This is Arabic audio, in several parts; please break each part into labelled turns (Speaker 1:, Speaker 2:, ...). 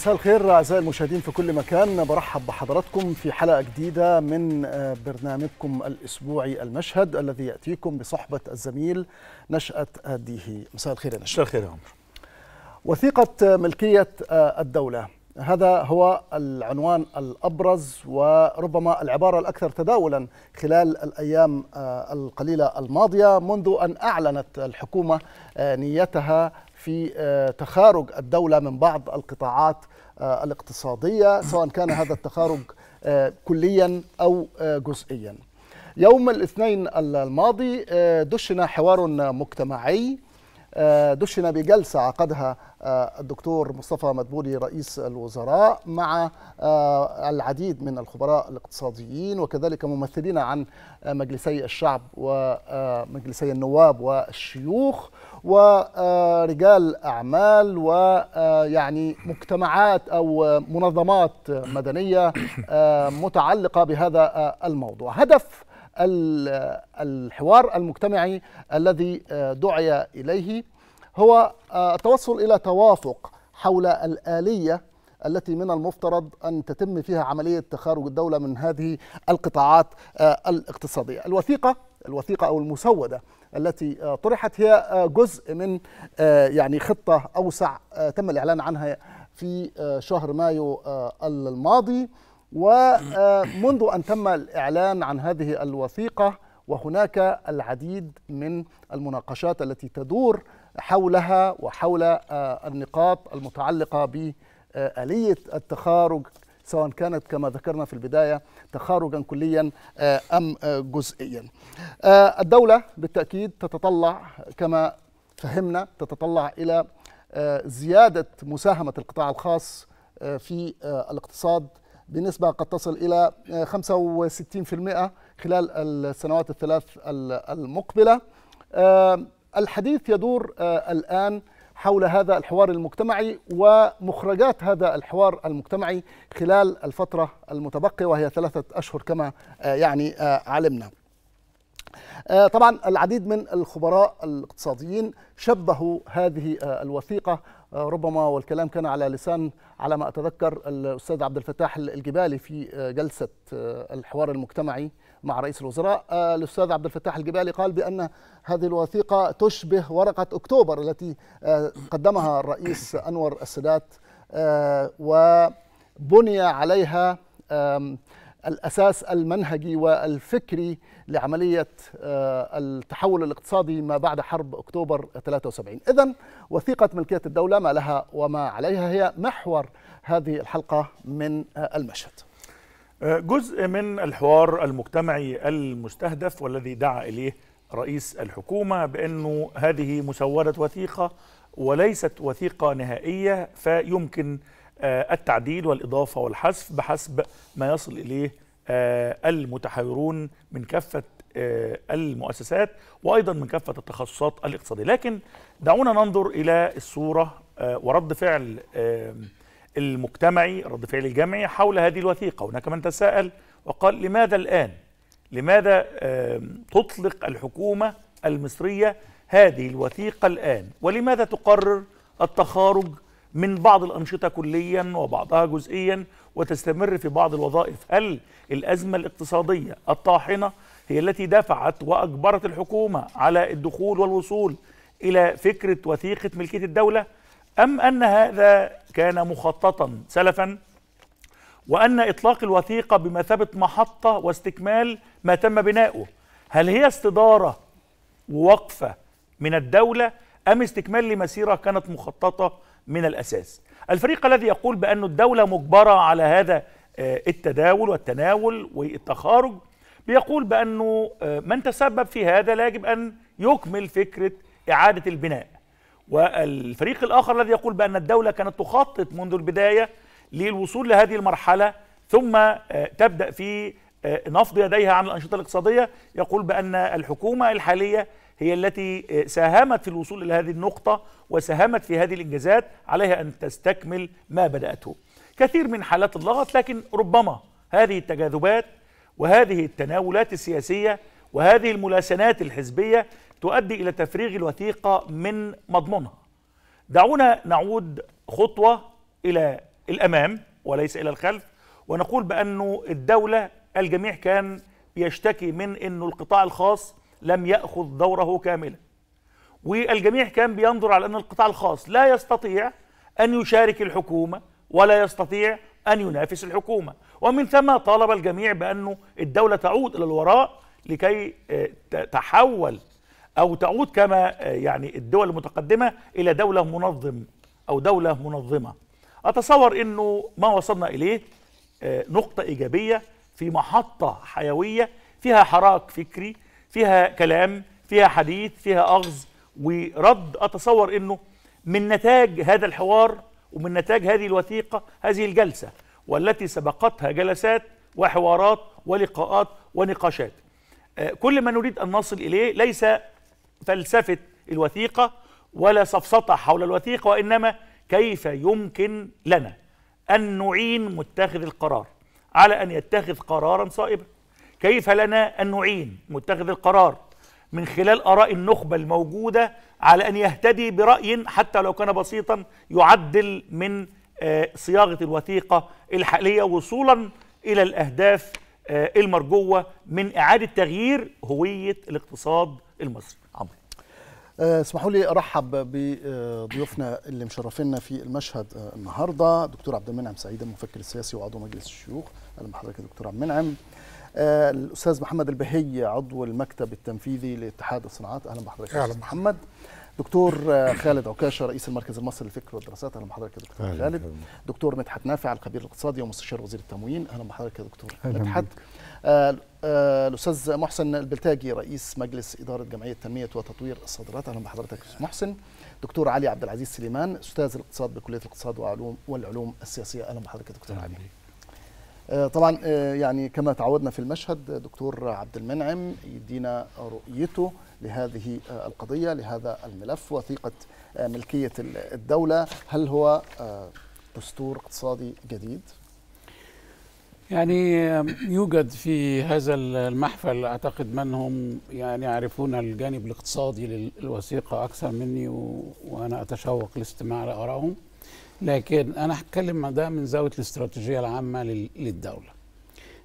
Speaker 1: مساء الخير اعزائي المشاهدين في كل مكان برحب بحضراتكم في حلقه جديده من برنامجكم الاسبوعي المشهد الذي ياتيكم بصحبه الزميل نشأت هديه مساء الخير يا نشأت مساء الخير يا عمر وثيقه ملكيه الدوله هذا هو العنوان الابرز وربما العباره الاكثر تداولا خلال الايام القليله الماضيه منذ ان اعلنت الحكومه نيتها في آه، تخارج الدولة من بعض القطاعات آه، الاقتصادية سواء كان هذا التخارج آه، كليا أو جزئيا يوم الاثنين الماضي دشن حوار مجتمعي دشن بجلسة عقدها الدكتور مصطفى مدبولي رئيس الوزراء مع العديد من الخبراء الاقتصاديين وكذلك ممثلين عن مجلسي الشعب ومجلسي النواب والشيوخ ورجال أعمال ويعني آه، مجتمعات أو منظمات مدنية آه، متعلقة بهذا آه، الموضوع هدف الحوار المجتمعي الذي دعي إليه هو التوصل إلى توافق حول الآلية التي من المفترض أن تتم فيها عملية تخارج الدولة من هذه القطاعات الاقتصادية الوثيقة الوثيقة أو المسودة التي آه، طرحت هي آه، جزء من آه، يعني خطة أوسع تم الإعلان عنها في شهر مايو الماضي ومنذ أن تم الإعلان عن هذه الوثيقة وهناك العديد من المناقشات التي تدور حولها وحول النقاط المتعلقة بآلية التخارج سواء كانت كما ذكرنا في البداية تخارجا كليا آه، أم آه، جزئيا آه، الدولة بالتأكيد تتطلع كما فهمنا تتطلع إلى زيادة مساهمة القطاع الخاص في الاقتصاد بنسبة قد تصل إلى 65% خلال السنوات الثلاث المقبلة الحديث يدور الآن حول هذا الحوار المجتمعي ومخرجات هذا الحوار المجتمعي خلال الفترة المتبقية وهي ثلاثة أشهر كما آه، يعني آه، علمنا آه، طبعا العديد من الخبراء الاقتصاديين شبهوا هذه الوثيقة ربما والكلام كان على لسان على ما أتذكر الأستاذ عبد الفتاح الجبالي في جلسة الحوار المجتمعي مع رئيس الوزراء آه، الاستاذ عبد الفتاح الجبالي قال بان هذه الوثيقه تشبه ورقه اكتوبر التي آه، قدمها الرئيس انور السادات آه، وبني عليها الاساس المنهجي والفكري لعمليه التحول الاقتصادي ما بعد حرب اكتوبر 73 اذا وثيقه ملكيه الدوله ما لها وما عليها هي محور هذه الحلقه من المشهد جزء من الحوار المجتمعي
Speaker 2: المستهدف والذي دعا اليه رئيس الحكومه بانه هذه مسوده وثيقه وليست وثيقه نهائيه فيمكن آه، التعديل والاضافه والحذف بحسب ما يصل اليه آه، المتحاورون من كافه آه، المؤسسات وايضا من كافه التخصصات الاقتصاديه لكن دعونا ننظر الى الصوره ورد فعل المجتمعي رد فعل الجمعي حول هذه الوثيقة هناك من تساءل وقال لماذا الآن لماذا تطلق الحكومة المصرية هذه الوثيقة الآن ولماذا تقرر التخارج من بعض الأنشطة كليا وبعضها جزئيا وتستمر في بعض الوظائف هل الأزمة الاقتصادية الطاحنة هي التي دفعت وأجبرت الحكومة على الدخول والوصول إلى فكرة وثيقة ملكية الدولة أم أن هذا كان مخططا سلفا وأن إطلاق الوثيقة بمثابة محطة واستكمال ما تم بناؤه هل هي استدارة ووقفة من الدولة أم استكمال لمسيرة كانت مخططة من الأساس الفريق الذي يقول بأن الدولة مجبرة على هذا آه، التداول والتناول والتخارج بيقول بأنه آه، من تسبب في هذا لا يجب أن يكمل فكرة إعادة البناء والفريق الآخر الذي يقول بأن الدولة كانت تخطط منذ البداية للوصول لهذه المرحلة ثم آه، تبدأ في آه، نفض يديها عن الأنشطة الاقتصادية يقول بأن الحكومة الحالية هي التي آه، ساهمت في الوصول إلى هذه النقطة وساهمت في هذه الإنجازات عليها أن تستكمل ما بدأته كثير من حالات اللغط لكن ربما هذه التجاذبات وهذه التناولات السياسية وهذه الملاسنات الحزبية تؤدي إلى تفريغ الوثيقة من مضمونها دعونا نعود خطوة إلى الأمام وليس إلى الخلف ونقول بأنه الدولة الجميع كان يشتكي من أنه القطاع الخاص لم يأخذ دوره كاملا والجميع كان بينظر على أن القطاع الخاص لا يستطيع أن يشارك الحكومة ولا يستطيع أن ينافس الحكومة ومن ثم طالب الجميع بأنه الدولة تعود إلى الوراء لكي آه، تحول او تعود كما آه، يعني الدول المتقدمه الى دوله منظم او دوله منظمه اتصور انه ما وصلنا اليه آه، نقطه ايجابيه في محطه حيويه فيها حراك فكري فيها كلام فيها حديث فيها اخذ ورد اتصور انه من نتاج هذا الحوار ومن نتاج هذه الوثيقه هذه الجلسه والتي سبقتها جلسات وحوارات ولقاءات ونقاشات آه، كل ما نريد أن نصل إليه ليس فلسفة الوثيقة ولا سفسطة حول الوثيقة وإنما كيف يمكن لنا أن نعين متخذ القرار على أن يتخذ قرارا صائبا كيف لنا أن نعين متخذ القرار من خلال آراء النخبة الموجودة على أن يهتدي برأي حتى لو كان بسيطا يعدل من آه، صياغة الوثيقة الحالية وصولا إلى الأهداف آه، المرجوه من اعاده تغيير هويه الاقتصاد المصري عمرو
Speaker 1: آه، اسمحوا لي ارحب بضيوفنا اللي مشرفينا في المشهد النهارده دكتور عبد المنعم سعيد المفكر السياسي وعضو مجلس الشيوخ اهلا بحضرتك يا دكتور عبد المنعم آه، الاستاذ محمد البهي عضو المكتب التنفيذي لاتحاد الصناعات اهلا بحضرتك اهلا محمد دكتور آه، خالد عكاشه رئيس المركز المصري للفكر والدراسات اهلا بحضرتك يا دكتور أهلا خالد أهلا. دكتور مدحت نافع الخبير الاقتصادي ومستشار وزير التموين اهلا بحضرتك يا دكتور مدحت آه، آه، الاستاذ محسن البلتاجي رئيس مجلس اداره جمعيه تنميه وتطوير الصادرات اهلا بحضرتك يا استاذ محسن دكتور علي عبد العزيز سليمان استاذ الاقتصاد بكليه الاقتصاد والعلوم والعلوم السياسيه اهلا بحضرتك يا دكتور علي طبعا يعني كما تعودنا في المشهد دكتور عبد المنعم يدينا رؤيته لهذه آه، القضية لهذا الملف وثيقة آه، ملكية الدولة هل هو آه، دستور اقتصادي جديد؟
Speaker 3: يعني يوجد في هذا المحفل اعتقد من هم يعني يعرفون الجانب الاقتصادي للوثيقه اكثر مني وانا اتشوق لاستماع لارائهم لكن انا هتكلم ده من زاويه الاستراتيجيه العامه للدوله.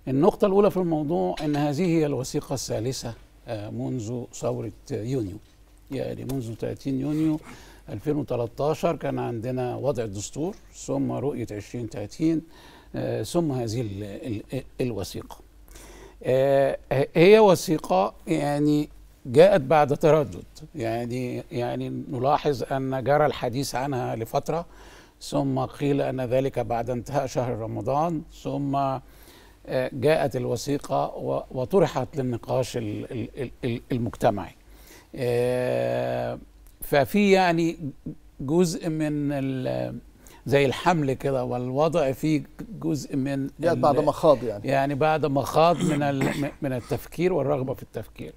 Speaker 3: النقطه الاولى في الموضوع ان هذه هي الوثيقه الثالثه منذ ثورة يونيو يعني منذ 30 يونيو 2013 كان عندنا وضع الدستور ثم رؤية 2030 آه، ثم هذه الوثيقة آه، هي وثيقة يعني جاءت بعد تردد يعني يعني نلاحظ أن جرى الحديث عنها لفترة ثم قيل أن ذلك بعد انتهاء شهر رمضان ثم جاءت الوثيقة وطرحت للنقاش المجتمعي آه، ففي يعني جزء من زي الحمل كده والوضع فيه جزء من يعني بعد مخاض يعني يعني بعد مخاض من من التفكير والرغبه في التفكير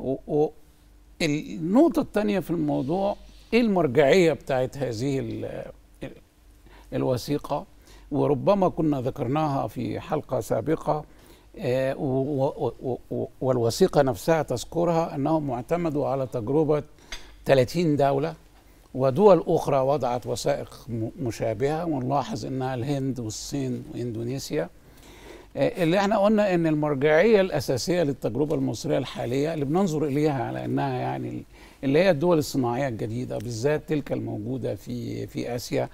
Speaker 3: والنقطه الثانيه في الموضوع ايه المرجعيه بتاعت هذه الوثيقه وربما كنا ذكرناها في حلقة سابقة آه، والوثيقة نفسها تذكرها أنهم اعتمدوا على تجربة 30 دولة ودول أخرى وضعت وثائق مشابهة ونلاحظ أنها الهند والصين وإندونيسيا آه، اللي احنا قلنا أن المرجعية الأساسية للتجربة المصرية الحالية اللي بننظر إليها على أنها يعني اللي هي الدول الصناعية الجديدة بالذات تلك الموجودة في في آسيا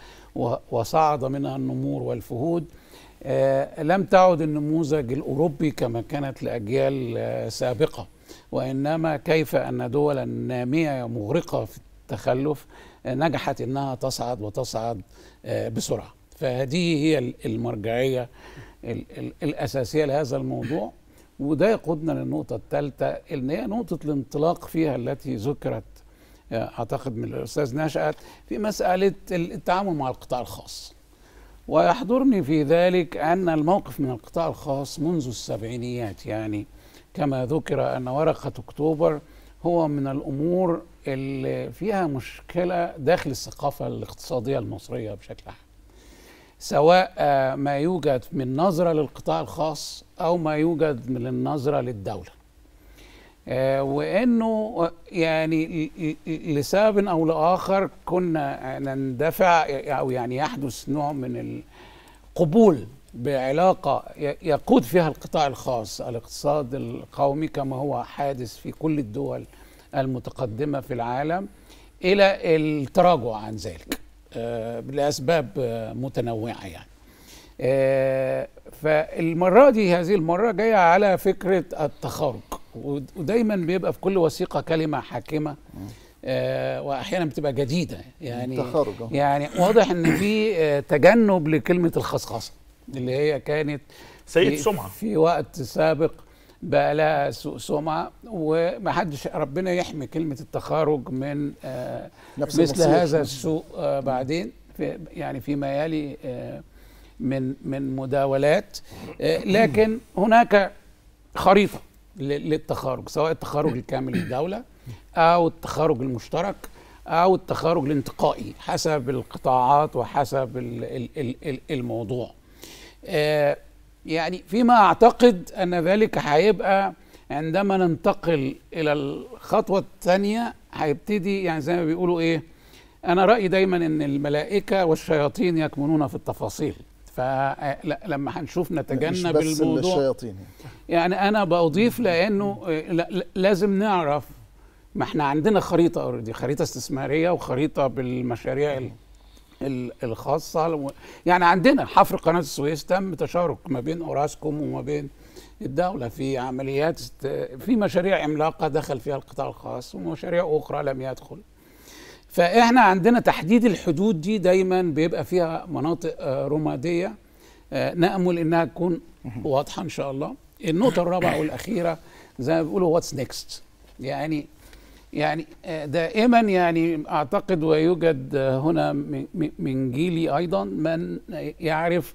Speaker 3: وصعد منها النمور والفهود آه، لم تعد النموذج الأوروبي كما كانت لأجيال آه، سابقة وإنما كيف أن دولا نامية مغرقة في التخلف آه، نجحت أنها تصعد وتصعد بسرعة فهذه هي المرجعية الأساسية لهذا الموضوع وده يقودنا للنقطة الثالثة اللي هي نقطة الانطلاق فيها التي ذكرت آه، اعتقد من الاستاذ نشات في مساله التعامل مع القطاع الخاص ويحضرني في ذلك ان الموقف من القطاع الخاص منذ السبعينيات يعني كما ذكر ان ورقه اكتوبر هو من الامور اللي فيها مشكله داخل الثقافه الاقتصاديه المصريه بشكل عام سواء آه، ما يوجد من نظره للقطاع الخاص او ما يوجد من النظره للدوله آه، وانه يعني لسبب او لاخر كنا نندفع او يعني يحدث نوع من القبول بعلاقه يقود فيها القطاع الخاص الاقتصاد القومي كما هو حادث في كل الدول المتقدمه في العالم الى التراجع عن ذلك آه، لاسباب متنوعه يعني آه، فالمره دي هذه المره جايه على فكره التخارج ودايما بيبقى في كل وثيقه كلمه حاكمه آه واحيانا بتبقى جديده يعني تخرج. يعني واضح ان في آه، تجنب لكلمه الخصخصه اللي هي كانت سيء سمعه في وقت سابق بقى لها سوء سمعه ومحدش ربنا يحمي كلمه التخارج من آه، نفس مثل هذا السوء آه، بعدين في يعني فيما يلي من من مداولات لكن هناك خريطه للتخارج سواء التخارج الكامل للدولة أو التخارج المشترك أو التخارج الانتقائي حسب القطاعات وحسب الموضوع آه، يعني فيما أعتقد أن ذلك هيبقى عندما ننتقل إلى الخطوة الثانية هيبتدي يعني زي ما بيقولوا إيه أنا رأيي دايما أن الملائكة والشياطين يكمنون في التفاصيل فلما هنشوف نتجنب مش بس الموضوع الشياطين يعني, يعني انا بضيف لانه لازم نعرف ما احنا عندنا خريطه اوريدي خريطه استثماريه وخريطه بالمشاريع الخاصه يعني عندنا حفر قناه السويس تم تشارك ما بين اوراسكوم وما بين الدولة في عمليات في مشاريع عملاقة دخل فيها القطاع الخاص ومشاريع أخرى لم يدخل فاحنا عندنا تحديد الحدود دي دايما بيبقى فيها مناطق آه، رماديه آه، نامل انها تكون واضحه ان شاء الله النقطه الرابعه والاخيره زي ما بيقولوا واتس نيكست يعني يعني آه، دائما يعني اعتقد ويوجد هنا من جيلي ايضا من يعرف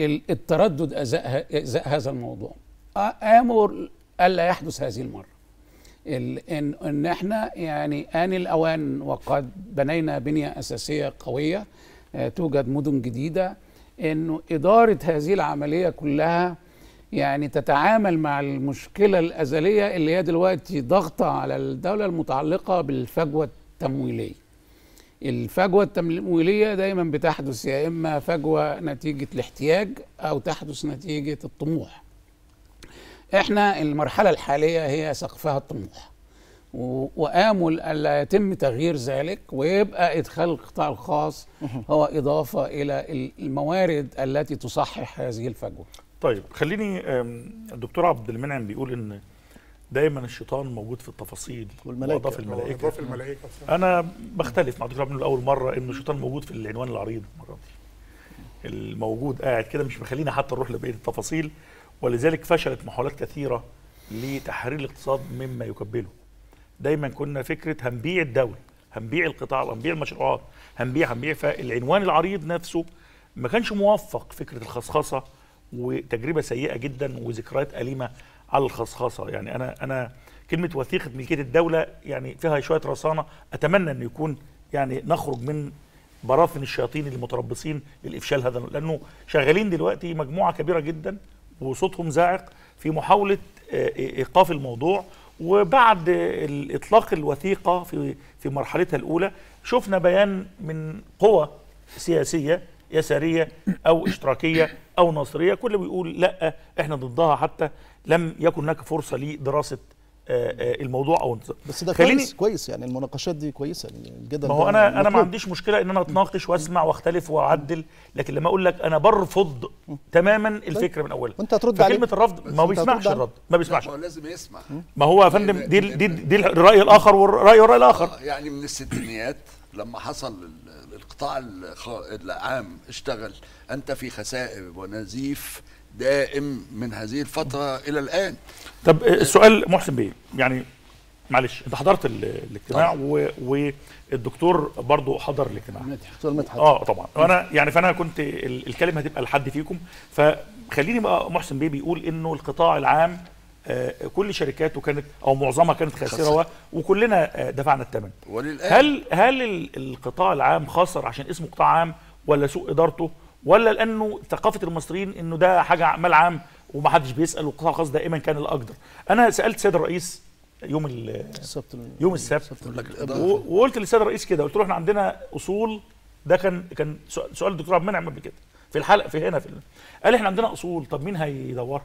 Speaker 3: التردد ازاء هذا الموضوع امر الا يحدث هذه المره ان ان احنا يعني ان الاوان وقد بنينا بنيه اساسيه قويه آه، توجد مدن جديده انه اداره هذه العمليه كلها يعني تتعامل مع المشكله الازليه اللي هي دلوقتي ضغطه على الدوله المتعلقه بالفجوه التمويليه. الفجوه التمويليه دايما بتحدث يا اما فجوه نتيجه الاحتياج او تحدث نتيجه الطموح. احنا المرحله الحاليه هي سقفها الطموح وامل الا يتم تغيير ذلك ويبقى ادخال القطاع الخاص هو اضافه الى الموارد
Speaker 2: التي تصحح هذه الفجوه. طيب خليني الدكتور عبد المنعم بيقول ان دايما الشيطان موجود في التفاصيل والملائكه واضاف الملائكه واضاف الملائكه انا بختلف مع الدكتور عبد اول مره انه الشيطان موجود في العنوان العريض المره دي الموجود قاعد كده مش مخلينا حتى نروح لبقيه التفاصيل ولذلك فشلت محاولات كثيرة لتحرير الاقتصاد مما يكبله دايما كنا فكرة هنبيع الدولة هنبيع القطاع هنبيع المشروعات هنبيع هنبيع فالعنوان العريض نفسه ما كانش موفق فكرة الخصخصة وتجربة سيئة جدا وذكريات أليمة على الخصخصة يعني أنا أنا كلمة وثيقة ملكية الدولة يعني فيها شوية رصانة أتمنى أن يكون يعني نخرج من براثن الشياطين المتربصين للإفشال هذا لأنه شغالين دلوقتي مجموعة كبيرة جدا وصوتهم زاعق في محاولة آه، آه، إيقاف الموضوع وبعد إطلاق الوثيقة في في مرحلتها الأولى شفنا بيان من قوى سياسية يسارية أو اشتراكية أو ناصرية كل بيقول لا إحنا ضدها حتى لم يكن هناك فرصة لدراسة آه، آه، الموضوع او النظام بس ده كويس
Speaker 1: كويس يعني المناقشات دي كويسه يعني الجدل
Speaker 2: ما هو انا انا ما عنديش مشكله ان انا اتناقش واسمع واختلف واعدل لكن لما اقول لك انا برفض تماما طيب. الفكره من اولها وانت هترد عليه كلمه الرفض ما بيسمعش الرد
Speaker 4: ما بيسمعش هو لازم يسمع
Speaker 2: ما هو يا فندم طيب، دي دي, دي الراي الاخر والراي والراي الاخر آه،
Speaker 4: يعني من الستينيات لما حصل القطاع العام اشتغل انت في خسائر ونزيف دائم من هذه الفترة إلى الآن طب آه، السؤال
Speaker 2: محسن بيه يعني معلش انت حضرت الاجتماع طيب. والدكتور برضه حضر الاجتماع دكتور مدحت اه طبعا وانا يعني فانا كنت الكلمه هتبقى لحد فيكم فخليني بقى محسن بيه بيقول انه القطاع العام آه، كل شركاته كانت او معظمها كانت خاسره وكلنا آه، دفعنا الثمن هل هل القطاع العام خسر عشان اسمه قطاع عام ولا سوء ادارته ولا لانه ثقافه المصريين انه ده حاجه اعمال عام ومحدش بيسال والقطاع الخاص دائما كان الاقدر انا سالت سيد الرئيس يوم السبت يوم السبت وقلت للسيد الرئيس كده قلت له احنا عندنا اصول ده كان كان سؤال الدكتور عبد المنعم قبل كده في الحلقه في هنا في ال... قال احنا عندنا اصول طب مين هيدورها؟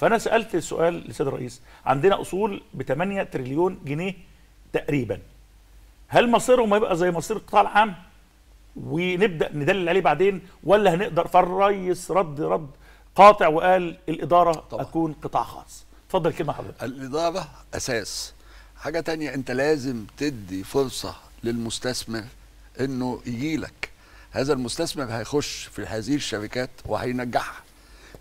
Speaker 2: فانا سالت السؤال للسيد الرئيس عندنا اصول ب 8 تريليون جنيه تقريبا هل مصيرهم هيبقى زي مصير القطاع العام؟ ونبدا ندلل عليه بعدين ولا هنقدر فالريس رد رد قاطع وقال الاداره طبعا. اكون قطاع خاص اتفضل كلمه
Speaker 4: حضرتك الاداره اساس حاجه تانية انت لازم تدي فرصه للمستثمر انه يجي لك هذا المستثمر هيخش في هذه الشركات وهينجحها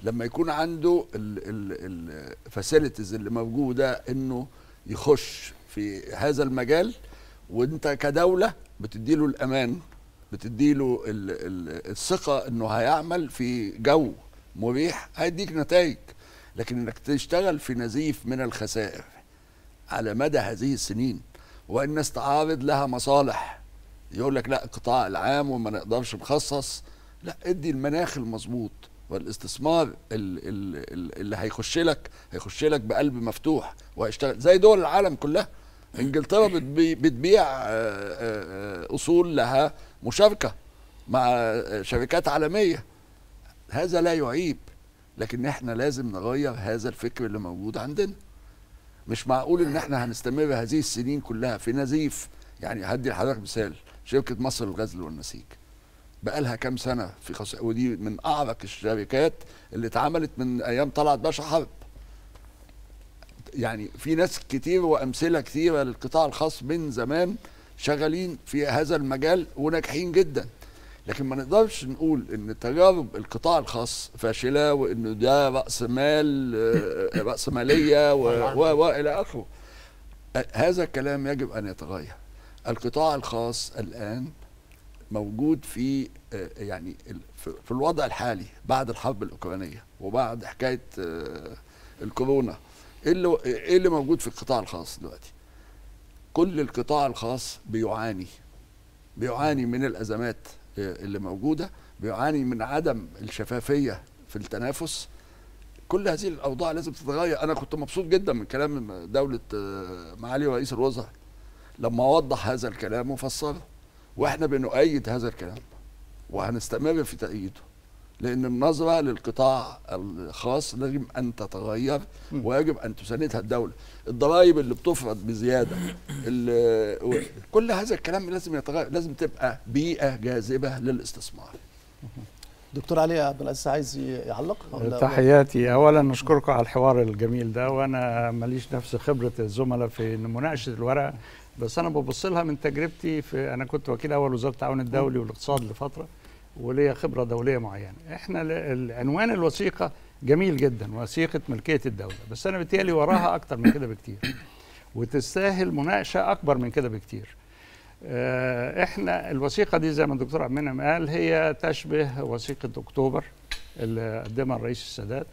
Speaker 4: لما يكون عنده الفاسيلتيز اللي موجوده انه يخش في هذا المجال وانت كدوله بتدي له الامان بتديله الثقه انه هيعمل في جو مريح هيديك نتائج لكن انك تشتغل في نزيف من الخسائر على مدى هذه السنين وان استعارض لها مصالح يقول لك لا القطاع العام وما نقدرش نخصص لا ادي المناخ المظبوط والاستثمار اللي هيخش لك هيخش لك بقلب مفتوح وهيشتغل زي دول العالم كلها انجلترا بتبيع آه، آه، آه، اصول لها مشاركه مع شركات عالميه هذا لا يعيب لكن احنا لازم نغير هذا الفكر اللي موجود عندنا مش معقول ان احنا هنستمر هذه السنين كلها في نزيف يعني هدي لحضرتك مثال شركه مصر للغزل والنسيج بقى لها كام سنه في خص... ودي من اعرق الشركات اللي اتعملت من ايام طلعت باشا حرب يعني في ناس كتير وامثله كتيره للقطاع الخاص من زمان شغالين في هذا المجال وناجحين جدا لكن ما نقدرش نقول ان تجارب القطاع الخاص فاشله وانه ده راس مال آه، راس ماليه والى اخره هذا الكلام يجب ان يتغير القطاع الخاص الان موجود في آه، يعني في الوضع الحالي بعد الحرب الاوكرانيه وبعد حكايه آه، الكورونا إيه, ايه اللي موجود في القطاع الخاص دلوقتي كل القطاع الخاص بيعاني بيعاني من الازمات آه، اللي موجوده بيعاني من عدم الشفافيه في التنافس كل هذه الاوضاع لازم تتغير انا كنت مبسوط جدا من كلام دوله آه، معالي رئيس الوزراء لما وضح هذا الكلام وفصله واحنا بنؤيد هذا الكلام وهنستمر في تأييده لأن النظرة للقطاع الخاص لازم أن تتغير ويجب أن تساندها الدولة الضرائب اللي بتفرض بزيادة كل هذا الكلام لازم يتغير لازم تبقى بيئة جاذبة للاستثمار دكتور علي عبد العزيز عايز يعلق
Speaker 5: تحياتي اولا نشكركم على الحوار الجميل ده وانا ماليش نفس خبره الزملاء في مناقشه الورقه بس انا ببص لها من تجربتي في انا كنت وكيل اول وزاره التعاون الدولي والاقتصاد لفتره وليا خبره دوليه معينه احنا عنوان الوثيقه جميل جدا وثيقه ملكيه الدوله بس انا بتيالي وراها اكتر من كده بكتير وتستاهل مناقشه اكبر من كده بكتير آه، احنا الوثيقه دي زي ما الدكتور عبد المنعم قال هي تشبه وثيقه اكتوبر اللي قدمها الرئيس السادات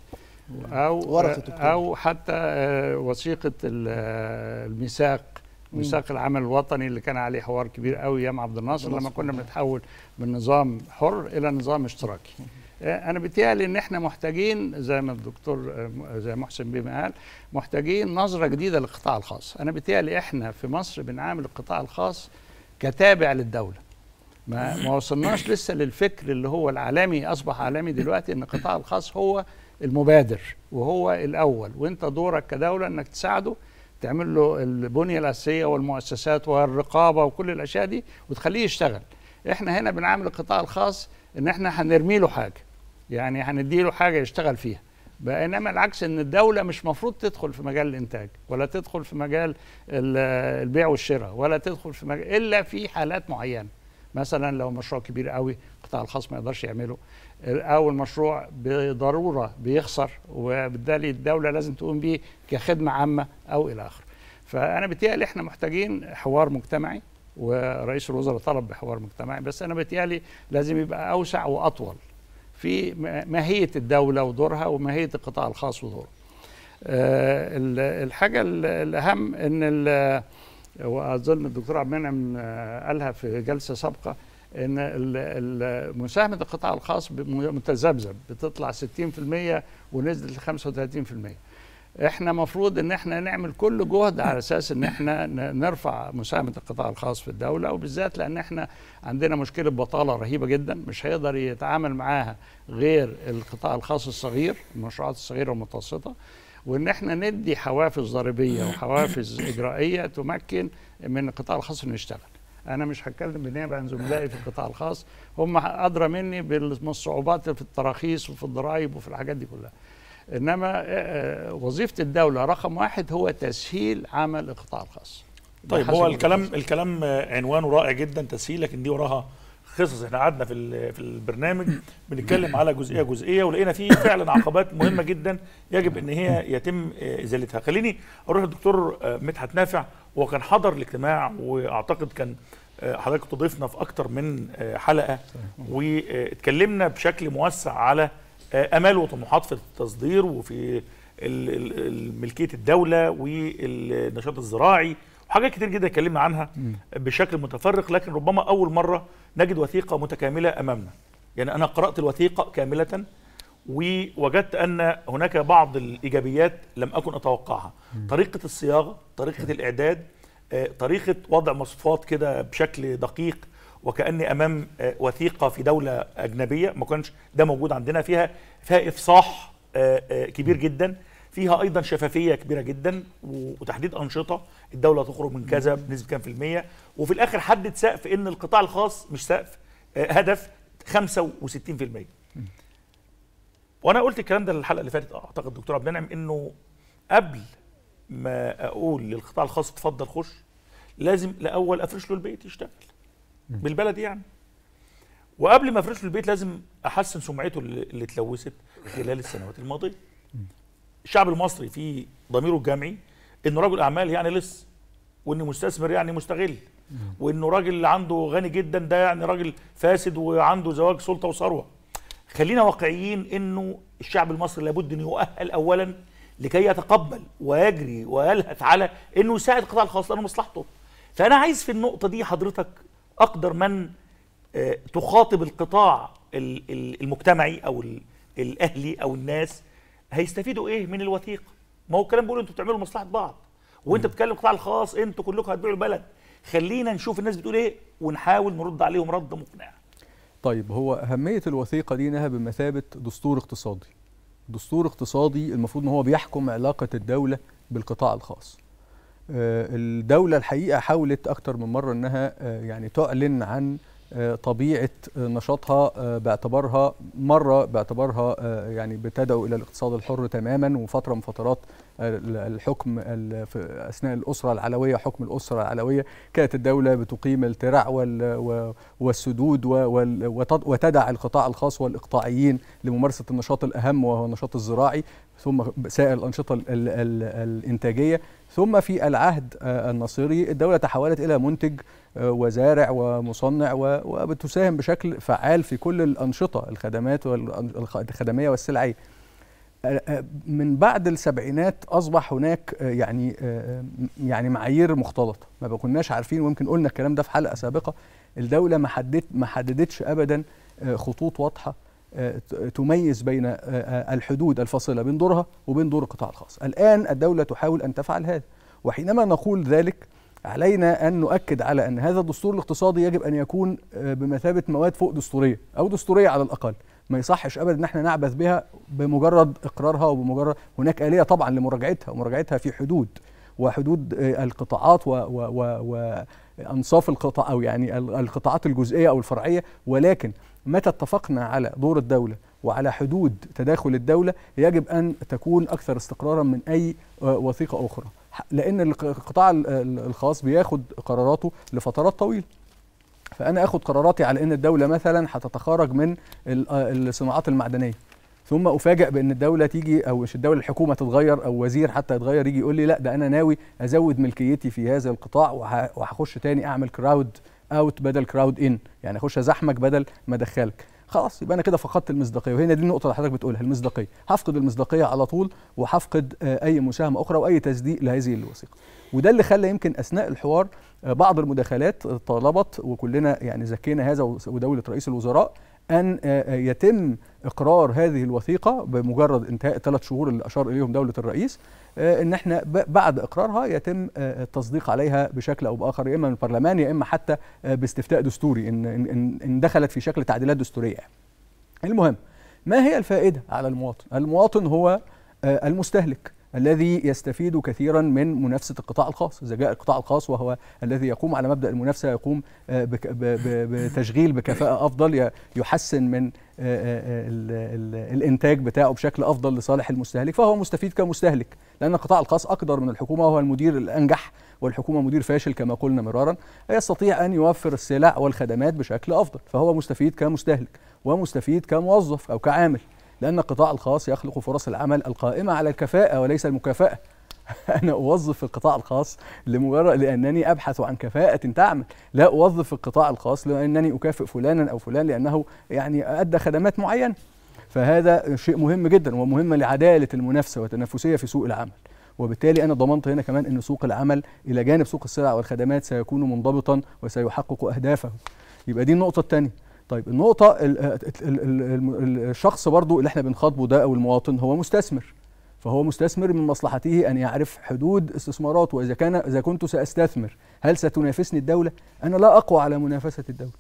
Speaker 5: او آه، او حتى آه، وثيقه الميثاق ميثاق العمل الوطني اللي كان عليه حوار كبير قوي ايام عبد الناصر لما كنا بنتحول من نظام حر الى نظام اشتراكي آه، انا بيتهيألي ان احنا محتاجين زي ما الدكتور آه، آه، زي محسن بيه قال محتاجين نظره جديده للقطاع الخاص انا بيتهيألي احنا في مصر بنعامل القطاع الخاص كتابع للدوله ما ما وصلناش لسه للفكر اللي هو العالمي اصبح عالمي دلوقتي ان القطاع الخاص هو المبادر وهو الاول وانت دورك كدوله انك تساعده تعمل له البنيه الاساسيه والمؤسسات والرقابه وكل الاشياء دي وتخليه يشتغل احنا هنا بنعامل القطاع الخاص ان احنا هنرمي له حاجه يعني هندي له حاجه يشتغل فيها بينما العكس ان الدوله مش مفروض تدخل في مجال الانتاج ولا تدخل في مجال البيع والشراء ولا تدخل في مجال الا في حالات معينه مثلا لو مشروع كبير قوي القطاع الخاص ما يقدرش يعمله او المشروع بضروره بيخسر وبالتالي الدوله لازم تقوم بيه كخدمه عامه او الى اخره. فانا بتهيألي احنا محتاجين حوار مجتمعي ورئيس الوزراء طلب بحوار مجتمعي بس انا بتهيألي لازم يبقى اوسع واطول في ماهيه الدوله ودورها وماهيه القطاع الخاص ودوره. آه، الحاجه الاهم ان واظن الدكتور عبد المنعم آه، قالها في جلسه سابقه ان مساهمه القطاع الخاص متذبذب بتطلع 60% ونزلت ل 35% احنا مفروض ان احنا نعمل كل جهد على اساس ان احنا نرفع مساهمه القطاع الخاص في الدوله وبالذات لان احنا عندنا مشكله بطاله رهيبه جدا مش هيقدر يتعامل معاها غير القطاع الخاص الصغير المشروعات الصغيره والمتوسطه وان احنا ندي حوافز ضريبيه وحوافز اجرائيه تمكن من القطاع الخاص انه يشتغل انا مش هتكلم بالنيابه عن زملائي في القطاع الخاص هم ادرى مني بالصعوبات في التراخيص وفي الضرائب وفي الحاجات دي كلها انما آه، آه، وظيفه الدوله رقم واحد هو تسهيل عمل القطاع الخاص طيب هو الكلام الخاص. الكلام عنوانه رائع
Speaker 2: جدا تسهيل لكن دي وراها قصص احنا قعدنا في في البرنامج بنتكلم على جزئيه جزئيه ولقينا فيه فعلا عقبات مهمه جدا يجب ان هي يتم ازالتها خليني اروح للدكتور آه، مدحت نافع هو كان حضر الاجتماع واعتقد كان آه، حضرتك تضيفنا في اكتر من آه، حلقه واتكلمنا بشكل موسع على آه، امال وطموحات في التصدير وفي ملكيه الدوله والنشاط الزراعي وحاجات كتير جدا اتكلمنا عنها بشكل متفرق لكن ربما اول مره نجد وثيقه متكامله امامنا يعني انا قرات الوثيقه كامله ووجدت ان هناك بعض الايجابيات لم اكن اتوقعها طريقه الصياغه طريقه الاعداد آه، طريقه وضع مصفات كده بشكل دقيق وكاني امام آه، وثيقه في دوله اجنبيه ما كانش ده موجود عندنا فيها فيها افصاح آه، كبير جدا فيها ايضا شفافيه كبيره جدا وتحديد انشطه الدوله تخرج من كذا بنسبه كام في الميه وفي الاخر حدد سقف ان القطاع الخاص مش سقف هدف 65% وانا قلت الكلام ده الحلقه اللي فاتت اعتقد دكتور عبد المنعم انه قبل ما اقول للقطاع الخاص اتفضل خش لازم الاول افرش له البيت يشتغل بالبلدي يعني وقبل ما افرش له البيت لازم احسن سمعته اللي اتلوثت خلال السنوات الماضيه الشعب المصري في ضميره الجمعي انه رجل اعمال يعني لص وانه مستثمر يعني مستغل وانه راجل عنده غني جدا ده يعني راجل فاسد وعنده زواج سلطه وثروه خلينا واقعيين انه الشعب المصري لابد ان يؤهل اولا لكي يتقبل ويجري ويلهث على انه يساعد القطاع الخاص لانه مصلحته فانا عايز في النقطه دي حضرتك اقدر من آه، تخاطب القطاع المجتمعي او الاهلي او الناس هيستفيدوا ايه من الوثيقه ما هو الكلام بيقول انتوا بتعملوا مصلحه بعض وانت بتتكلم القطاع الخاص انتوا كلكم هتبيعوا البلد خلينا نشوف الناس بتقول ايه
Speaker 6: ونحاول نرد عليهم رد مقنع طيب هو أهمية الوثيقة دي إنها بمثابة دستور اقتصادي دستور اقتصادي المفروض إن هو بيحكم علاقة الدولة بالقطاع الخاص آه، الدولة الحقيقة حاولت أكتر من مرة إنها آه، يعني تعلن عن آه، طبيعة نشاطها باعتبارها مرة باعتبارها يعني بتدعو إلى الاقتصاد الحر تماما وفترة من فترات الحكم في اثناء الاسره العلويه حكم الاسره العلويه كانت الدوله بتقيم الترع والسدود وتدع القطاع الخاص والاقطاعيين لممارسه النشاط الاهم وهو النشاط الزراعي ثم سائر الانشطه الانتاجيه ثم في العهد آه، الناصري الدوله تحولت الى منتج آه، وزارع ومصنع وبتساهم بشكل فعال في كل الانشطه الخدمات الخدميه والسلعيه من بعد السبعينات اصبح هناك آه، يعني آه، آه، يعني معايير مختلطه ما كناش عارفين ويمكن قلنا الكلام ده في حلقه سابقه الدوله ما حددت ما حددتش ابدا خطوط واضحه تميز بين الحدود الفاصله بين دورها وبين دور القطاع الخاص الان الدوله تحاول ان تفعل هذا وحينما نقول ذلك علينا أن نؤكد على أن هذا الدستور الاقتصادي يجب أن يكون بمثابة مواد فوق دستورية أو دستورية على الأقل ما يصحش ابدا ان احنا نعبث بها بمجرد اقرارها وبمجرد هناك اليه طبعا لمراجعتها ومراجعتها في حدود وحدود آه، القطاعات و, و, وانصاف القطاع او يعني القطاعات الجزئيه او الفرعيه ولكن متى اتفقنا على دور الدوله وعلى حدود تداخل الدوله يجب ان تكون اكثر استقرارا من اي آه، وثيقه اخرى لان القطاع الخاص بياخد قراراته لفترات طويله فانا اخد قراراتي على ان الدوله مثلا هتتخرج من الصناعات المعدنيه ثم افاجئ بان الدوله تيجي او مش الدوله الحكومه تتغير او وزير حتى يتغير يجي يقول لي لا ده انا ناوي ازود ملكيتي في هذا القطاع وهخش تاني اعمل كراود اوت بدل كراود ان يعني اخش ازحمك بدل ما ادخلك خلاص يبقى انا كده فقدت المصداقيه وهنا دي النقطه اللي حضرتك بتقولها المصداقيه هفقد المصداقيه على طول وهفقد آه، اي مساهمه اخرى واي تصديق لهذه الوثيقه وده اللي خلى يمكن اثناء الحوار بعض المداخلات طلبت وكلنا يعني ذكينا هذا ودوله رئيس الوزراء ان آه، آه، يتم اقرار هذه الوثيقه بمجرد انتهاء ثلاث شهور اللي اشار اليهم دوله الرئيس آه، ان احنا بعد اقرارها يتم التصديق عليها بشكل او باخر يا اما من البرلمان يا اما حتى باستفتاء دستوري ان ان ان دخلت في شكل تعديلات دستوريه. المهم ما هي الفائده على المواطن؟ المواطن هو المستهلك الذي يستفيد كثيرا من منافسه القطاع الخاص اذا جاء القطاع الخاص وهو الذي يقوم على مبدا المنافسه يقوم آه، بتشغيل بكفاءه افضل يحسن من آه، آه، الانتاج بتاعه بشكل افضل لصالح المستهلك فهو مستفيد كمستهلك لان القطاع الخاص اقدر من الحكومه وهو المدير الانجح والحكومه مدير فاشل كما قلنا مرارا يستطيع ان يوفر السلع والخدمات بشكل افضل فهو مستفيد كمستهلك ومستفيد كموظف او كعامل لأن القطاع الخاص يخلق فرص العمل القائمة على الكفاءة وليس المكافأة أنا أوظف في القطاع الخاص لمجرد لأنني أبحث عن كفاءة تعمل لا أوظف في القطاع الخاص لأنني أكافئ فلانا أو فلان لأنه يعني أدى خدمات معينة فهذا شيء مهم جدا ومهم لعدالة المنافسة والتنافسية في سوق العمل وبالتالي انا ضمنت هنا كمان ان سوق العمل الى جانب سوق السلع والخدمات سيكون منضبطا وسيحقق اهدافه يبقى دي النقطه الثانيه طيب النقطة الشخص برضو اللي احنا بنخاطبه ده أو المواطن هو مستثمر فهو مستثمر من مصلحته أن يعرف حدود استثماراته وإذا كان إذا كنت سأستثمر هل ستنافسني الدولة؟ أنا لا أقوى على منافسة الدولة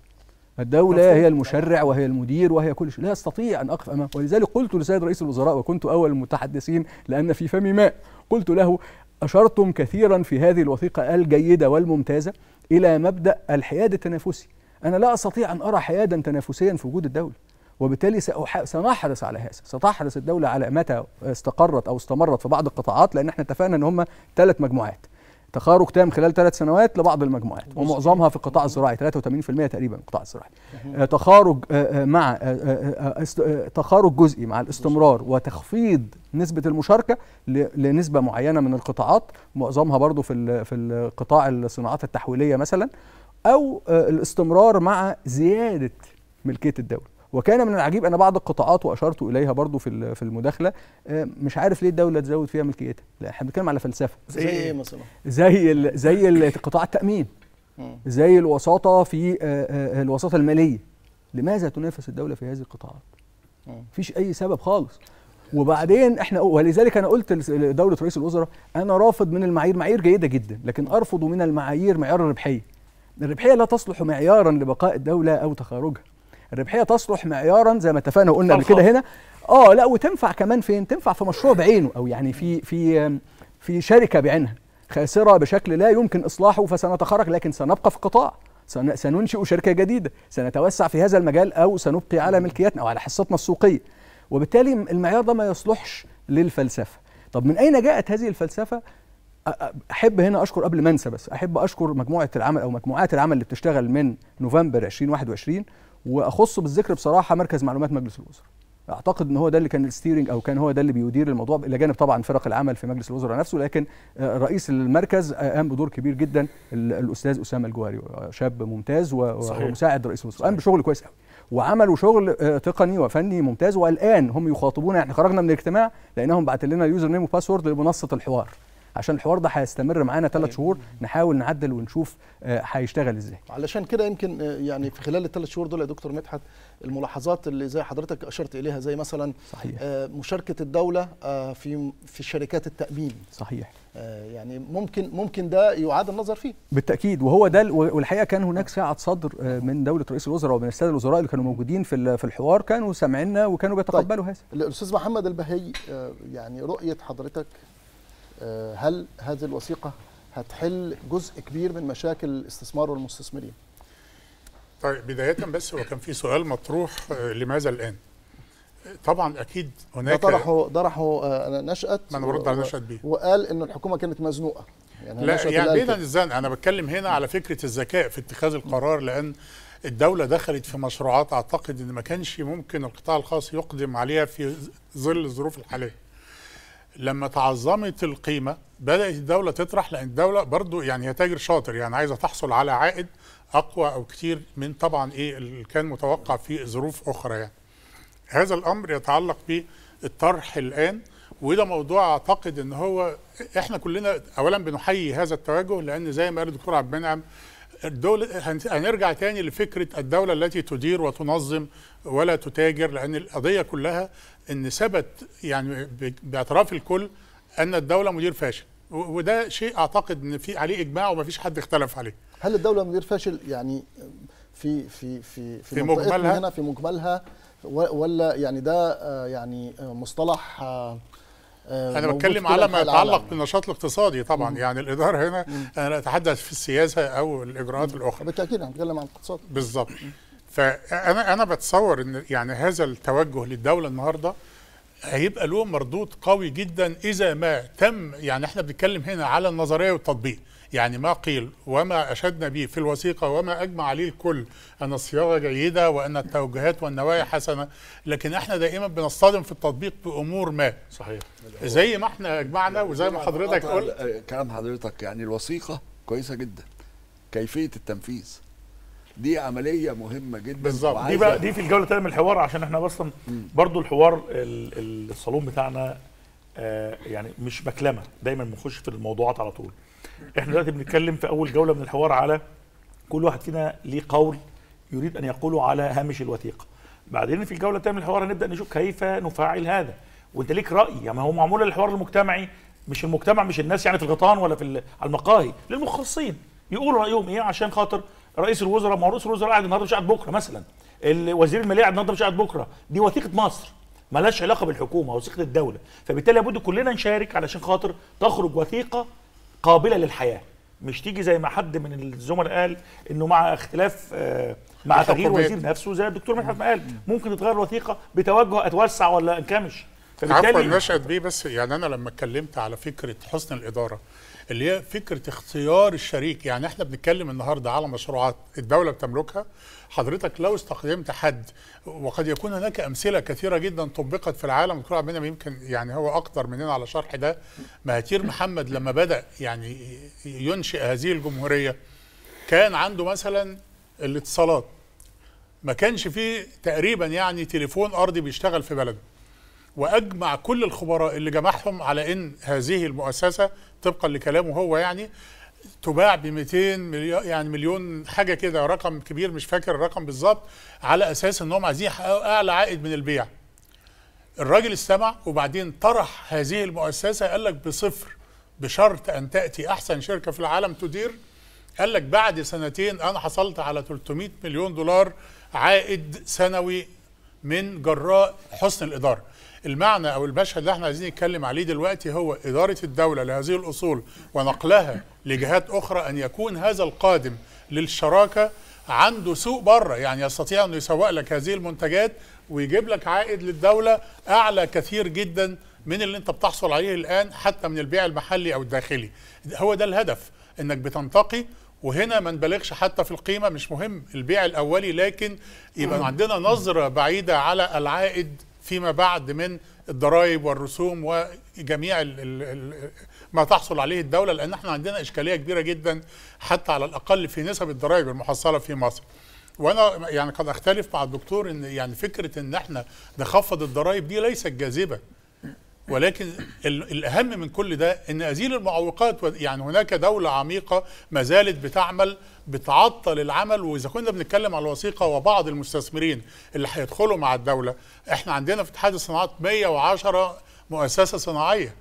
Speaker 6: الدولة هي المشرع وهي المدير وهي كل شيء لا أستطيع أن أقف أمامه ولذلك قلت لسيد رئيس الوزراء وكنت أول المتحدثين لأن في فمي ماء قلت له أشرتم كثيرا في هذه الوثيقة الجيدة والممتازة إلى مبدأ الحياد التنافسي أنا لا أستطيع أن أرى حيادا تنافسيا في وجود الدولة وبالتالي سنحرص على هذا ستحرص الدولة على متى استقرت أو استمرت في بعض القطاعات لأن احنا اتفقنا أن هم ثلاث مجموعات تخارج تام خلال ثلاث سنوات لبعض المجموعات ومعظمها في القطاع الزراعي 83% تقريبا القطاع الزراعي آه، تخارج آه، آه، مع تخارج جزئي مع الاستمرار وتخفيض نسبة المشاركة لنسبة معينة من القطاعات معظمها برضو في في القطاع الصناعات التحويلية مثلا او آه، الاستمرار مع زياده ملكيه الدوله وكان من العجيب ان بعض القطاعات واشرت اليها برضو في في المداخله آه، مش عارف ليه الدوله تزود فيها ملكيتها لا احنا بنتكلم على فلسفه زي ايه مثلا زي ال زي ال قطاع التامين زي الوساطه في آه، الوساطه الماليه لماذا تنافس الدوله في هذه القطاعات مفيش اي سبب خالص وبعدين احنا ولذلك انا قلت لدوله رئيس الوزراء انا رافض من المعايير معايير جيده جدا لكن ارفض من المعايير معيار الربحيه الربحيه لا تصلح معيارا لبقاء الدوله او تخارجها الربحيه تصلح معيارا زي ما اتفقنا وقلنا قبل كده هنا اه لا وتنفع كمان فين تنفع في مشروع بعينه او يعني في في في شركه بعينها خاسره بشكل لا يمكن اصلاحه فسنتخرج لكن سنبقى في قطاع سننشئ شركه جديده سنتوسع في هذا المجال او سنبقي على ملكيتنا او على حصتنا السوقيه وبالتالي المعيار ده ما يصلحش للفلسفه طب من اين جاءت هذه الفلسفه احب هنا اشكر قبل ما انسى بس احب اشكر مجموعه العمل او مجموعات العمل اللي بتشتغل من نوفمبر 2021 واخص بالذكر بصراحه مركز معلومات مجلس الوزراء اعتقد ان هو ده اللي كان الستيرنج او كان هو ده اللي بيدير الموضوع الى جانب طبعا فرق العمل في مجلس الوزراء نفسه لكن رئيس المركز قام بدور كبير جدا الاستاذ اسامه الجوهري شاب ممتاز ومساعد رئيس الوزراء قام بشغل كويس قوي وعملوا شغل آه، تقني وفني ممتاز والان هم يخاطبونا احنا خرجنا من الاجتماع لانهم بعت لنا اليوزر نيم وباسورد لمنصه الحوار عشان الحوار ده هيستمر معانا ثلاث طيب. شهور نحاول نعدل ونشوف آه، هيشتغل ازاي
Speaker 1: علشان كده يمكن آه، يعني في خلال الثلاث شهور دول يا دكتور مدحت الملاحظات اللي زي حضرتك اشرت اليها زي مثلا صحيح. آه، مشاركه الدوله في في شركات التامين صحيح يعني ممكن ممكن ده يعاد النظر فيه
Speaker 6: بالتاكيد وهو ده والحقيقه كان هناك ساعه صدر من دوله رئيس الوزراء ومن الساده الوزراء اللي كانوا موجودين في في الحوار كانوا سامعيننا وكانوا بيتقبلوا طيب. هذا
Speaker 1: الاستاذ محمد البهي يعني رؤيه حضرتك آه، هل هذه الوثيقه هتحل جزء كبير من مشاكل الاستثمار والمستثمرين طيب بدايه بس هو كان في سؤال مطروح آه، لماذا الان طبعا اكيد هناك طرحه طرحه آه، نشأت ما انا على نشأت بيه وقال ان الحكومه كانت مزنوقه يعني لا يعني بعيدا
Speaker 7: الزن انا بتكلم هنا على فكره الذكاء في اتخاذ القرار لان الدوله دخلت في مشروعات اعتقد ان ما كانش ممكن القطاع الخاص يقدم عليها في ظل الظروف الحاليه لما تعظمت القيمه بدات الدوله تطرح لان الدوله برضو يعني هي تاجر شاطر يعني عايزه تحصل على عائد اقوى او كتير من طبعا ايه اللي كان متوقع في ظروف اخرى يعني. هذا الامر يتعلق بالطرح الان وده موضوع اعتقد ان هو احنا كلنا اولا بنحيي هذا التوجه لان زي ما قال الدكتور عبد المنعم الدولة هنرجع تاني لفكرة الدولة التي تدير وتنظم ولا تتاجر لأن القضية كلها أن ثبت يعني باعتراف الكل أن الدولة مدير فاشل وده شيء أعتقد أن في عليه إجماع ومفيش حد اختلف عليه
Speaker 1: هل الدولة مدير فاشل يعني في في في في, في مجملها هنا في مجملها ولا يعني ده آه، يعني آه، مصطلح آه، انا بتكلم على ما يتعلق
Speaker 7: بالنشاط الاقتصادي طبعا مم. يعني الاداره هنا مم. انا اتحدث في السياسه او الاجراءات مم. الاخرى بالتاكيد بنتكلم عن الاقتصاد بالظبط فانا انا بتصور ان يعني هذا التوجه للدوله النهارده هيبقى له مردود قوي جدا اذا ما تم يعني احنا بنتكلم هنا على النظريه والتطبيق يعني ما قيل وما اشدنا به في الوثيقه وما اجمع عليه الكل ان الصياغه جيده وان التوجهات والنوايا حسنه لكن احنا دائما بنصطدم في التطبيق بامور ما صحيح زي ما احنا اجمعنا وزي ما حضرتك قلت
Speaker 4: كلام حضرتك يعني الوثيقه كويسه جدا كيفيه التنفيذ دي عمليه مهمه جدا بالظبط دي بقى دي في الجوله
Speaker 2: الثانيه من الحوار عشان احنا اصلا برضو الحوار الصالون بتاعنا آه يعني مش مكلمه دايما بنخش في الموضوعات على طول احنا دلوقتي بنتكلم في اول جوله من الحوار على كل واحد فينا ليه قول يريد ان يقوله على هامش الوثيقه بعدين في الجوله الثانيه من الحوار هنبدا نشوف كيف نفعل هذا وانت ليك راي يعني هو معمول الحوار المجتمعي مش المجتمع مش الناس يعني في الغيطان ولا في على المقاهي للمختصين يقولوا رايهم ايه عشان خاطر رئيس الوزراء ما هو رئيس الوزراء قاعد النهارده مش قاعد بكره مثلا وزير الماليه قاعد النهارده مش قاعد بكره دي وثيقه مصر ملهاش علاقه بالحكومه وثيقه الدوله فبالتالي لابد كلنا نشارك علشان خاطر تخرج وثيقه قابله للحياه مش تيجي زي ما حد من الزملاء قال انه مع اختلاف آه، مع تغيير وزير نفسه زي الدكتور مدحت قال ممكن تتغير وثيقه بتوجه اتوسع ولا انكمش فبالتالي عفوا نشأت
Speaker 7: بيه بس يعني انا لما اتكلمت على فكره حسن الاداره اللي هي فكره اختيار الشريك يعني احنا بنتكلم النهارده على مشروعات الدوله بتملكها حضرتك لو استخدمت حد وقد يكون هناك امثله كثيره جدا طبقت في العالم الدكتور عبد يمكن يعني هو اقدر مننا على شرح ده مهاتير محمد لما بدا يعني ينشئ هذه الجمهوريه كان عنده مثلا الاتصالات ما كانش فيه تقريبا يعني تليفون ارضي بيشتغل في بلده واجمع كل الخبراء اللي جمعهم على ان هذه المؤسسه طبقا لكلامه هو يعني تباع ب 200 مليون يعني مليون حاجه كده رقم كبير مش فاكر الرقم بالظبط على اساس انهم عايزين يحققوا اعلى عائد من البيع. الراجل استمع وبعدين طرح هذه المؤسسه قال لك بصفر بشرط ان تاتي احسن شركه في العالم تدير قال لك بعد سنتين انا حصلت على 300 مليون دولار عائد سنوي من جراء حسن الاداره. المعنى او المشهد اللي احنا عايزين نتكلم عليه دلوقتي هو اداره الدوله لهذه الاصول ونقلها لجهات اخرى ان يكون هذا القادم للشراكه عنده سوق بره يعني يستطيع انه يسوق لك هذه المنتجات ويجيب لك عائد للدوله اعلى كثير جدا من اللي انت بتحصل عليه الان حتى من البيع المحلي او الداخلي هو ده الهدف انك بتنتقي وهنا ما نبالغش حتى في القيمه مش مهم البيع الاولي لكن يبقى عندنا نظره بعيده على العائد فيما بعد من الضرائب والرسوم وجميع الـ الـ ما تحصل عليه الدولة لأن احنا عندنا إشكالية كبيرة جدا حتى على الأقل في نسب الضرائب المحصلة في مصر وانا يعني قد اختلف مع الدكتور ان يعني فكره ان احنا نخفض الضرائب دي ليست جاذبه ولكن الأهم من كل ده أن أزيل المعوقات يعني هناك دولة عميقة ما زالت بتعمل بتعطل العمل وإذا كنا بنتكلم على الوثيقة وبعض المستثمرين اللي هيدخلوا مع الدولة إحنا عندنا في اتحاد الصناعات 110 مؤسسة صناعية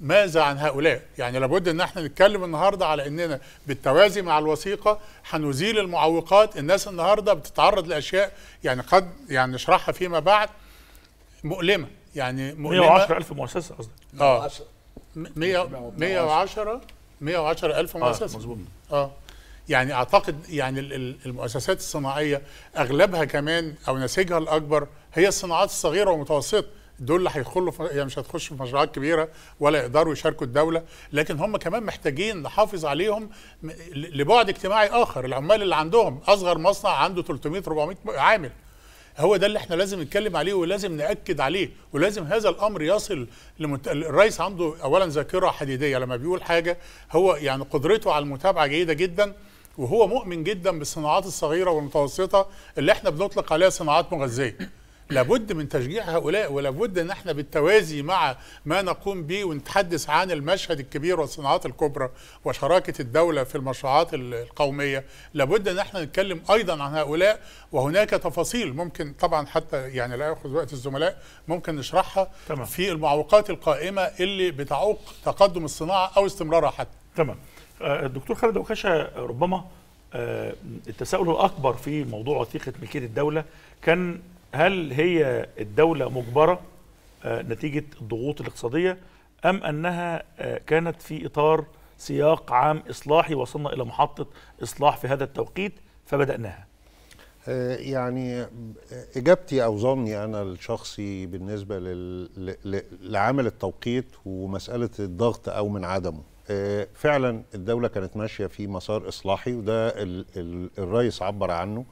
Speaker 7: ماذا عن هؤلاء؟ يعني لابد ان احنا نتكلم النهارده على اننا بالتوازي مع الوثيقه هنزيل المعوقات، الناس النهارده بتتعرض لاشياء يعني قد يعني نشرحها فيما بعد مؤلمه. يعني مؤلمة 110000 مؤسسه قصدك اه 110 110000 آه، مؤسسه مظبوط اه يعني اعتقد يعني المؤسسات الصناعيه اغلبها كمان او نسيجها الاكبر هي الصناعات الصغيره والمتوسطه دول اللي هيخلوا هي يعني مش هتخش في مشروعات كبيره ولا يقدروا يشاركوا الدوله لكن هم كمان محتاجين نحافظ عليهم لبعد اجتماعي اخر العمال اللي عندهم اصغر مصنع عنده 300 400 عامل هو ده اللي احنا لازم نتكلم عليه ولازم ناكد عليه ولازم هذا الامر يصل لمت... الرئيس عنده اولا ذاكره حديديه لما بيقول حاجه هو يعني قدرته على المتابعه جيده جدا وهو مؤمن جدا بالصناعات الصغيره والمتوسطه اللي احنا بنطلق عليها صناعات مغذيه لابد من تشجيع هؤلاء ولابد ان احنا بالتوازي مع ما نقوم به ونتحدث عن المشهد الكبير والصناعات الكبرى وشراكه الدوله في المشروعات القوميه لابد ان احنا نتكلم ايضا عن هؤلاء وهناك تفاصيل ممكن طبعا حتى يعني لا ياخذ وقت الزملاء ممكن نشرحها تمام. في المعوقات القائمه اللي بتعوق تقدم الصناعه او استمرارها حتى
Speaker 2: تمام آه، الدكتور خالد وكاشة ربما آه، التساؤل الأكبر في موضوع وثيقة ملكية الدولة كان هل هي الدولة مجبرة آه، نتيجة الضغوط الاقتصادية أم أنها آه، كانت في إطار سياق عام إصلاحي وصلنا إلى محطة إصلاح في هذا التوقيت فبدأناها
Speaker 8: آه، يعني إجابتي أو ظني أنا الشخصي بالنسبة لعمل التوقيت ومسألة الضغط أو من عدمه فعلا الدولة كانت ماشية في مسار إصلاحي وده الرئيس عبر عنه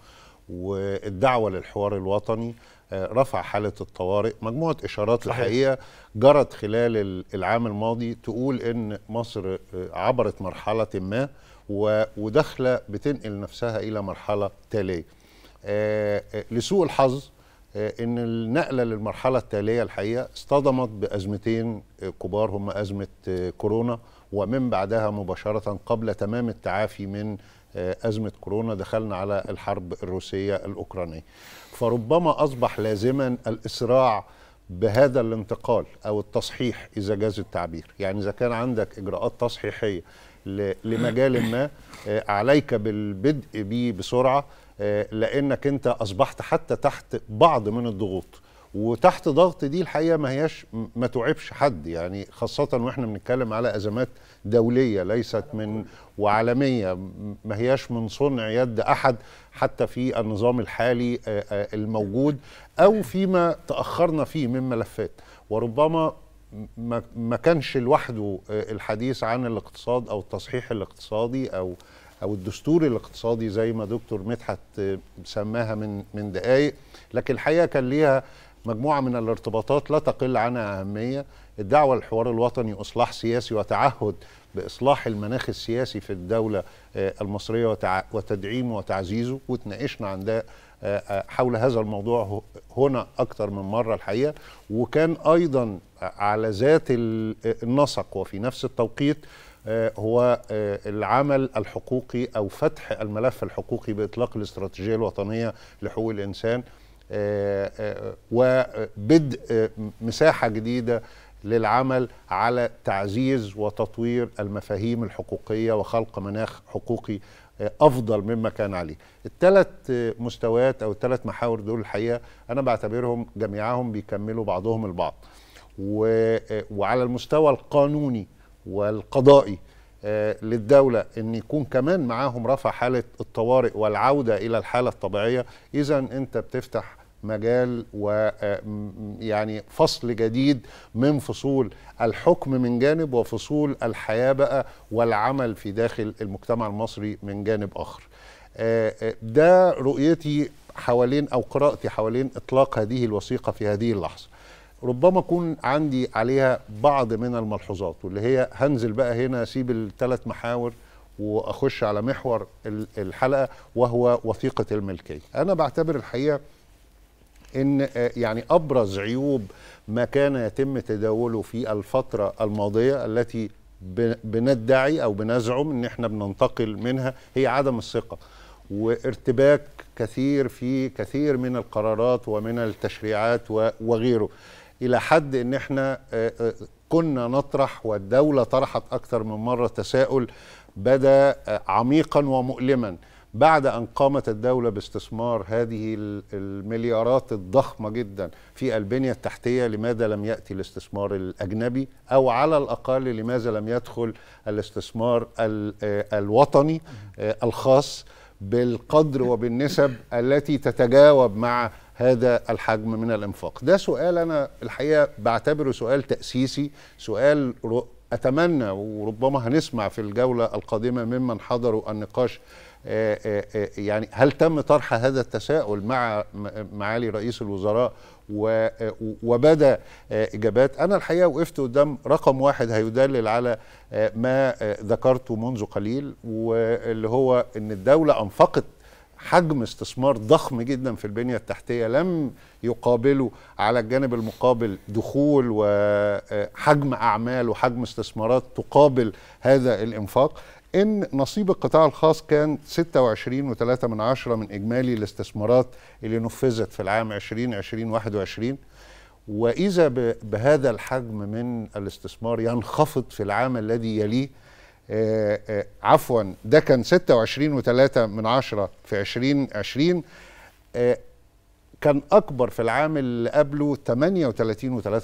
Speaker 8: والدعوه للحوار الوطني آه، رفع حاله الطوارئ مجموعه اشارات صحيح. الحقيقه جرت خلال العام الماضي تقول ان مصر آه، عبرت مرحله ما وداخله بتنقل نفسها الى مرحله تاليه آه، لسوء الحظ ان النقله للمرحله التاليه الحقيقه اصطدمت بازمتين كبار هما ازمه كورونا ومن بعدها مباشره قبل تمام التعافي من آه، أزمة كورونا دخلنا على الحرب الروسية الأوكرانية فربما أصبح لازما الإسراع بهذا الانتقال أو التصحيح إذا جاز التعبير يعني إذا كان عندك إجراءات تصحيحية لمجال ما آه، عليك بالبدء به بسرعة آه، لأنك أنت أصبحت حتى تحت بعض من الضغوط وتحت ضغط دي الحقيقه ما هياش ما تعبش حد يعني خاصه واحنا بنتكلم على ازمات دوليه ليست من وعالميه ما هياش من صنع يد احد حتى في النظام الحالي آه، آه، الموجود او فيما تاخرنا فيه من ملفات وربما ما كانش لوحده آه، الحديث عن الاقتصاد او التصحيح الاقتصادي او او الدستور الاقتصادي زي ما دكتور مدحت سماها من من دقائق لكن الحقيقه كان ليها مجموعة من الارتباطات لا تقل عنها أهمية الدعوة للحوار الوطني وإصلاح سياسي وتعهد بإصلاح المناخ السياسي في الدولة آه، المصرية وتدعيمه وتعزيزه وتناقشنا عن ده آه، آه، حول هذا الموضوع هنا أكثر من مرة الحقيقة وكان أيضا على ذات النسق وفي نفس التوقيت هو العمل الحقوقي أو فتح الملف الحقوقي بإطلاق الاستراتيجية الوطنية لحقوق الإنسان آه، آه، وبدء آه، مساحه جديده للعمل على تعزيز وتطوير المفاهيم الحقوقيه وخلق مناخ حقوقي افضل مما كان عليه الثلاث مستويات او الثلاث محاور دول الحقيقه انا بعتبرهم جميعهم بيكملوا بعضهم البعض وعلى المستوى القانوني والقضائي للدولة أن يكون كمان معاهم رفع حالة الطوارئ والعودة إلى الحالة الطبيعية إذا أنت بتفتح مجال ويعني آه، فصل جديد من فصول الحكم من جانب وفصول الحياة بقى والعمل في داخل المجتمع المصري من جانب آخر آه، آه، ده رؤيتي حوالين أو قراءتي حوالين إطلاق هذه الوثيقة في هذه اللحظة ربما أكون عندي عليها بعض من الملحوظات واللي هي هنزل بقى هنا أسيب الثلاث محاور واخش على محور الحلقه وهو وثيقه الملكيه. انا بعتبر الحقيقه ان آه، يعني ابرز عيوب ما كان يتم تداوله في الفتره الماضيه التي بندعي او بنزعم ان احنا بننتقل منها هي عدم الثقه وارتباك كثير في كثير من القرارات ومن التشريعات وغيره الى حد ان احنا آه، آه، كنا نطرح والدوله طرحت اكثر من مره تساؤل بدا عميقا ومؤلما بعد أن قامت الدولة باستثمار هذه المليارات الضخمة جدا في البنية التحتية لماذا لم يأتي الاستثمار الأجنبي أو على الأقل لماذا لم يدخل الاستثمار آه، الوطني آه، الخاص بالقدر وبالنسب التي تتجاوب مع هذا الحجم من الانفاق ده سؤال انا الحقيقه بعتبره سؤال تاسيسي سؤال اتمنى وربما هنسمع في الجوله القادمه ممن حضروا النقاش آه، آه، آه، يعني هل تم طرح هذا التساؤل مع معالي رئيس الوزراء وبدا اجابات انا الحقيقه وقفت قدام رقم واحد هيدلل على ما ذكرته منذ قليل واللي هو ان الدوله انفقت حجم استثمار ضخم جدا في البنيه التحتيه لم يقابله على الجانب المقابل دخول وحجم اعمال وحجم استثمارات تقابل هذا الانفاق ان نصيب القطاع الخاص كان 26.3 من عشرة من اجمالي الاستثمارات اللي نفذت في العام 2020 21 واذا بهذا الحجم من الاستثمار ينخفض في العام الذي يليه آآ آه، آآ آه، عفوا ده كان 26.3 من عشرة في 2020 آه، كان اكبر في العام اللي قبله 38.3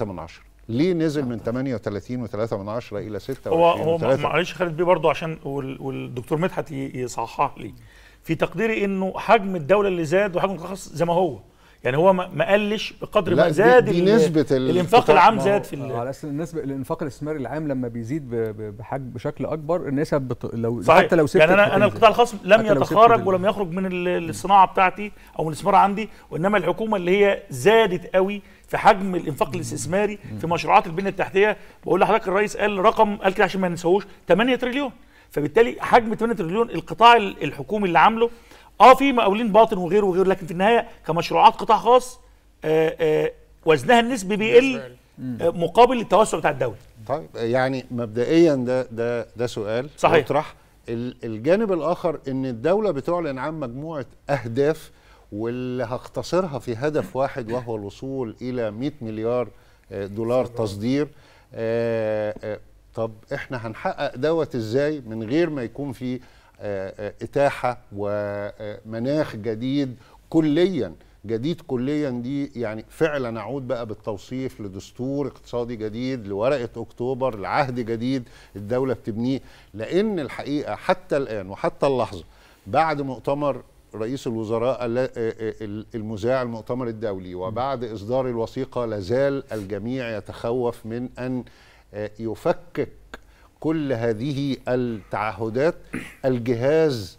Speaker 8: من عشرة ليه نزل من 38 و3 من 10 الى 6 هو هو معلش
Speaker 2: خالد بيه برضه عشان والدكتور مدحت يصحح لي في تقديري انه حجم الدوله اللي زاد وحجم الخاص زي ما هو يعني هو ما قلش بقدر ما زاد دي نسبة الانفاق العام زاد
Speaker 6: في على اساس النسبه الانفاق الاستثماري العام لما بيزيد بحجم بشكل اكبر النسب بت... لو صحيح. حتى لو سبت يعني انا انا القطاع الخاص لم يتخارج ولم
Speaker 2: يخرج من الصناعه بتاعتي او من الاستثمار عندي وانما الحكومه اللي هي زادت قوي في حجم الانفاق الاستثماري في مشروعات البنيه التحتيه بقول لحضرتك الرئيس قال رقم قال كده عشان ما ننساهوش 8 تريليون فبالتالي حجم 8 تريليون القطاع الحكومي اللي عامله اه في مقاولين باطن وغيره وغيره لكن في النهايه كمشروعات قطاع خاص آآ آه، آآ آه، وزنها النسبي بيقل آه،
Speaker 8: مقابل التوسع بتاع الدوله طيب يعني مبدئيا ده ده ده سؤال صحيح يطرح الجانب الاخر ان الدوله بتعلن عن مجموعه اهداف واللي هختصرها في هدف واحد وهو الوصول الى 100 مليار آه، دولار تصدير آه، آه، طب احنا هنحقق دوت ازاي من غير ما يكون في اتاحه ومناخ جديد كليا جديد كليا دي يعني فعلا اعود بقى بالتوصيف لدستور اقتصادي جديد لورقه اكتوبر لعهد جديد الدوله بتبنيه لان الحقيقه حتى الان وحتى اللحظه بعد مؤتمر رئيس الوزراء آه، آه، المذاع المؤتمر الدولي وبعد إصدار الوثيقة لازال الجميع يتخوف من أن آه، يفكك كل هذه التعهدات الجهاز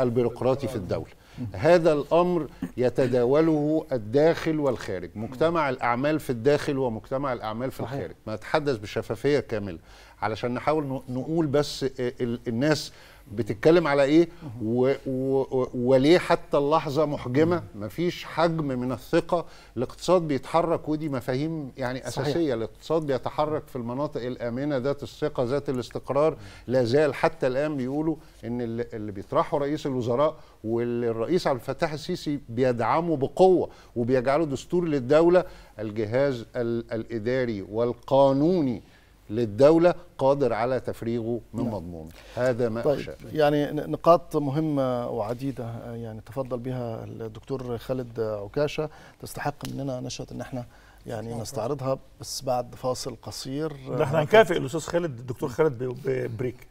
Speaker 8: البيروقراطي في الدولة هذا الأمر يتداوله الداخل والخارج مجتمع الأعمال في الداخل ومجتمع الأعمال في الخارج ما تحدث بشفافية كاملة علشان نحاول نقول بس الناس بتتكلم على ايه و و وليه حتى اللحظه محجمه مفيش حجم من الثقه الاقتصاد بيتحرك ودي مفاهيم يعني اساسيه صحيح. الاقتصاد بيتحرك في المناطق الامنه ذات الثقه ذات الاستقرار لا زال حتى الان بيقولوا ان اللي بيطرحه رئيس الوزراء واللي الرئيس عبد الفتاح السيسي بيدعمه بقوه وبيجعله دستور للدوله الجهاز الاداري والقانوني للدولة قادر على تفريغه من نعم. مضمونه هذا ما طيب أخشى
Speaker 1: يعني نقاط مهمة وعديدة آه، يعني تفضل بها الدكتور خالد آه، عكاشة تستحق مننا نشرة ان احنا يعني نعم. نستعرضها بس بعد فاصل قصير ده آه، احنا هنكافئ الاستاذ خالد الدكتور خالد ببريك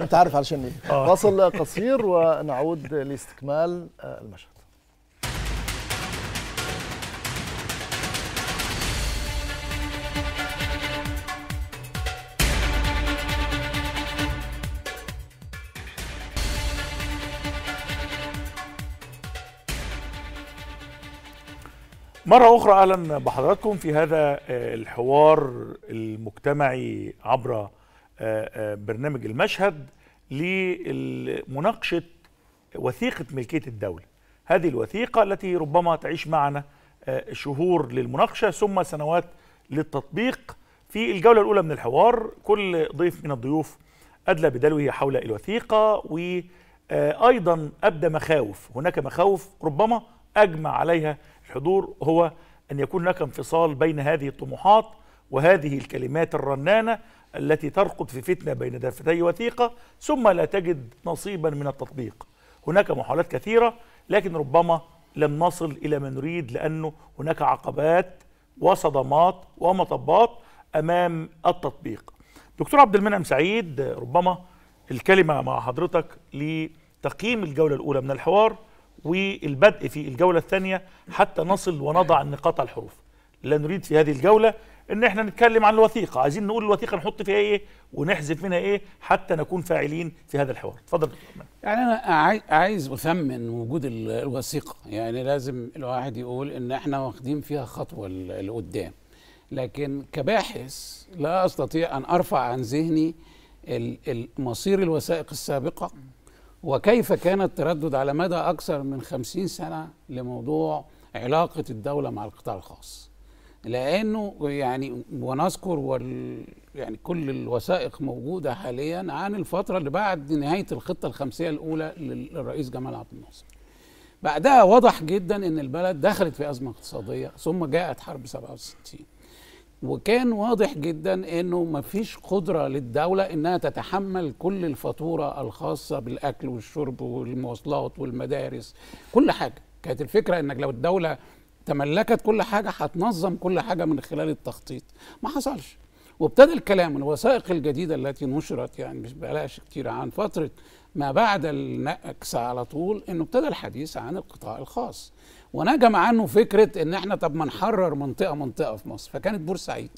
Speaker 1: انت عارف علشان ايه فاصل قصير ونعود لاستكمال المشهد
Speaker 2: مرة أخرى أهلا بحضراتكم في هذا آه، الحوار المجتمعي عبر آه، آه، برنامج المشهد لمناقشة وثيقة ملكية الدولة هذه الوثيقة التي ربما تعيش معنا شهور للمناقشة ثم سنوات للتطبيق في الجولة الأولى من الحوار كل ضيف من الضيوف أدلى بدلوه حول الوثيقة وأيضا أبدى مخاوف هناك مخاوف ربما أجمع عليها الحضور هو أن يكون هناك انفصال بين هذه الطموحات وهذه الكلمات الرنانة التي ترقد في فتنة بين دفتي وثيقة ثم لا تجد نصيبا من التطبيق هناك محاولات كثيرة لكن ربما لم نصل إلى ما نريد لأنه هناك عقبات وصدمات ومطبات أمام التطبيق دكتور عبد المنعم سعيد ربما الكلمة مع حضرتك لتقييم الجولة الأولى من الحوار والبدء في الجولة الثانية حتى نصل ونضع النقاط على الحروف لا نريد في هذه الجولة ان احنا نتكلم عن الوثيقة عايزين نقول الوثيقة نحط فيها ايه ونحذف منها ايه حتى نكون فاعلين في هذا الحوار اتفضل يعني انا عايز اثمن
Speaker 3: وجود الوثيقة يعني لازم الواحد يقول ان احنا واخدين فيها خطوة لقدام لكن كباحث لا استطيع ان ارفع عن ذهني مصير الوثائق السابقة وكيف كان التردد على مدى أكثر من خمسين سنة لموضوع علاقة الدولة مع القطاع الخاص لأنه يعني ونذكر وال يعني كل الوثائق موجودة حاليا عن الفترة اللي بعد نهاية الخطة الخمسية الأولى للرئيس جمال عبد الناصر بعدها وضح جدا أن البلد دخلت في أزمة اقتصادية ثم جاءت حرب 67 وكان واضح جدا انه مفيش قدره للدوله انها تتحمل كل الفاتوره الخاصه بالاكل والشرب والمواصلات والمدارس كل حاجه كانت الفكره انك لو الدوله تملكت كل حاجه هتنظم كل حاجه من خلال التخطيط ما حصلش وابتدى الكلام الوثائق الجديده التي نشرت يعني مش بلاش كتير عن فتره ما بعد النكسه على طول انه ابتدى الحديث عن القطاع الخاص ونجم عنه فكره ان احنا طب ما نحرر منطقه منطقه في مصر فكانت بورسعيد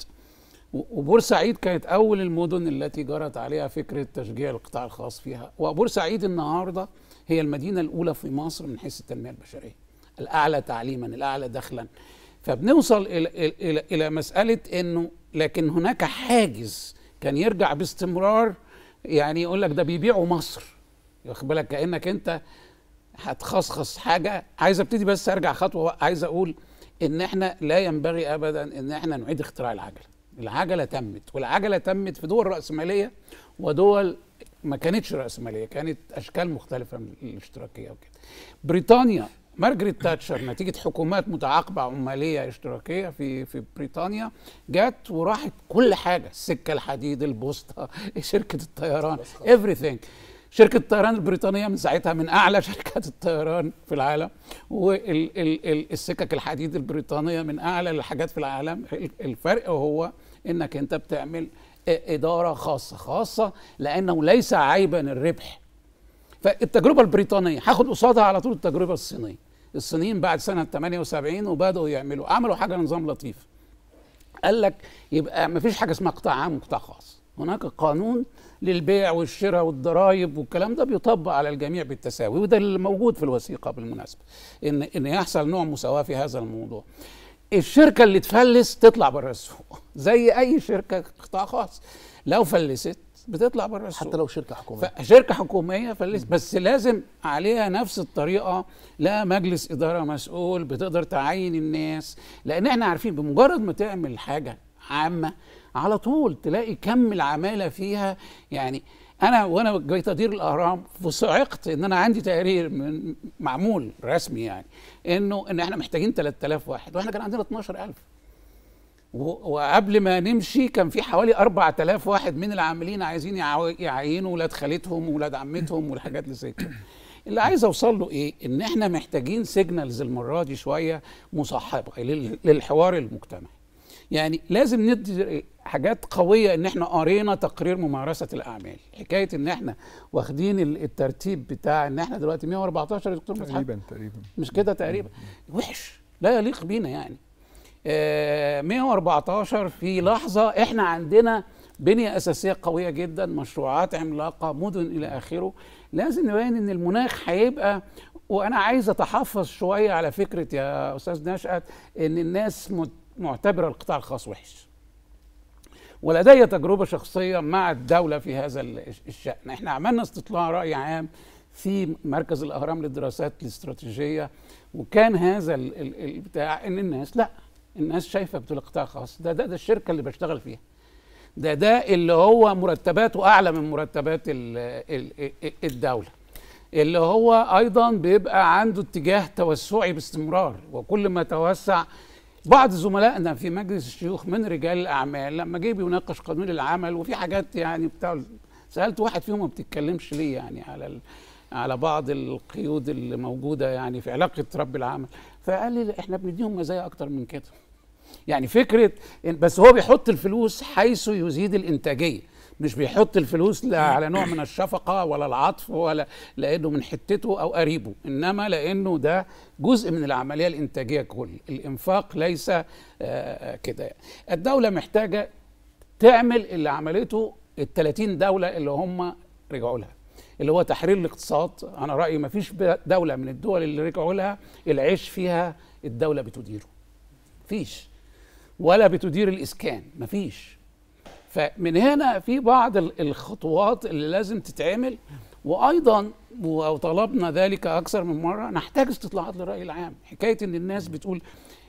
Speaker 3: وبورسعيد كانت اول المدن التي جرت عليها فكره تشجيع القطاع الخاص فيها وبورسعيد النهارده هي المدينه الاولى في مصر من حيث التنميه البشريه الاعلى تعليما الاعلى دخلا فبنوصل الى الى, إلى مساله انه لكن هناك حاجز كان يرجع باستمرار يعني يقول لك ده بيبيعوا مصر واخد بالك كانك انت هتخصخص حاجه عايز ابتدي بس ارجع خطوه عايز اقول ان احنا لا ينبغي ابدا ان احنا نعيد اختراع العجله العجله تمت والعجله تمت في دول راسماليه ودول ما كانتش راسماليه كانت اشكال مختلفه من الاشتراكيه وكده بريطانيا مارجريت تاتشر نتيجه حكومات متعاقبه عماليه اشتراكيه في في بريطانيا جت وراحت كل حاجه السكه الحديد البوسطه شركه الطيران everything شركة الطيران البريطانية من ساعتها من أعلى شركات الطيران في العالم والسكك الحديد البريطانية من أعلى الحاجات في العالم الفرق هو إنك أنت بتعمل إدارة خاصة خاصة لأنه ليس عيبا الربح فالتجربة البريطانية هاخد قصادها على طول التجربة الصينية الصينيين بعد سنة 78 وبدأوا يعملوا عملوا حاجة نظام لطيف قال لك يبقى ما فيش حاجة اسمها قطاع عام وقطاع خاص هناك قانون للبيع والشراء والضرائب والكلام ده بيطبق على الجميع بالتساوي وده اللي موجود في الوثيقه بالمناسبه ان ان يحصل نوع مساواه في هذا الموضوع الشركه اللي تفلس تطلع بره السوق زي اي شركه قطاع خاص لو فلست بتطلع بره السوق حتى لو شركه حكوميه شركه حكوميه فلست بس لازم عليها نفس الطريقه لا مجلس اداره مسؤول بتقدر تعين الناس لان احنا عارفين بمجرد ما تعمل حاجه عامه على طول تلاقي كم العماله فيها يعني انا وانا جاي تدير الاهرام فصعقت ان انا عندي تقرير من معمول رسمي يعني انه ان احنا محتاجين 3000 واحد واحنا كان عندنا 12000 وقبل ما نمشي كان في حوالي 4000 واحد من العاملين عايزين يعينوا ولاد خالتهم ولاد عمتهم والحاجات اللي زي كده اللي عايز اوصل له ايه ان احنا محتاجين سيجنالز المره دي شويه مصاحبه للحوار المجتمعي يعني لازم ندي حاجات قويه ان احنا قرينا تقرير ممارسه الاعمال حكايه ان احنا واخدين الترتيب بتاع ان احنا دلوقتي 114 دكتور متحف تقريبا
Speaker 6: تقريبا مش
Speaker 3: كده تقريبا وحش لا يليق بينا يعني آه 114 في لحظه احنا عندنا بنيه اساسيه قويه جدا مشروعات عملاقه مدن الى اخره لازم نبين ان المناخ هيبقى وانا عايز اتحفظ شويه على فكره يا استاذ نشأت ان الناس معتبره القطاع الخاص وحش ولدي تجربة شخصية مع الدولة في هذا الشأن احنا عملنا استطلاع رأي عام في مركز الأهرام للدراسات الاستراتيجية وكان هذا البتاع ان الناس لا الناس شايفة بتوع القطاع الخاص ده ده, ده الشركة اللي بشتغل فيها ده ده اللي هو مرتباته أعلى من مرتبات الدولة اللي هو أيضا بيبقى عنده اتجاه توسعي باستمرار وكل ما توسع بعض زملائنا في مجلس الشيوخ من رجال الاعمال لما جه بيناقش قانون العمل وفي حاجات يعني بتاع سالت واحد فيهم ما بتتكلمش ليه يعني على ال... على بعض القيود اللي موجوده يعني في علاقه رب العمل فقال لي احنا بنديهم مزايا اكتر من كده يعني فكره بس هو بيحط الفلوس حيث يزيد الانتاجيه مش بيحط الفلوس لا على نوع من الشفقه ولا العطف ولا لانه من حتته او قريبه انما لانه ده جزء من العمليه الانتاجيه كل الانفاق ليس آه، آه، كده الدوله محتاجه تعمل اللي عملته ال 30 دوله اللي هم رجعوا لها اللي هو تحرير الاقتصاد انا رايي ما فيش دوله من الدول اللي رجعوا لها العيش فيها الدوله بتديره فيش ولا بتدير الاسكان مفيش فمن هنا في بعض الخطوات اللي لازم تتعمل وايضا وطلبنا ذلك اكثر من مره نحتاج استطلاعات للراي العام حكايه ان الناس بتقول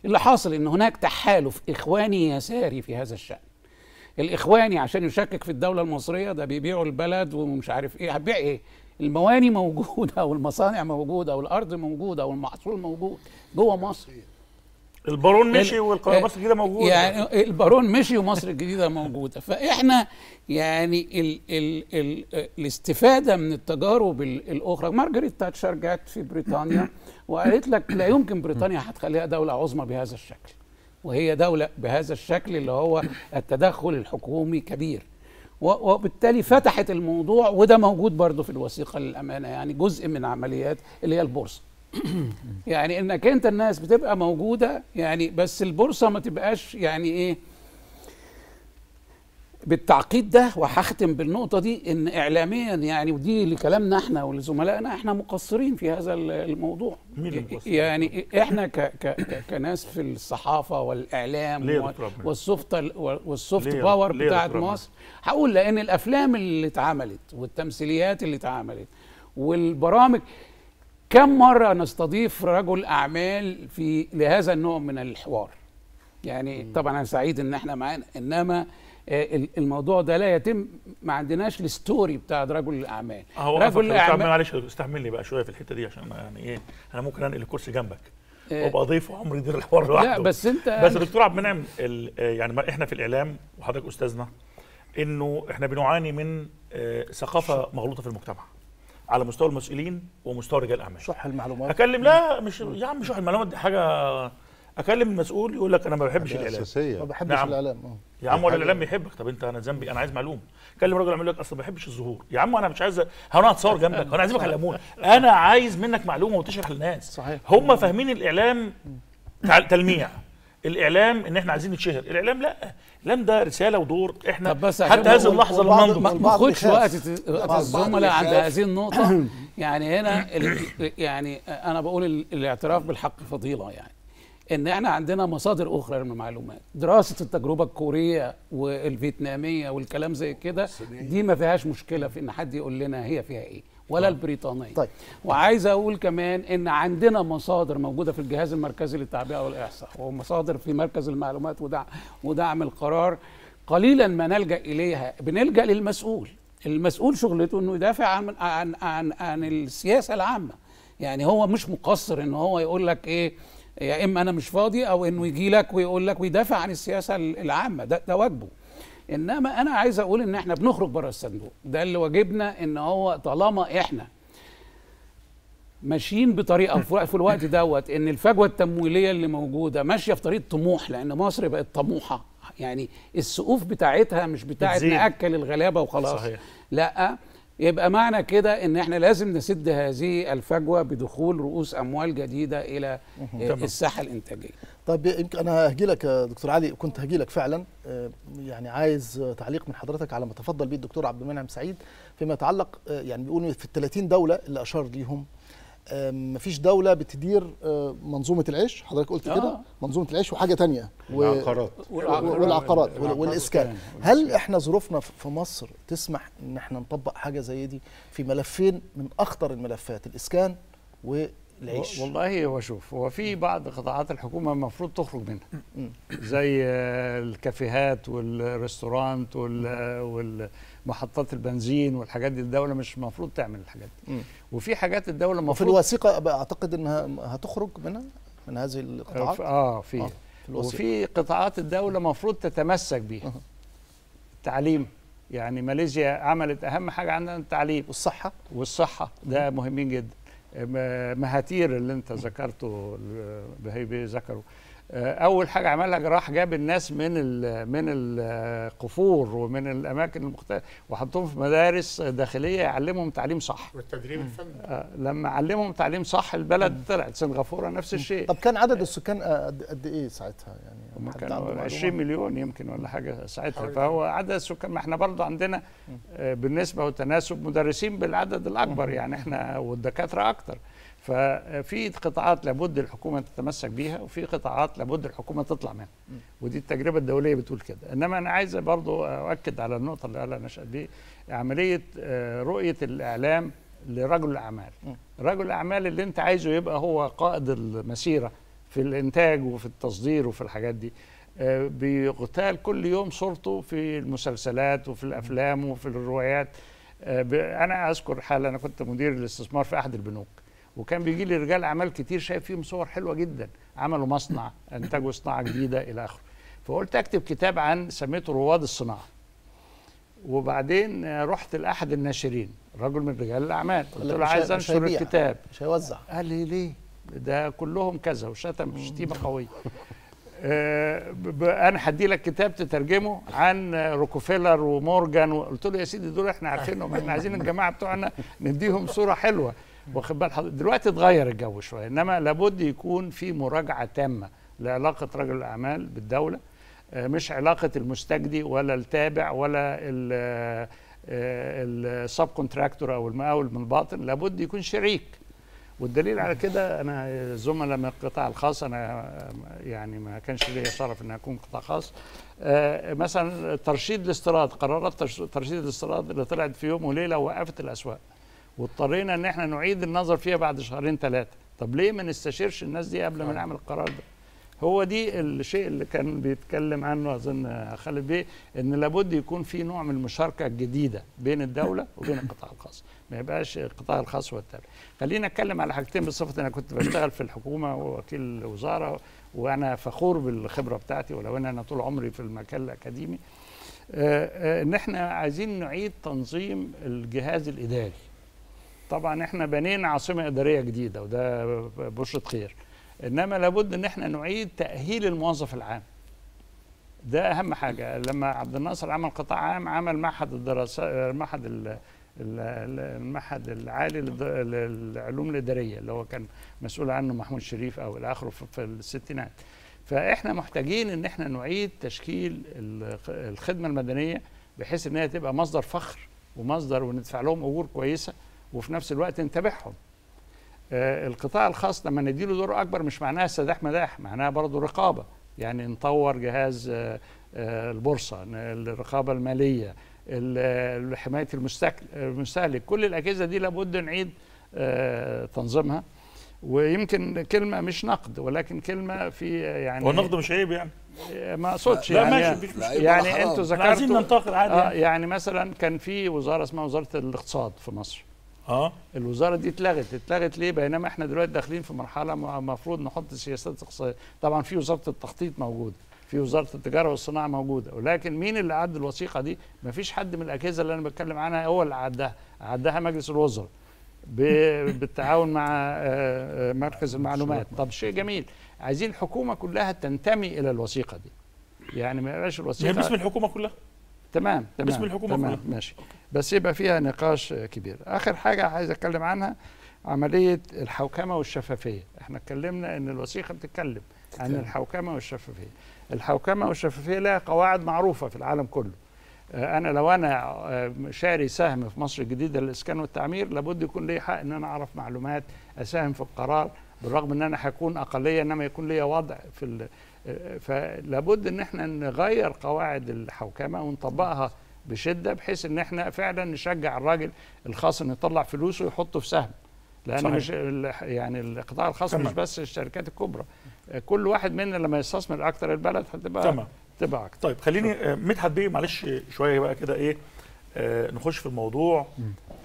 Speaker 3: اللي حاصل ان هناك تحالف اخواني يساري في هذا الشان الاخواني عشان يشكك في الدوله المصريه ده بيبيعوا البلد ومش عارف ايه هتبيع ايه المواني موجوده والمصانع موجوده والارض موجوده والمحصول موجود جوه مصر البارون مشي والقنابات الجديده موجوده يعني البارون مشي ومصر الجديده موجوده فاحنا يعني الـ الـ الـ الاستفاده من التجارب الاخرى مارجريت تاتشر جات في بريطانيا وقالت لك لا يمكن بريطانيا هتخليها دوله عظمى بهذا الشكل وهي دوله بهذا الشكل اللي هو التدخل الحكومي كبير وبالتالي فتحت الموضوع وده موجود برضه في الوثيقه للامانه يعني جزء من عمليات اللي هي البورصه يعني انك انت الناس بتبقى موجوده يعني بس البورصه ما تبقاش يعني ايه بالتعقيد ده وهختم بالنقطه دي ان اعلاميا يعني ودي لكلامنا احنا ولزملائنا احنا مقصرين في هذا الموضوع مين يعني احنا ك ك كناس في الصحافه والاعلام والسوفت والسوفت باور بتاعت مصر هقول لان الافلام اللي اتعملت والتمثيليات اللي اتعملت والبرامج كم مرة نستضيف رجل أعمال في لهذا النوع من الحوار يعني طبعا أنا سعيد إن إحنا معانا إنما آه، الموضوع ده لا يتم ما عندناش
Speaker 2: الستوري بتاع رجل الاعمال آه، هو رجل الاعمال معلش استحملني بقى شويه في الحته دي عشان يعني ايه انا ممكن انقل الكرسي جنبك آه. وابقى ضيف وعمري يدير الحوار لوحده لا بس انت بس دكتور عبد المنعم يعني احنا في الاعلام وحضرتك استاذنا انه احنا بنعاني من ثقافه مغلوطه في المجتمع على مستوى المسؤولين ومستوى رجال الاعمال شح المعلومات اكلم لا مش يا عم شح المعلومات دي حاجه اكلم مسؤول يقول لك انا ما بحبش الاعلام اساسيه ما بحبش نعم. الاعلام آه. يا عم ولا الاعلام يحبك طب انت انا ذنبي انا عايز معلومه كلم راجل يقول لك اصلا ما بحبش الظهور يا عم انا مش عايز هو انا اتصور جنبك انا عايزك على انا عايز منك معلومه وتشرح للناس صحيح هم فاهمين الاعلام تلميع الاعلام ان احنا عايزين نتشهر الاعلام لا لم ده رساله ودور احنا طب بس حتى هذه اللحظه اللي ما خدش وقت الزملاء عند هذه النقطه
Speaker 3: يعني هنا يعني انا بقول الاعتراف بالحق فضيله يعني ان احنا عندنا مصادر اخرى للمعلومات دراسه التجربه الكوريه والفيتناميه والكلام زي كده دي ما فيهاش مشكله في ان حد يقول لنا هي فيها ايه ولا طيب. البريطانيه طيب. وعايز اقول كمان ان عندنا مصادر موجوده في الجهاز المركزي للتعبئه والاحصاء ومصادر في مركز المعلومات ودعم ودعم القرار قليلا ما نلجا اليها بنلجا للمسؤول المسؤول شغلته انه يدافع عن عن عن, عن السياسه العامه يعني هو مش مقصر ان هو يقول لك ايه يا اما انا مش فاضي او انه يجي لك ويقول لك ويدافع عن السياسه العامه ده ده واجبه انما انا عايز اقول ان احنا بنخرج بره الصندوق ده اللي واجبنا ان هو طالما احنا ماشيين بطريقه في الوقت دوت ان الفجوه التمويليه اللي موجوده ماشيه في طريق طموح لان مصر بقت طموحه يعني السقوف بتاعتها مش بتاعه ناكل الغلابه وخلاص صحيح. لا يبقى معنى كده ان احنا لازم نسد هذه الفجوه بدخول رؤوس اموال جديده الى الساحه الانتاجيه
Speaker 1: طيب يمكن انا هجي لك دكتور علي كنت هجي لك فعلا آه، يعني عايز تعليق من حضرتك على ما تفضل به الدكتور عبد المنعم سعيد فيما يتعلق آه، يعني بيقولوا في ال 30 دوله اللي اشار ليهم آه، فيش دوله بتدير منظومه العيش حضرتك قلت آه. كده منظومه العيش وحاجه تانية والعقارات والعقارات والاسكان هل احنا ظروفنا في مصر تسمح ان احنا نطبق حاجه زي دي في ملفين من اخطر الملفات الاسكان و العيش والله هو شوف هو في
Speaker 5: بعض قطاعات الحكومه المفروض تخرج منها زي آه، الكافيهات والريستورانت والمحطات البنزين والحاجات دي الدوله مش المفروض تعمل الحاجات دي وفي حاجات الدوله المفروض في
Speaker 1: الوثيقه اعتقد انها هتخرج منها من هذه القطاعات اه في, آه وفي
Speaker 5: قطاعات الدوله المفروض تتمسك بيها التعليم يعني ماليزيا عملت اهم حاجه عندنا التعليم والصحه والصحه ده مهمين جدا مهاتير اللي انت ذكرته بهيبي ذكره آه، اول حاجه عملها راح جاب الناس من من القفور ومن الاماكن المختلفه وحطهم في مدارس داخليه يعلمهم تعليم صح
Speaker 1: والتدريب الفني
Speaker 5: آه، لما علمهم تعليم صح البلد طلعت سنغافوره نفس الشيء
Speaker 1: طب كان عدد آه. السكان قد ايه ساعتها يعني
Speaker 5: هم كانوا 20 مليون يمكن ولا حاجه ساعتها فهو عدد سكان ما احنا برضه عندنا آه، بالنسبه وتناسب مدرسين بالعدد الاكبر يعني احنا والدكاتره اكتر ففي آه، قطاعات لابد الحكومه تتمسك بيها وفي قطاعات لابد الحكومه تطلع منها ودي التجربه الدوليه بتقول كده انما انا عايز برضه اؤكد على النقطه اللي قالها نشأت دي عمليه آه، رؤيه الاعلام لرجل الاعمال رجل الاعمال اللي انت عايزه يبقى هو قائد المسيره في الانتاج وفي التصدير وفي الحاجات دي آه، بيغتال كل يوم صورته في المسلسلات وفي الافلام وفي الروايات آه، انا اذكر حال انا كنت مدير الاستثمار في احد البنوك وكان بيجي لي رجال اعمال كتير شايف فيهم صور حلوه جدا عملوا مصنع انتجوا صناعه جديده الى اخره فقلت اكتب كتاب عن سميته رواد الصناعه وبعدين آه، رحت لاحد الناشرين رجل من رجال الاعمال قلت له عايز انشر الكتاب
Speaker 1: مش هيوزع قال لي ليه
Speaker 5: ده كلهم كذا وشتم شتيمه قويه آه، انا هدي لك كتاب تترجمه عن روكوفيلر ومورجان قلت له يا سيدي دول احنا عارفينهم احنا عايزين الجماعه بتوعنا نديهم صوره حلوه واخد بال دلوقتي اتغير الجو شويه انما لابد يكون في مراجعه تامه لعلاقه رجل الاعمال بالدوله آه، مش علاقه المستجدي ولا التابع ولا السب آه، كونتراكتور او المقاول من الباطن لابد يكون شريك والدليل على كده انا زملاء من القطاع الخاص انا يعني ما كانش ليا شرف ان اكون قطاع خاص آه، مثلا ترشيد الاستيراد قرارات ترشيد الاستيراد اللي طلعت في يوم وليله وقفت الاسواق واضطرينا ان احنا نعيد النظر فيها بعد شهرين ثلاثه طب ليه ما نستشيرش الناس دي قبل ما آه. نعمل القرار ده هو دي الشيء اللي كان بيتكلم عنه اظن خالد بيه ان لابد يكون في نوع من المشاركه الجديده بين الدوله وبين القطاع الخاص ما يبقاش القطاع الخاص هو التابع نتكلم على حاجتين بصفتي انا كنت بشتغل في الحكومه ووكيل الوزاره وانا فخور بالخبره بتاعتي ولو ان انا طول عمري في المجال الاكاديمي آه، آه، ان احنا عايزين نعيد تنظيم الجهاز الاداري طبعا احنا بنينا عاصمه اداريه جديده وده بشره خير انما لابد ان احنا نعيد تاهيل الموظف العام ده اهم حاجه لما عبد الناصر عمل قطاع عام عمل معهد الدراسات معهد المعهد العالي للعلوم الاداريه اللي هو كان مسؤول عنه محمود شريف او الى اخره في الستينات فاحنا محتاجين ان احنا نعيد تشكيل الخدمه المدنيه بحيث ان هي تبقى مصدر فخر ومصدر وندفع لهم اجور كويسه وفي نفس الوقت نتابعهم آه، القطاع الخاص لما نديله دور اكبر مش معناها سداح مداح معناها برضه رقابه يعني نطور جهاز آه، آه، البورصه الرقابه الماليه حمايه المستهلك كل الاجهزه دي لابد نعيد آه، تنظيمها ويمكن كلمه مش نقد ولكن كلمه في يعني هو النقد مش عيب يعني آه، ما اقصدش يعني لا ماشي يعني انتوا ذكرتوا عايزين ننتقد عادي آه يعني. يعني مثلا كان في وزاره اسمها وزاره الاقتصاد في مصر اه الوزاره دي اتلغت اتلغت ليه بينما احنا دلوقتي داخلين في مرحله المفروض نحط سياسات اقتصاديه طبعا في وزاره التخطيط موجوده في وزاره التجاره والصناعه موجوده ولكن مين اللي عد الوثيقه دي ما فيش حد من الاجهزه اللي انا بتكلم عنها هو اللي عدها عدها مجلس الوزراء بالتعاون مع آه، آه، مركز المعلومات طب شيء جميل عايزين الحكومه كلها تنتمي الى الوثيقه دي يعني ما يبقاش الوثيقه يعني باسم الحكومه كلها تمام تمام باسم الحكومه تمام كلها ماشي بس يبقى فيها نقاش كبير اخر حاجه عايز اتكلم عنها عمليه الحوكمه والشفافيه احنا اتكلمنا ان الوثيقه بتتكلم عن الحوكمه والشفافيه الحوكمه والشفافيه لها قواعد معروفه في العالم كله آه، انا لو انا آه، شاري سهم في مصر الجديده للاسكان والتعمير لابد يكون لي حق ان انا اعرف معلومات اساهم في القرار بالرغم ان انا هكون اقليه انما يكون لي وضع في آه، فلابد ان احنا نغير قواعد الحوكمه ونطبقها بشده بحيث ان احنا فعلا نشجع الراجل الخاص انه يطلع فلوسه ويحطه في سهم لان صحيح. مش يعني القطاع الخاص مش بس الشركات الكبرى كل واحد منا لما يستثمر اكتر البلد هتبقى تمام
Speaker 2: تبقى اكتر طيب خليني آه، مدحت بيه معلش شويه بقى كده ايه آه نخش في الموضوع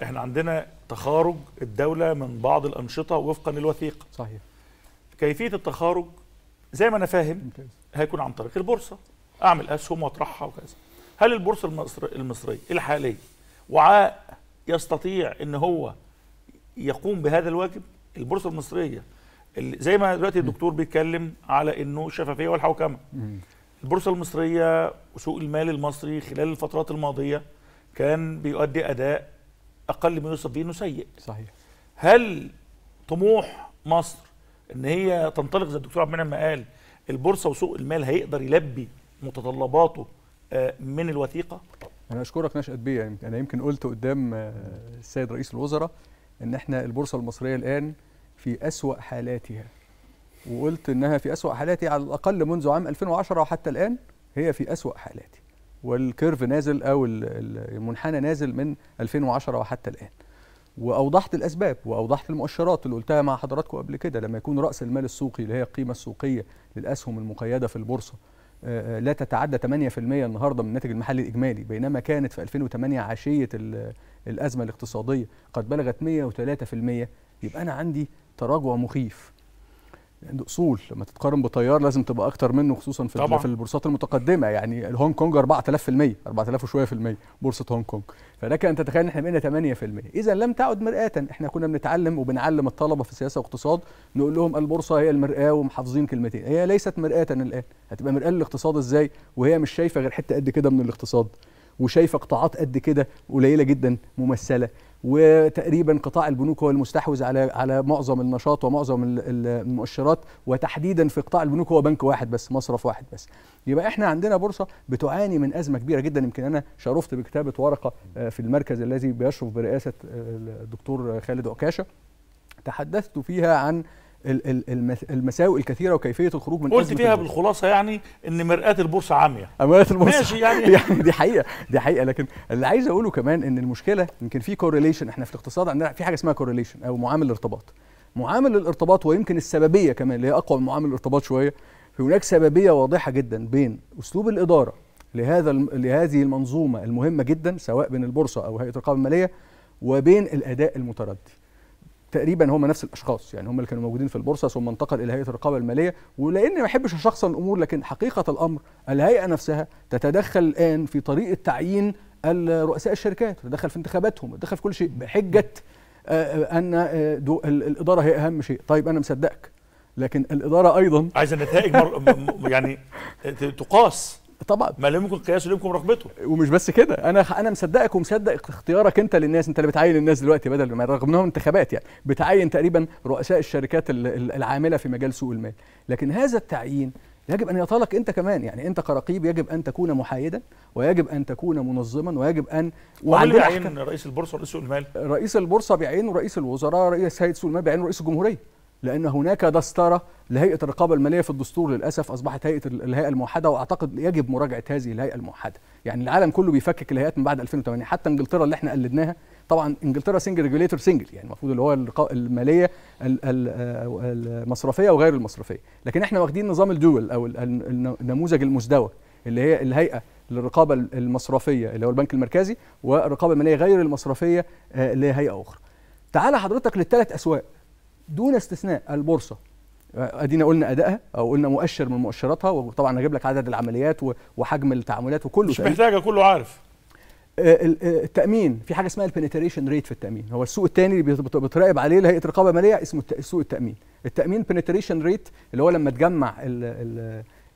Speaker 2: احنا عندنا تخارج الدوله من بعض الانشطه وفقا للوثيقه صحيح كيفيه التخارج زي ما انا فاهم هيكون عن طريق البورصه اعمل اسهم واطرحها وكذا هل البورصه المصر المصريه الحاليه وعاء يستطيع ان هو يقوم بهذا الواجب البورصه المصريه زي ما دلوقتي الدكتور بيتكلم على انه الشفافيه والحوكمه البورصه المصريه وسوق المال المصري خلال الفترات الماضيه كان بيؤدي اداء اقل ما يوصف به انه سيء صحيح هل طموح مصر ان هي تنطلق زي الدكتور عبد المنعم ما قال البورصه وسوق المال هيقدر يلبي
Speaker 6: متطلباته آه، من الوثيقه انا اشكرك نشأت بيه يعني انا يمكن قلت قدام آه، السيد رئيس الوزراء ان احنا البورصه المصريه الان في أسوأ حالاتها وقلت إنها في أسوأ حالاتي على الأقل منذ عام 2010 وحتى الآن هي في أسوأ حالاتي والكيرف نازل أو المنحنى نازل من 2010 وحتى الآن واوضحت الاسباب واوضحت المؤشرات اللي قلتها مع حضراتكم قبل كده لما يكون راس المال السوقي اللي هي القيمه السوقيه للاسهم المقيده في البورصه آه، آه، لا تتعدى 8% النهارده من الناتج المحلي الاجمالي بينما كانت في 2008 عشيه الازمه الاقتصاديه قد بلغت 103% يبقى انا عندي تراجع مخيف عنده اصول لما تتقارن بطيار لازم تبقى اكتر منه خصوصا في طبعا. في البورصات المتقدمه يعني هونج كونج 4000% 4000 وشويه في الميه بورصه هونج كونج فلك ان تتخيل ان احنا بقينا 8% اذا لم تعد مرآة احنا كنا بنتعلم وبنعلم الطلبه في سياسه واقتصاد نقول لهم البورصه هي المرآة ومحافظين كلمتين هي ليست مرآة الان هتبقى مرآة للاقتصاد ازاي وهي مش شايفه غير حته قد كده من الاقتصاد وشايفه قطاعات قد كده قليله جدا ممثله وتقريبا قطاع البنوك هو المستحوذ على على معظم النشاط ومعظم المؤشرات وتحديدا في قطاع البنوك هو بنك واحد بس مصرف واحد بس يبقى احنا عندنا بورصه بتعاني من ازمه كبيره جدا يمكن انا شرفت بكتابه ورقه آه، في المركز الذي بيشرف برئاسه آه، الدكتور خالد عكاشه تحدثت فيها عن المساوئ الكثيره وكيفيه الخروج من قلت فيها
Speaker 2: بالخلاصه يعني ان مرآة البورصه عاميه
Speaker 6: مرآة البورصه ماشي يعني يعني دي حقيقه دي حقيقه لكن اللي عايز اقوله كمان ان المشكله يمكن في كورليشن احنا في الاقتصاد عندنا في حاجه اسمها كورليشن او معامل الارتباط معامل الارتباط ويمكن السببيه كمان اللي هي اقوى من معامل الارتباط شويه في هناك سببيه واضحه جدا بين اسلوب الاداره لهذا لهذه المنظومه المهمه جدا سواء بين البورصه او هيئه الرقابه الماليه وبين الاداء المتردي تقريبا هم نفس الاشخاص يعني هم اللي كانوا موجودين في البورصه ثم انتقل الى هيئه الرقابه الماليه ولاني ما بحبش شخصا الامور لكن حقيقه الامر الهيئه نفسها تتدخل الان في طريقه تعيين رؤساء الشركات تتدخل في انتخاباتهم تتدخل في كل شيء بحجه آه، آه، ان آه، الاداره هي اهم شيء طيب انا مصدقك لكن الاداره ايضا عايز النتائج مر... يعني تقاس طبعا ما لهمكم القياس ولهمكم رغبته ومش بس كده انا انا مصدقك ومصدق اختيارك انت للناس انت اللي بتعين الناس دلوقتي بدل ما رغم انهم انتخابات يعني بتعين تقريبا رؤساء الشركات العامله في مجال سوق المال لكن هذا التعيين يجب ان يطالك انت كمان يعني انت كرقيب يجب ان تكون محايدا ويجب ان تكون منظما ويجب ان وعلى بيعين رئيس البورصه ورئيس سوق المال رئيس البورصه بيعينه رئيس الوزراء رئيس هيئه سوق المال بيعينه رئيس الجمهوريه لان هناك دستره لهيئه الرقابه الماليه في الدستور للاسف اصبحت هيئه الهيئه الموحده واعتقد يجب مراجعه هذه الهيئه الموحده يعني العالم كله بيفكك الهيئات من بعد 2008 حتى انجلترا اللي احنا قلدناها طبعا انجلترا سنجل ريجوليتور سنجل يعني المفروض اللي هو الماليه آه، المصرفيه وغير المصرفيه لكن احنا واخدين نظام الدول او النموذج المزدوج اللي هي الهيئه للرقابه المصرفيه اللي هو البنك المركزي والرقابه الماليه غير المصرفيه اللي آه، هي هيئه اخرى تعال حضرتك للثلاث اسواق دون استثناء البورصه ادينا قلنا ادائها او قلنا مؤشر من مؤشراتها وطبعا هجيب لك عدد العمليات وحجم التعاملات وكله مش محتاجه كله عارف آه، آه، التامين في حاجه اسمها البنتريشن ريت في التامين هو السوق الثاني اللي بتراقب عليه لهيئه رقابه ماليه اسمه سوق التامين التامين بنتريشن ريت اللي هو لما تجمع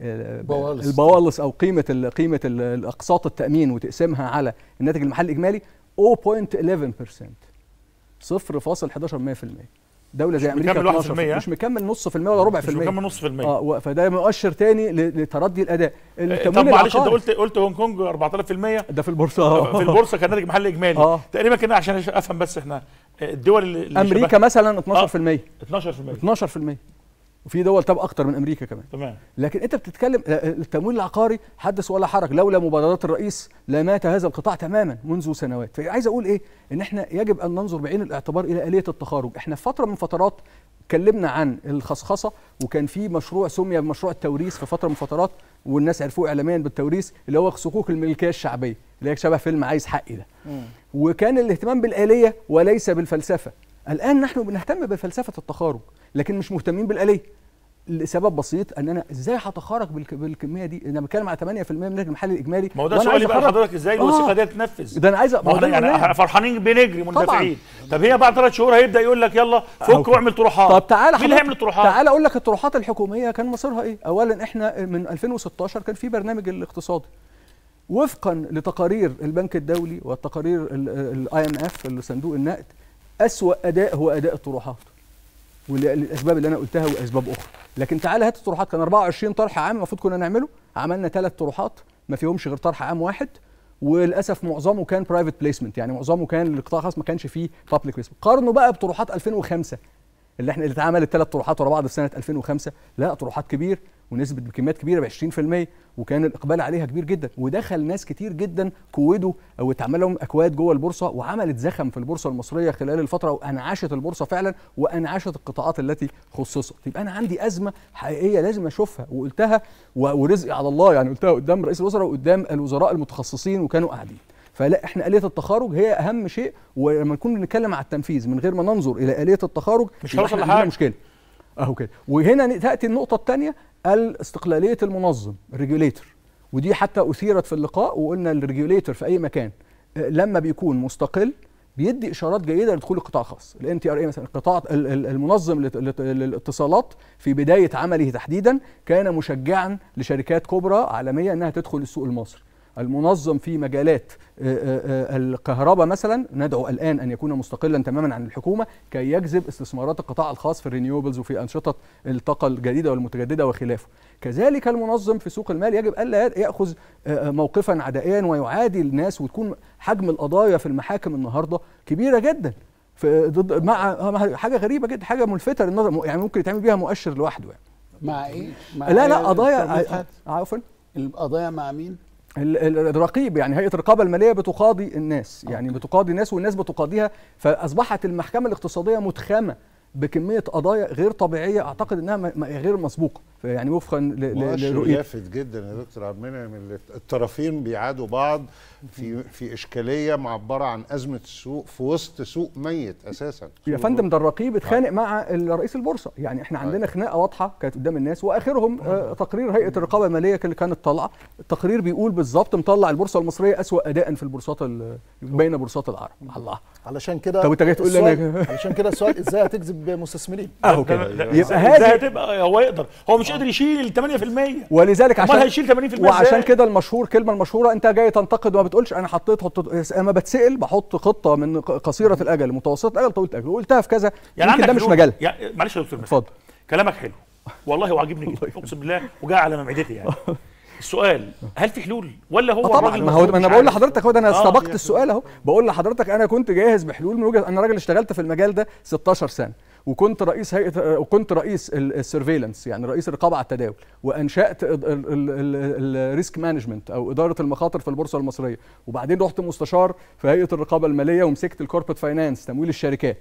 Speaker 6: البوالص البوالص او قيمه قيمه الاقساط التامين وتقسمها على الناتج المحلي الاجمالي 0.11% 0.11% دوله زي امريكا مكمل 1% مش مكمل نص في الميه ولا ربع في الميه مش مكمل نص في الميه اه فده مؤشر تاني لتردي الاداء إيه، طب معلش انت قلت
Speaker 2: قلت هونج كونج 4000% ده في البورصه اه في البورصه كان ناتج محلي اجمالي آه. تقريبا كده عشان افهم بس احنا آه، الدول اللي امريكا شبه.
Speaker 6: مثلا 12% آه. 12% 12% وفي دول تبقى اكتر من امريكا كمان تمام لكن انت بتتكلم آه، آه، التمويل العقاري حدث ولا حرج لولا مبادرات الرئيس لمات هذا القطاع تماما منذ سنوات فعايز اقول ايه ان احنا يجب ان ننظر بعين الاعتبار الى اليه التخارج احنا في فتره من فترات اتكلمنا عن الخصخصه وكان في مشروع سمي بمشروع التوريث في فتره من فترات والناس عرفوه اعلاميا بالتوريث اللي هو صكوك الملكيه الشعبيه اللي هي شبه فيلم عايز حقي ده مم. وكان الاهتمام بالاليه وليس بالفلسفه الآن نحن بنهتم بفلسفة التخارج لكن مش مهتمين بالآلية لسبب بسيط ان انا ازاي هتخارج بالكميه دي انا بتكلم على 8% من نجم المحلي الاجمالي ما هو ده سؤالي بقى لحضرتك ازاي آه. الوثيقه دي
Speaker 2: تتنفذ ده انا عايز ما هو ده يعني فرحانين بنجري مندفعين طب هي بعد ثلاث شهور هيبدا يقول لك يلا آه، فك واعمل طروحات طب تعالى مين هيعمل طروحات تعالى
Speaker 6: اقول لك الطروحات الحكوميه كان مصيرها ايه اولا احنا من 2016 كان في برنامج الاقتصادي وفقا لتقارير البنك الدولي والتقارير الاي ام اف صندوق النقد أسوأ أداء هو أداء الطروحات وللأسباب اللي أنا قلتها وأسباب أخرى لكن تعالى هات الطروحات كان 24 طرح عام المفروض كنا نعمله عملنا ثلاث طروحات ما فيهمش غير طرح عام واحد وللاسف معظمه كان برايفت بليسمنت يعني معظمه كان للقطاع الخاص ما كانش فيه بابليك بليسمنت قارنوا بقى بطروحات 2005 اللي احنا اللي اتعملت ثلاث طروحات ورا بعض في سنه 2005 لا طروحات كبير ونسبه بكميات كبيره ب 20% وكان الاقبال عليها كبير جدا ودخل ناس كتير جدا كودوا او اتعمل لهم اكواد جوه البورصه وعملت زخم في البورصه المصريه خلال الفتره وانعشت البورصه فعلا وانعشت القطاعات التي خصصت يبقى انا عندي ازمه حقيقيه لازم اشوفها وقلتها ورزقي على الله يعني قلتها قدام رئيس الوزراء وقدام الوزراء المتخصصين وكانوا قاعدين فلا احنا آلية التخارج هي أهم شيء ولما نكون بنتكلم على التنفيذ من غير ما ننظر إلى آلية التخارج مش هنوصل لحاجة مشكلة اهو كده وهنا تاتي النقطه الثانيه الاستقلاليه المنظم الريجوليتر ودي حتى اثيرت في اللقاء وقلنا الريجوليتر في اي مكان آه، لما بيكون مستقل بيدي اشارات جيده لدخول القطاع الخاص الان تي ار اي مثلا القطاع المنظم للاتصالات في بدايه عمله تحديدا كان مشجعا لشركات كبرى عالميه انها تدخل السوق المصري المنظم في مجالات آه، آه، آه، الكهرباء مثلا ندعو الان ان يكون مستقلا تماما عن الحكومه كي يجذب استثمارات القطاع الخاص في الرينيوبلز وفي انشطه الطاقه الجديده والمتجدده وخلافه كذلك المنظم في سوق المال يجب الا ياخذ موقفا عدائيا ويعادي الناس وتكون حجم القضايا في المحاكم النهارده كبيره جدا ضد مع حاجه غريبه جدا حاجه ملفته للنظر يعني ممكن يتعمل بيها مؤشر لوحده يعني
Speaker 3: مع ايه؟ مع لا لا إيه قضايا
Speaker 6: عفوا القضايا مع مين؟ الرقيب يعني هيئه الرقابه الماليه بتقاضي الناس يعني بتقاضي الناس والناس بتقاضيها فاصبحت المحكمه الاقتصاديه متخامه بكميه قضايا غير طبيعيه اعتقد انها غير مسبوقه يعني وفقا لرؤيه
Speaker 8: لافت جدا يا دكتور عبد المنعم الطرفين بيعادوا بعض في في اشكاليه معبره عن ازمه السوق في وسط سوق ميت اساسا يا فندم
Speaker 6: ده الرقيب اتخانق آه. مع رئيس البورصه يعني احنا آه. عندنا خناقه واضحه كانت قدام الناس واخرهم آه، تقرير هيئه الرقابه الماليه اللي كانت طالعه التقرير بيقول بالظبط مطلع البورصه المصريه اسوا اداء في البورصات بين بورصات العرب الله علشان كده طب انت جاي تقول لي علشان كده السؤال ازاي هتجذب يجيب مستثمرين اهو كده يبقى هذه
Speaker 1: هتبقى هو يقدر هو مش قادر يشيل ال 8% ولذلك عشان هيشيل 80% وعشان كده
Speaker 6: المشهور كلمه المشهوره انت جاي تنتقد وما بتقولش انا حطيت حطيت اما بتسال بحط خطه من قصيره الاجل متوسطه الاجل طويله الاجل وقلتها في كذا يعني عندك ده مش مجال
Speaker 2: يعني معلش يا دكتور اتفضل كلامك حلو والله وعاجبني جدا اقسم بالله وجاء على معدتي يعني السؤال هل في حلول ولا هو آه، طبعا ما هو انا بقول لحضرتك هو ده انا آه، استبقت
Speaker 6: السؤال اهو بقول لحضرتك انا كنت جاهز بحلول من وجهه انا راجل اشتغلت في المجال ده 16 سنه وكنت رئيس هيئه وكنت رئيس السرفيلانس يعني رئيس الرقابه على التداول وانشات الريسك مانجمنت او اداره المخاطر في البورصه المصريه وبعدين رحت مستشار في هيئه الرقابه الماليه ومسكت الكوربريت فاينانس تمويل الشركات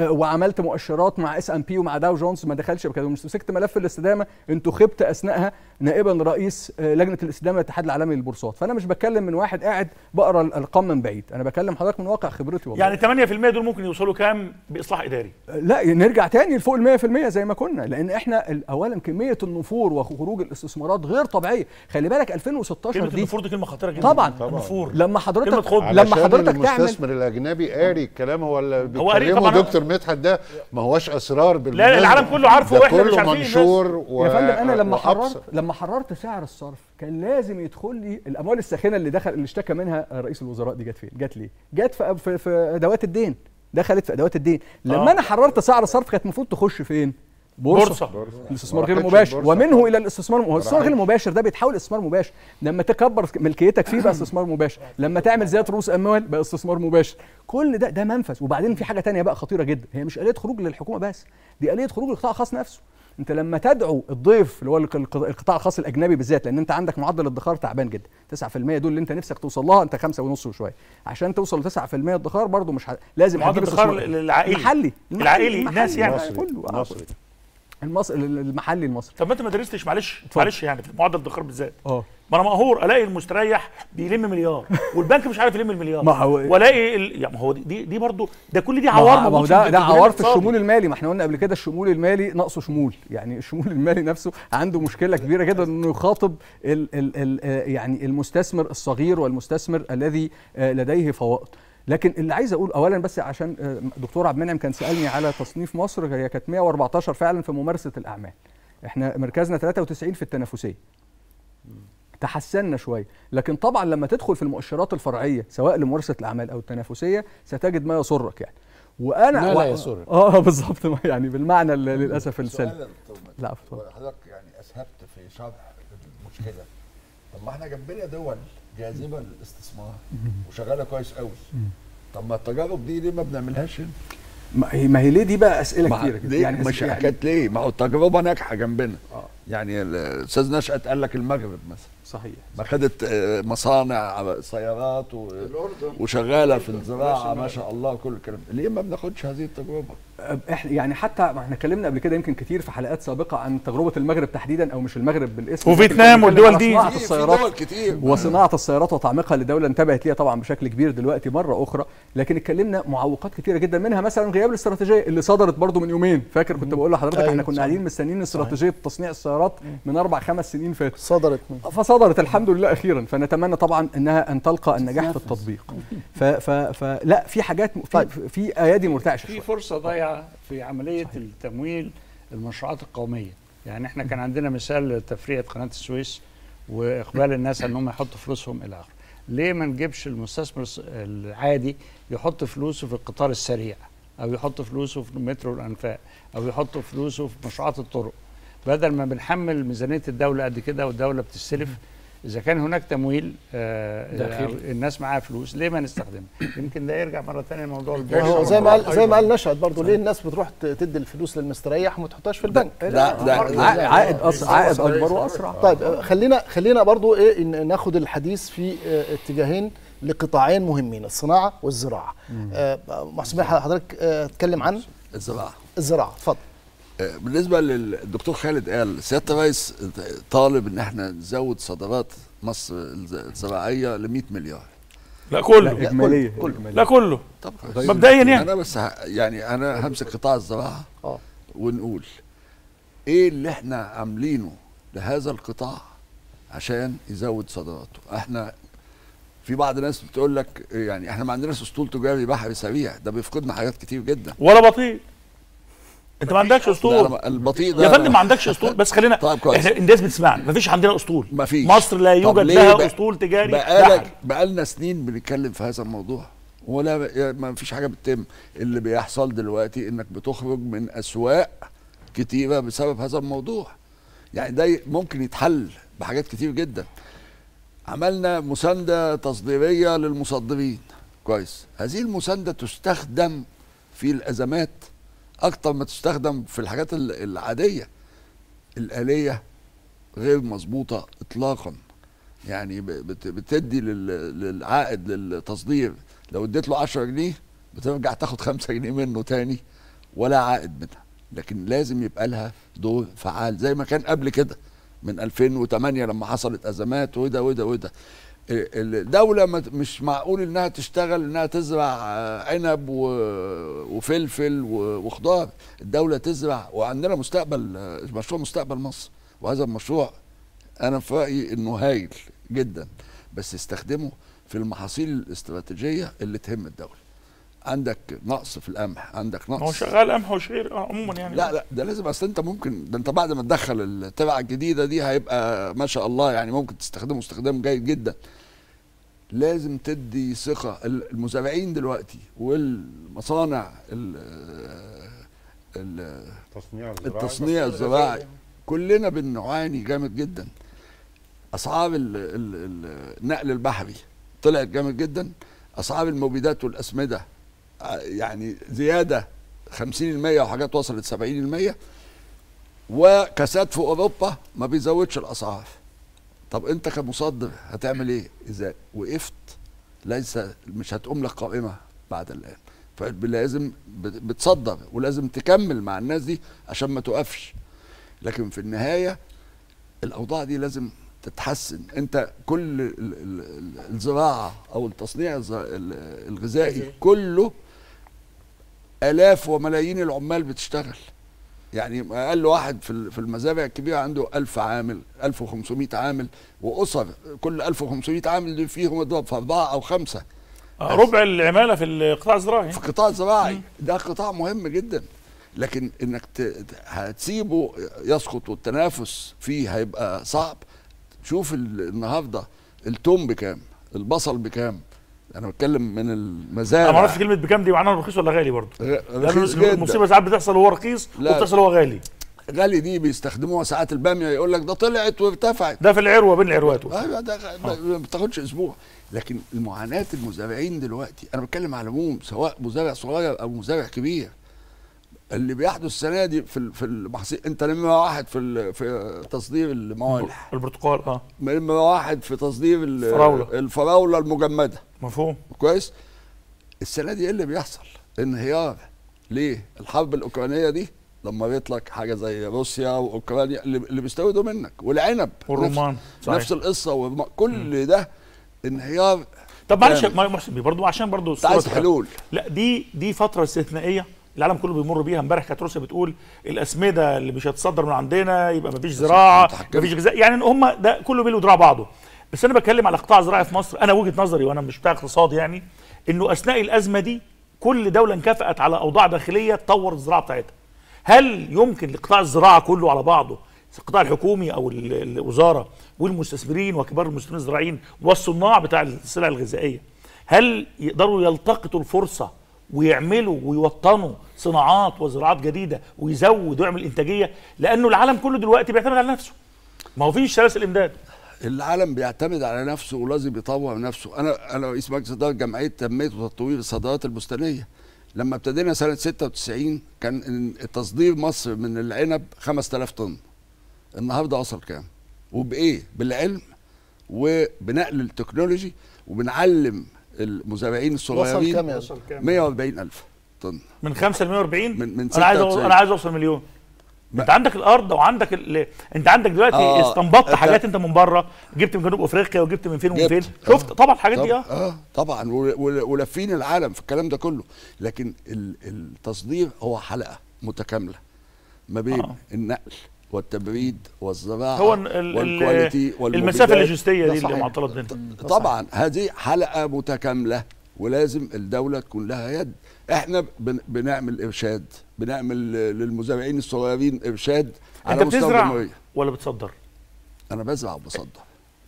Speaker 6: وعملت مؤشرات مع اس ام بي ومع داو جونز ما دخلش بكده ومسكت ملف الاستدامه انتوا خبت اثناءها نائبا رئيس آه، لجنه الاستدامه الاتحاد العالمي للبورصات فانا مش بتكلم من واحد قاعد بقرا الارقام من بعيد انا بكلم حضرتك من واقع خبرتي والله
Speaker 2: يعني 8% دول ممكن يوصلوا كام باصلاح اداري
Speaker 6: آه، لا نرجع تاني لفوق ال 100% زي ما كنا لان احنا اولا كميه النفور وخروج الاستثمارات غير طبيعيه خلي بالك 2016 دي النفور دي
Speaker 8: كلمه خطيره جدا طبعا, طبعا. النفور لما حضرتك لما حضرتك تعمل المستثمر الاجنبي قاري الكلام هو اللي بيتكلمه دكتور مدحت ده ما هوش اسرار بالمناسبه لا العالم كله عارفه واحنا كله مش عارفين منشور و... يا فندم انا لما حررت
Speaker 6: لما حررت سعر الصرف كان لازم يدخل لي الاموال الساخنه اللي دخل اللي اشتكى منها رئيس الوزراء دي جت فين؟ جت ليه؟ جت في ادوات الدين دخلت في ادوات الدين آه. لما آه. انا حررت سعر الصرف كانت المفروض تخش فين؟ بورصه, بورصة. بورصة. الاستثمار غير المباشر ومنه الى الاستثمار الاستثمار غير المباشر ده بيتحول استثمار مباشر لما تكبر ملكيتك فيه بقى استثمار مباشر لما تعمل زياده رؤوس اموال بقى استثمار مباشر كل ده ده منفذ وبعدين في حاجه تانية بقى خطيره جدا هي مش اليه خروج للحكومه بس دي اليه خروج للقطاع الخاص نفسه انت لما تدعو الضيف اللي هو القطاع الخاص الاجنبي بالذات لان انت عندك معدل الادخار تعبان جدا 9% دول اللي انت نفسك توصل لها انت 5.5 وشويه عشان توصل ل 9% ادخار برضه مش ح... لازم معدل الادخار العائلي المحلي الناس يعني كله
Speaker 2: المصري المحلي المصري طب ما انت ما درستش معلش معلش يعني في معدل الادخار بالذات اه ما انا مقهور الاقي المستريح بيلم مليار والبنك مش عارف يلم المليار ما هو والاقي ال... يعني ما هو دي دي برضه ده كل دي عوار ما هو ده ده عوار في الشمول
Speaker 6: المالي ما احنا قلنا قبل كده الشمول المالي ناقصه شمول يعني الشمول المالي نفسه عنده مشكله كبيره جدا انه يخاطب ال ال ال آه، يعني المستثمر الصغير والمستثمر الذي آه، لديه فوائد لكن اللي عايز اقول اولا بس عشان آه، دكتور عبد المنعم كان سالني على تصنيف مصر هي كانت 114 فعلا في ممارسه الاعمال احنا مركزنا 93 في التنافسيه تحسنا شويه لكن طبعا لما تدخل في المؤشرات الفرعيه سواء لممارسه الاعمال او التنافسيه ستجد ما يسرك يعني وانا ما لا يسرك اه بالظبط يعني بالمعنى للاسف السلبي لا
Speaker 4: حضرتك يعني اسهبت في شرح المشكله طب ما احنا جنبنا دول جاذبه للاستثمار وشغاله كويس قوي طب ما التجارب دي ليه
Speaker 6: ما بنعملهاش هنا؟ ما هي ما هي ليه دي بقى اسئله كتير كده يعني مش يعني حكايات ليه؟ ما هو التجربه
Speaker 4: ناجحه جنبنا آه. يعني الاستاذ نشأت قال لك المغرب مثلا صحيح ما خدت آه، مصانع سيارات و... وشغاله في الزراعه ما شاء الله كل
Speaker 6: الكلام ليه ما بناخدش هذه التجربه؟ يعني حتى احنا اتكلمنا قبل كده يمكن كتير في حلقات سابقه عن تجربه المغرب تحديدا او مش المغرب بالاسم وفيتنام والدول دي صناعه السيارات كتير وصناعه السيارات وتعميقها لدوله انتبهت ليها طبعا بشكل كبير دلوقتي مره اخرى لكن اتكلمنا معوقات كتيره جدا منها مثلا غياب الاستراتيجيه اللي صدرت برضو من يومين فاكر كنت بقول لحضرتك أيوة، احنا كنا قاعدين مستنيين استراتيجيه تصنيع السيارات من اربع خمس سنين فاتت صدرت فصدرت الحمد لله اخيرا فنتمنى طبعا انها ان تلقى النجاح في التطبيق فلا في حاجات في, طيب. في ايادي مرتعشه
Speaker 5: في فرصه ضايعه الضائع في عمليه صحيح. التمويل المشروعات القوميه يعني احنا كان عندنا مثال تفريغ قناه السويس واقبال الناس ان هم يحطوا فلوسهم الى اخره ليه ما نجيبش المستثمر العادي يحط فلوسه في القطار السريع او يحط فلوسه في مترو الانفاق او يحط فلوسه في مشروعات الطرق بدل ما بنحمل ميزانيه الدوله قد كده والدوله بتستلف اذا كان هناك تمويل آه، آه، الناس معاها فلوس ليه ما نستخدمه يمكن ده يرجع مره ثانيه لموضوع البنوك هو زي ما قال زي
Speaker 1: ما قال نشهد برضه ليه الناس بتروح تدي الفلوس للمستريح وما تحطهاش في البنك لا ده, عائد أسرع عائد اكبر واسرع طيب آه، خلينا خلينا برضه ايه ناخد الحديث في اتجاهين لقطاعين مهمين الصناعه والزراعه محسن حضرتك اتكلم عن الزراعه الزراعه اتفضل
Speaker 4: بالنسبه للدكتور خالد قال سياده الرئيس طالب ان احنا نزود صادرات مصر الزراعيه ل 100 مليار
Speaker 2: لا كله لا اجماليه كله, لا كله طبعا طيب.
Speaker 4: مبدئيا يعني انا بس يعني انا همسك قطاع الزراعه اه ونقول ايه اللي احنا عاملينه لهذا القطاع عشان يزود صادراته احنا في بعض الناس بتقول لك يعني احنا ما عندناش اسطول تجاري بحري سريع ده بيفقدنا حاجات كتير جدا ولا بطيء انت ما عندكش اسطول البطيء ده يا فندم ما
Speaker 2: عندكش اسطول بس خلينا طيب كويس الناس بتسمعنا ما فيش عندنا اسطول ما فيش مصر لا يوجد لها بقى اسطول تجاري بقالك
Speaker 4: بقالنا سنين بنتكلم في هذا الموضوع ولا ما فيش حاجه بتتم اللي بيحصل دلوقتي انك بتخرج من اسواق كتيره بسبب هذا الموضوع يعني ده ممكن يتحل بحاجات كتير جدا عملنا مسانده تصديريه للمصدرين كويس هذه المسانده تستخدم في الازمات اكتر ما تستخدم في الحاجات العاديه الاليه غير مظبوطه اطلاقا يعني بتدي للعائد للتصدير لو اديت له 10 جنيه بترجع تاخد 5 جنيه منه تاني ولا عائد منها لكن لازم يبقى لها دور فعال زي ما كان قبل كده من 2008 لما حصلت ازمات وده وده وده الدولة مش معقول انها تشتغل انها تزرع آه، عنب وفلفل وخضار الدولة تزرع وعندنا مستقبل آه، مشروع مستقبل مصر وهذا المشروع انا في رأيي انه هايل جدا بس استخدمه في المحاصيل الاستراتيجية اللي تهم الدولة عندك نقص في القمح عندك نقص هو شغال قمح
Speaker 2: وشعير آه، عموما يعني لا لا
Speaker 4: ده لازم اصل انت ممكن ده انت بعد ما تدخل التبعه الجديده دي هيبقى ما شاء الله يعني ممكن تستخدمه استخدام جيد جدا لازم تدي ثقه المزارعين دلوقتي والمصانع ال ال التصنيع الزراعي كلنا بنعاني جامد جدا اسعار النقل البحري طلعت جامد جدا اسعار المبيدات والاسمده آه، يعني زياده 50% وحاجات وصلت 70% وكاسات في اوروبا ما بيزودش الاسعار طب انت كمصدر هتعمل ايه اذا وقفت ليس مش هتقوم لك قائمه بعد الان فلازم بتصدر ولازم تكمل مع الناس دي عشان ما توقفش لكن في النهايه الاوضاع دي لازم تتحسن انت كل الزراعه او التصنيع الغذائي كله الاف وملايين العمال بتشتغل يعني اقل واحد في في المزارع الكبيره عنده 1000 عامل 1500 عامل واسر كل 1500 عامل دي فيهم اضرب في اربعه او خمسه آه، ربع العماله في القطاع الزراعي في القطاع الزراعي ده قطاع مهم جدا لكن انك هتسيبه يسقط والتنافس فيه هيبقى صعب شوف النهارده التوم بكام البصل بكام انا بتكلم من المزارع انا ما اعرفش كلمه بكام دي معناها رخيص ولا غالي
Speaker 5: برضه
Speaker 2: رخيص لان المصيبه ساعات
Speaker 4: بتحصل وهو رخيص وبتحصل وهو غالي غالي دي بيستخدموها ساعات الباميه يقول لك ده طلعت وارتفعت ده في العروه بين العروات أيوة، ده آه. ما بتاخدش اسبوع لكن معاناه المزارعين دلوقتي انا بتكلم على العموم سواء مزارع صغير او مزارع كبير اللي بيحدث السنه دي في في المحصي انت لما واحد في في تصدير الموالح البرتقال اه لما واحد في تصدير الفراوله الفراوله المجمده مفهوم كويس السنه دي ايه اللي بيحصل انهيار ليه الحرب الاوكرانيه دي لما لك حاجه زي روسيا واوكرانيا اللي بيستوردوا منك والعنب والرمان نفس, نفس القصه والرمان. كل م. ده انهيار طب معلش يا محسن برضه عشان برضه الصوره عايز حلول لا دي
Speaker 2: دي فتره استثنائيه العالم كله بيمر بيها امبارح كانت روسيا بتقول الاسمده اللي مش هتصدر من عندنا يبقى مفيش زراعه مفيش غذاء يعني هم ده كله بيلو دراع بعضه بس انا بتكلم على قطاع زراعي في مصر انا وجهه نظري وانا مش بتاع اقتصاد يعني انه اثناء الازمه دي كل دوله انكفأت على اوضاع داخليه تطور الزراعه بتاعتها هل يمكن لقطاع الزراعه كله على بعضه القطاع الحكومي او الوزاره والمستثمرين وكبار المستثمرين الزراعيين والصناع بتاع السلع الغذائيه هل يقدروا يلتقطوا الفرصه ويعملوا ويوطنوا صناعات وزراعات جديده ويزود ويعمل انتاجيه لانه العالم
Speaker 4: كله دلوقتي بيعتمد على نفسه ما هو فيش سلاسل امداد العالم بيعتمد على نفسه ولازم يطور نفسه انا انا رئيس مجلس اداره جمعيه تنميه وتطوير الصادرات البستانيه لما ابتدينا سنه 96 كان تصدير مصر من العنب 5000 طن النهارده وصل كام وبايه بالعلم وبنقل التكنولوجي وبنعلم المزارعين الصغيرين وصل كام وصل كام 140000 طن من 5 ل 140 من من انا عايز انا عايز اوصل مليون ما. انت
Speaker 2: عندك الارض وعندك ال... انت عندك دلوقتي آه. استنبطت أت... حاجات انت من بره جبت من جنوب افريقيا وجبت من فين ومن فين شفت آه. طبعا الحاجات طب... دي اه اه
Speaker 4: طبعا ولافين العالم في الكلام ده كله لكن التصدير هو حلقه متكامله ما بين آه. النقل والتبريد والزراعه هو والكواليتي المسافه اللوجستيه دي اللي معطله بينهم طبعا هذه حلقه متكامله ولازم الدوله تكون لها يد احنا بنعمل ارشاد بنعمل للمزارعين الصغيرين ارشاد على مستوى الجمهوريه ولا بتصدر انا بزرع وبصدر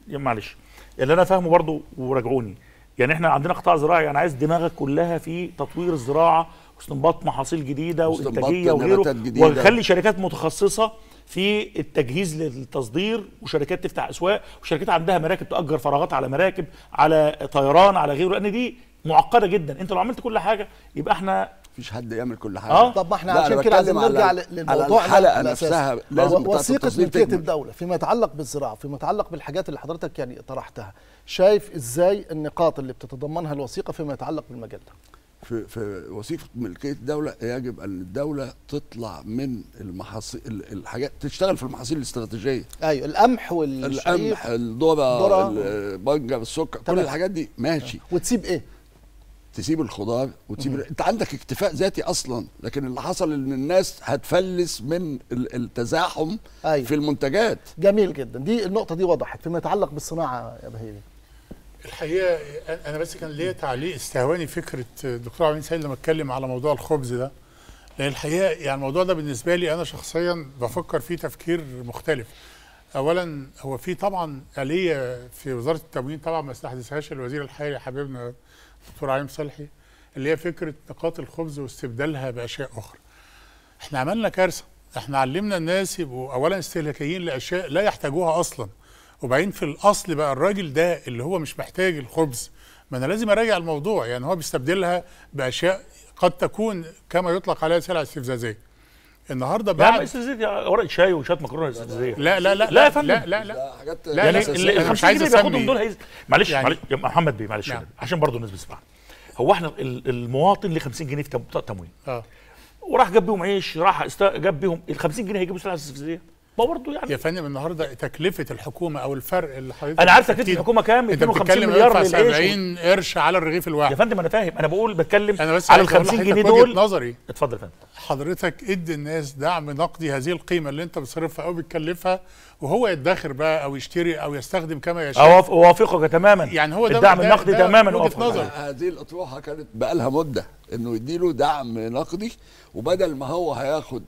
Speaker 4: يا معلش اللي انا
Speaker 2: فاهمه برضو وراجعوني يعني احنا عندنا قطاع زراعي انا يعني عايز دماغك كلها في تطوير الزراعه واستنباط محاصيل جديده وانتاجيه وغيره ونخلي شركات متخصصه في التجهيز للتصدير وشركات تفتح اسواق وشركات عندها مراكب تاجر فراغات على مراكب على طيران على غيره لان دي معقده جدا انت لو عملت كل حاجه يبقى احنا
Speaker 4: مفيش حد يعمل كل حاجه آه؟ طب ما احنا عشان كده عايزين نرجع للموضوع على الحلقه نفسها لازم وثيقه ملكيه الدوله
Speaker 1: فيما يتعلق بالزراعه فيما يتعلق بالحاجات اللي حضرتك يعني طرحتها شايف ازاي النقاط اللي بتتضمنها الوثيقه فيما يتعلق بالمجال ده
Speaker 4: في في وثيقه ملكيه الدوله يجب ان الدوله تطلع من المحاصيل الحاجات تشتغل في المحاصيل الاستراتيجيه ايوه القمح القمح الذره البنجر السكر كل الحاجات دي ماشي أيوة. وتسيب ايه؟ تسيب الخضار وتسيب ال... انت عندك اكتفاء ذاتي اصلا لكن اللي حصل ان الناس هتفلس من التزاحم أيوة. في المنتجات جميل جدا دي النقطه دي وضحت فيما يتعلق بالصناعه يا بهيلي
Speaker 7: الحقيقه انا بس كان ليا تعليق استهواني فكره الدكتور عبد سيد لما اتكلم على موضوع الخبز ده لان الحقيقه يعني الموضوع ده بالنسبه لي انا شخصيا بفكر فيه تفكير مختلف اولا هو في طبعا اليه في وزاره التموين طبعا ما استحدثهاش الوزير الحالي حبيبنا الدكتور عيم صالحي اللي هي فكره نقاط الخبز واستبدالها باشياء اخرى احنا عملنا كارثه احنا علمنا الناس يبقوا اولا استهلاكيين لاشياء لا يحتاجوها اصلا وبعدين في الاصل بقى الراجل ده اللي هو مش محتاج الخبز ما انا لازم اراجع الموضوع يعني هو بيستبدلها باشياء قد تكون كما يطلق عليها سلع استفزازيه النهارده بعد لا استفزازيه
Speaker 2: يعني ورق شاي وشات مكرونه استفزازيه لا لا لا لا يا فندم لا لا لا لا لا يعني ال 50 جنيه بياخدهم دول هيز... معلش يعني معلش يا محمد بيه معلش نعم. عشان برضه الناس بتسمع هو احنا المواطن ل 50 جنيه في تمويل اه وراح جاب بيهم عيش راح جاب بيهم ال 50 جنيه هيجيبوا سلع استفزازيه
Speaker 7: ما برضه يعني يا فندم النهارده تكلفه الحكومه او الفرق اللي حضرتك انا عارف تكلفه الحكومه كام 250 مليار للايه 70 قرش على الرغيف الواحد يا فندم انا فاهم انا بقول بتكلم أنا بس على ال 50 جنيه دول نظري اتفضل يا فندم حضرتك ادي الناس دعم نقدي هذه القيمه اللي انت بتصرفها او بتكلفها وهو يدخر بقى او يشتري او يستخدم كما يشاء
Speaker 4: اوافقك تماما يعني هو ده الدعم النقدي ده تماما وجهه هذه الاطروحه كانت بقى لها مده انه يديله دعم نقدي وبدل ما هو هياخد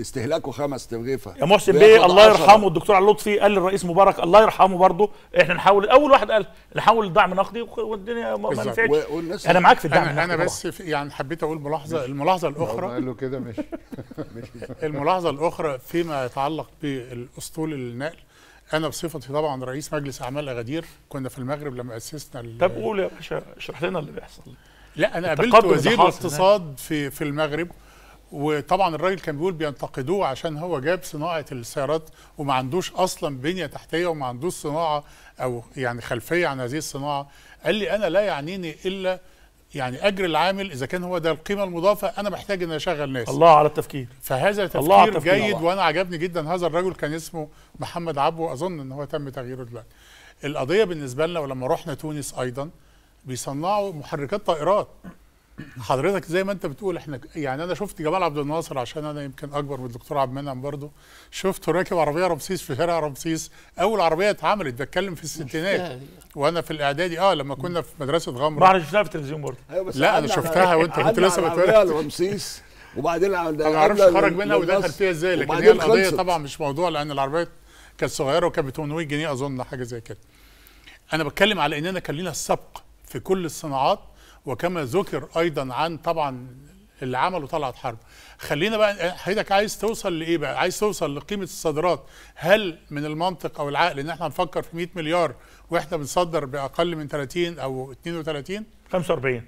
Speaker 4: استهلاكه خمس ترغيفه يا محسن بيه الله يرحمه
Speaker 2: الدكتور علي لطفي قال للرئيس مبارك الله يرحمه برضه احنا نحاول اول واحد قال نحاول دعم نقدي والدنيا ما نفعتش انا معاك في الدعم انا, أنا بس يعني حبيت
Speaker 7: اقول ملاحظه الملاحظه الاخرى قال له كده ماشي الملاحظه الاخرى فيما يتعلق بالاسطول النقل انا بصفتي طبعا رئيس مجلس اعمال اغادير كنا في المغرب لما اسسنا طب قول يا باشا اشرح لنا اللي بيحصل لا انا قابلت وزير الاقتصاد في في المغرب وطبعا الراجل كان بيقول بينتقدوه عشان هو جاب صناعه السيارات وما عندوش اصلا بنيه تحتيه وما عندوش صناعه او يعني خلفيه عن هذه الصناعه قال لي انا لا يعنيني الا يعني اجر العامل اذا كان هو ده القيمه المضافه انا محتاج ان اشغل ناس الله على التفكير فهذا تفكير الله على التفكير جيد الله. وانا عجبني جدا هذا الرجل كان اسمه محمد عبو اظن ان هو تم تغييره دلوقتي القضيه بالنسبه لنا ولما رحنا تونس ايضا بيصنعوا محركات طائرات حضرتك زي ما انت بتقول احنا يعني انا شفت جمال عبد الناصر عشان انا يمكن اكبر من الدكتور عبد المنعم برضه شفته راكب عربيه رمسيس في شارع رمسيس اول عربيه اتعملت بتكلم في الستينات وانا في الاعدادي اه لما كنا في مدرسه غمره بعد شفتها في التلفزيون برضه أيوة لا انا شفتها وانت كنت لسه بتولد
Speaker 4: رمسيس وبعدين انا ما اعرفش خرج منها ودخل فيها ازاي لكن هي القضيه طبعا مش
Speaker 7: موضوع لان العربيات كانت صغيره وكانت ب 800 جنيه اظن حاجه زي كده انا بتكلم على اننا كان لنا السبق في كل الصناعات وكما ذكر ايضا عن طبعا اللي عمله طلعت حرب خلينا بقى حضرتك عايز توصل لايه بقى عايز توصل لقيمه الصادرات هل من المنطق او العقل ان احنا نفكر في 100 مليار واحنا بنصدر باقل من 30 او 32 45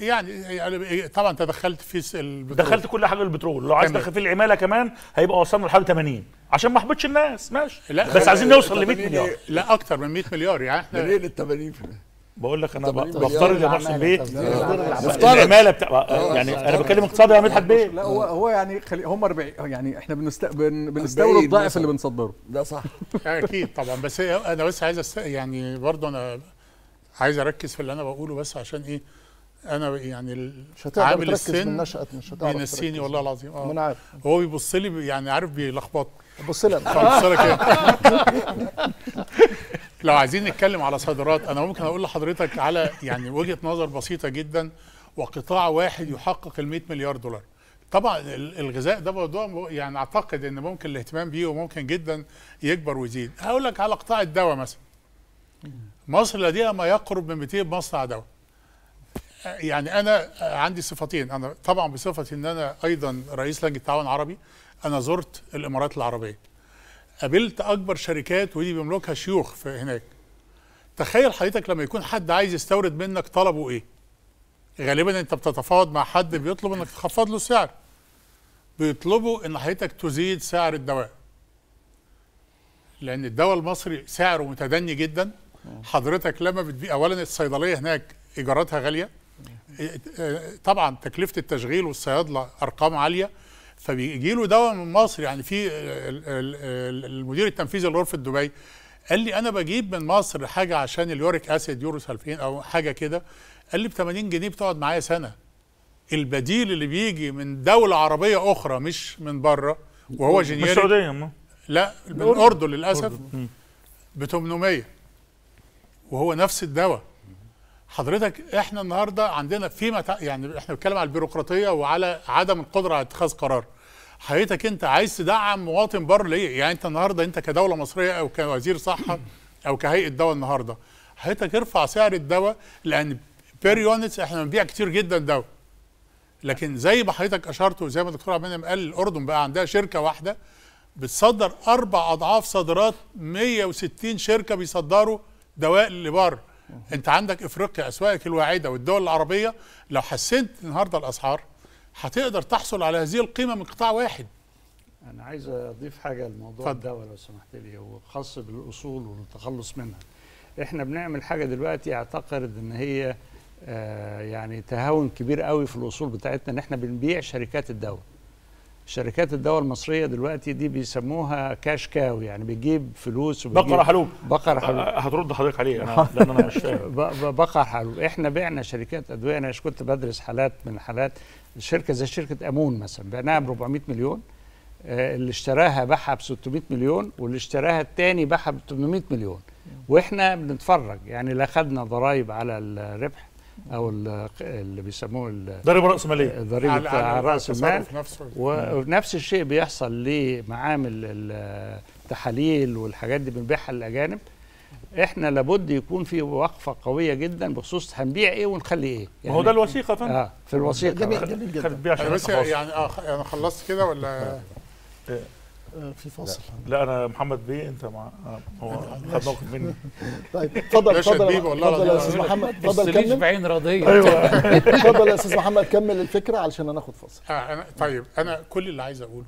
Speaker 7: يعني،, يعني طبعا
Speaker 2: تدخلت في البترول دخلت كل حاجه البترول لو عايز تدخل العماله كمان هيبقى وصلنا لحوالي 80 عشان ما احبطش الناس ماشي لا بس عايزين نوصل ل 100 مليار لا اكتر من 100 مليار يعني احنا ليه لل
Speaker 6: 80 بقول لك انا بفترض يا محسن بيه يعني العماله بتاع يعني اه، اه، اه، انا بتكلم اقتصادي يا مدحت بيه لا هو هو يعني خلي هم 40 يعني احنا بنست... بن... بنستورد الضعف اللي بنصدره ده
Speaker 7: صح اكيد طبعا بس انا بس عايز أست... يعني برضه انا عايز اركز في اللي انا بقوله بس عشان ايه انا يعني عامل السن بينسيني والله العظيم اه هو بيبص لي يعني عارف بيلخبطني
Speaker 1: بص لها بص لك
Speaker 7: لو عايزين نتكلم على صادرات انا ممكن اقول لحضرتك على يعني وجهه نظر بسيطه جدا وقطاع واحد يحقق ال 100 مليار دولار طبعا الغذاء ده موضوع يعني اعتقد ان ممكن الاهتمام بيه وممكن جدا يكبر ويزيد هقول لك على قطاع الدواء مثلا مصر لديها ما يقرب من 200 مصنع دواء يعني انا عندي صفتين انا طبعا بصفتي ان انا ايضا رئيس لجنه التعاون العربي انا زرت الامارات العربيه قابلت اكبر شركات ودي بيملكها شيوخ في هناك تخيل حضرتك لما يكون حد عايز يستورد منك طلبه ايه غالبا انت بتتفاوض مع حد بيطلب انك تخفض له السعر بيطلبوا ان حضرتك تزيد سعر الدواء لان الدواء المصري سعره متدني جدا حضرتك لما بتبيع اولا الصيدليه هناك ايجاراتها غاليه إيه، إيه، طبعا تكلفه التشغيل والصيادله ارقام عاليه فبيجي له دواء من مصر يعني في المدير التنفيذي لغرفه دبي قال لي انا بجيب من مصر حاجه عشان اليوريك اسيد يورو سالفين او حاجه كده قال لي ب 80 جنيه بتقعد معايا سنه البديل اللي بيجي من دوله عربيه اخرى مش من بره وهو جينيريك من السعوديه لا من الاردن للاسف ب 800 وهو نفس الدواء حضرتك احنا النهارده عندنا فيما يعني احنا بنتكلم على البيروقراطيه وعلى عدم القدره على اتخاذ قرار حضرتك انت عايز تدعم مواطن بر ليه يعني انت النهارده انت كدوله مصريه او كوزير صحه او كهيئه دواء النهارده حضرتك ارفع سعر الدواء لان بير يونتس احنا بنبيع كتير جدا دواء لكن زي ما حضرتك اشرت وزي ما الدكتور عبد المنعم قال الاردن بقى عندها شركه واحده بتصدر اربع اضعاف صادرات 160 شركه بيصدروا دواء لبره انت عندك افريقيا اسواقك الواعده والدول العربيه لو حسنت النهارده الاسعار
Speaker 5: هتقدر تحصل على هذه
Speaker 7: القيمه من قطاع واحد
Speaker 5: انا عايز اضيف حاجه لموضوع الدواء لو سمحت لي هو خاص بالاصول والتخلص منها احنا بنعمل حاجه دلوقتي اعتقد ان هي آه يعني تهاون كبير قوي في الاصول بتاعتنا ان احنا بنبيع شركات الدواء شركات الدواء المصريه دلوقتي دي بيسموها كاش كاو يعني بتجيب فلوس بقره حلوب بقره حلوب أه، أه، هترد حضرتك عليه انا آه. لان انا مش فاهم بقره حلوب احنا بعنا شركات ادويه انا كنت بدرس حالات من حالات شركه زي شركه امون مثلا بعناها ب 400 مليون اللي اشتراها باعها ب 600 مليون واللي اشتراها الثاني باعها ب 800 مليون واحنا بنتفرج يعني لا خدنا ضرائب على الربح او اللي بيسموه ضريبه راس ماليه آه، ضريبه على آه، راس المال ونفس الشيء بيحصل لمعامل التحاليل والحاجات دي بنبيعها للاجانب احنا لابد يكون في وقفه قويه جدا بخصوص هنبيع ايه ونخلي ايه يعني ما هو ده يعني الوثيقه فندم اه في الوثيقه جميل جدا يعني
Speaker 7: اه انا خلصت كده ولا
Speaker 5: آه.
Speaker 2: في فاصل لا, لا انا محمد بيه انت مع آه، هو خد موقف مني طيب اتفضل اتفضل
Speaker 1: اتفضل يا استاذ محمد اتفضل كمل بعين رضيه ايوه اتفضل يا استاذ محمد كمل الفكره علشان اخد فاصل آه،
Speaker 7: أنا طيب انا كل اللي عايز اقوله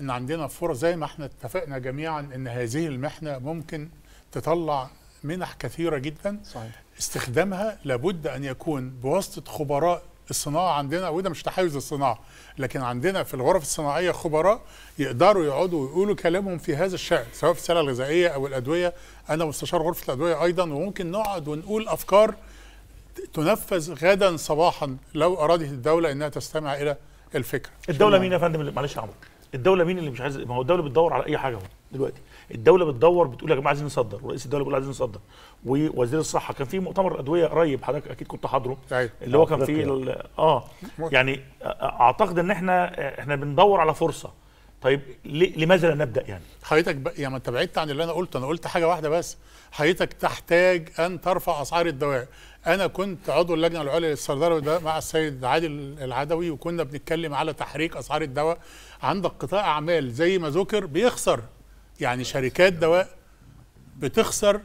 Speaker 7: ان عندنا فرص زي ما احنا اتفقنا جميعا ان هذه المحنه ممكن تطلع منح كثيره جدا صحيح استخدامها لابد ان يكون بواسطه خبراء الصناعه عندنا وده مش تحيز الصناعه لكن عندنا في الغرف الصناعيه خبراء يقدروا يقعدوا ويقولوا كلامهم في هذا الشان سواء في السلع الغذائيه او الادويه انا مستشار غرفه الادويه ايضا وممكن نقعد ونقول افكار تنفذ غدا صباحا لو ارادت الدوله انها تستمع
Speaker 2: الى الفكره الدوله مين يا فندم معلش يا عمرو الدوله مين اللي مش عايز ما هو الدوله بتدور على اي حاجه دلوقتي الدوله بتدور بتقول يا جماعه عايزين نصدر ورئيس الدوله بيقول عايزين نصدر ووزير الصحه كان في مؤتمر ادويه قريب حضرتك اكيد كنت حاضره أيوه. اللي هو كان فيه يعني. اه يعني اعتقد ان احنا احنا بندور على فرصه طيب لماذا لا نبدا يعني؟
Speaker 7: حضرتك يا يعني انت بعدت عن اللي انا قلته انا قلت حاجه واحده بس حضرتك تحتاج ان ترفع اسعار الدواء انا كنت عضو اللجنه العليا للصيدله ده مع السيد عادل العدوي وكنا بنتكلم على تحريك اسعار الدواء عندك قطاع اعمال زي ما ذكر بيخسر يعني شركات دواء بتخسر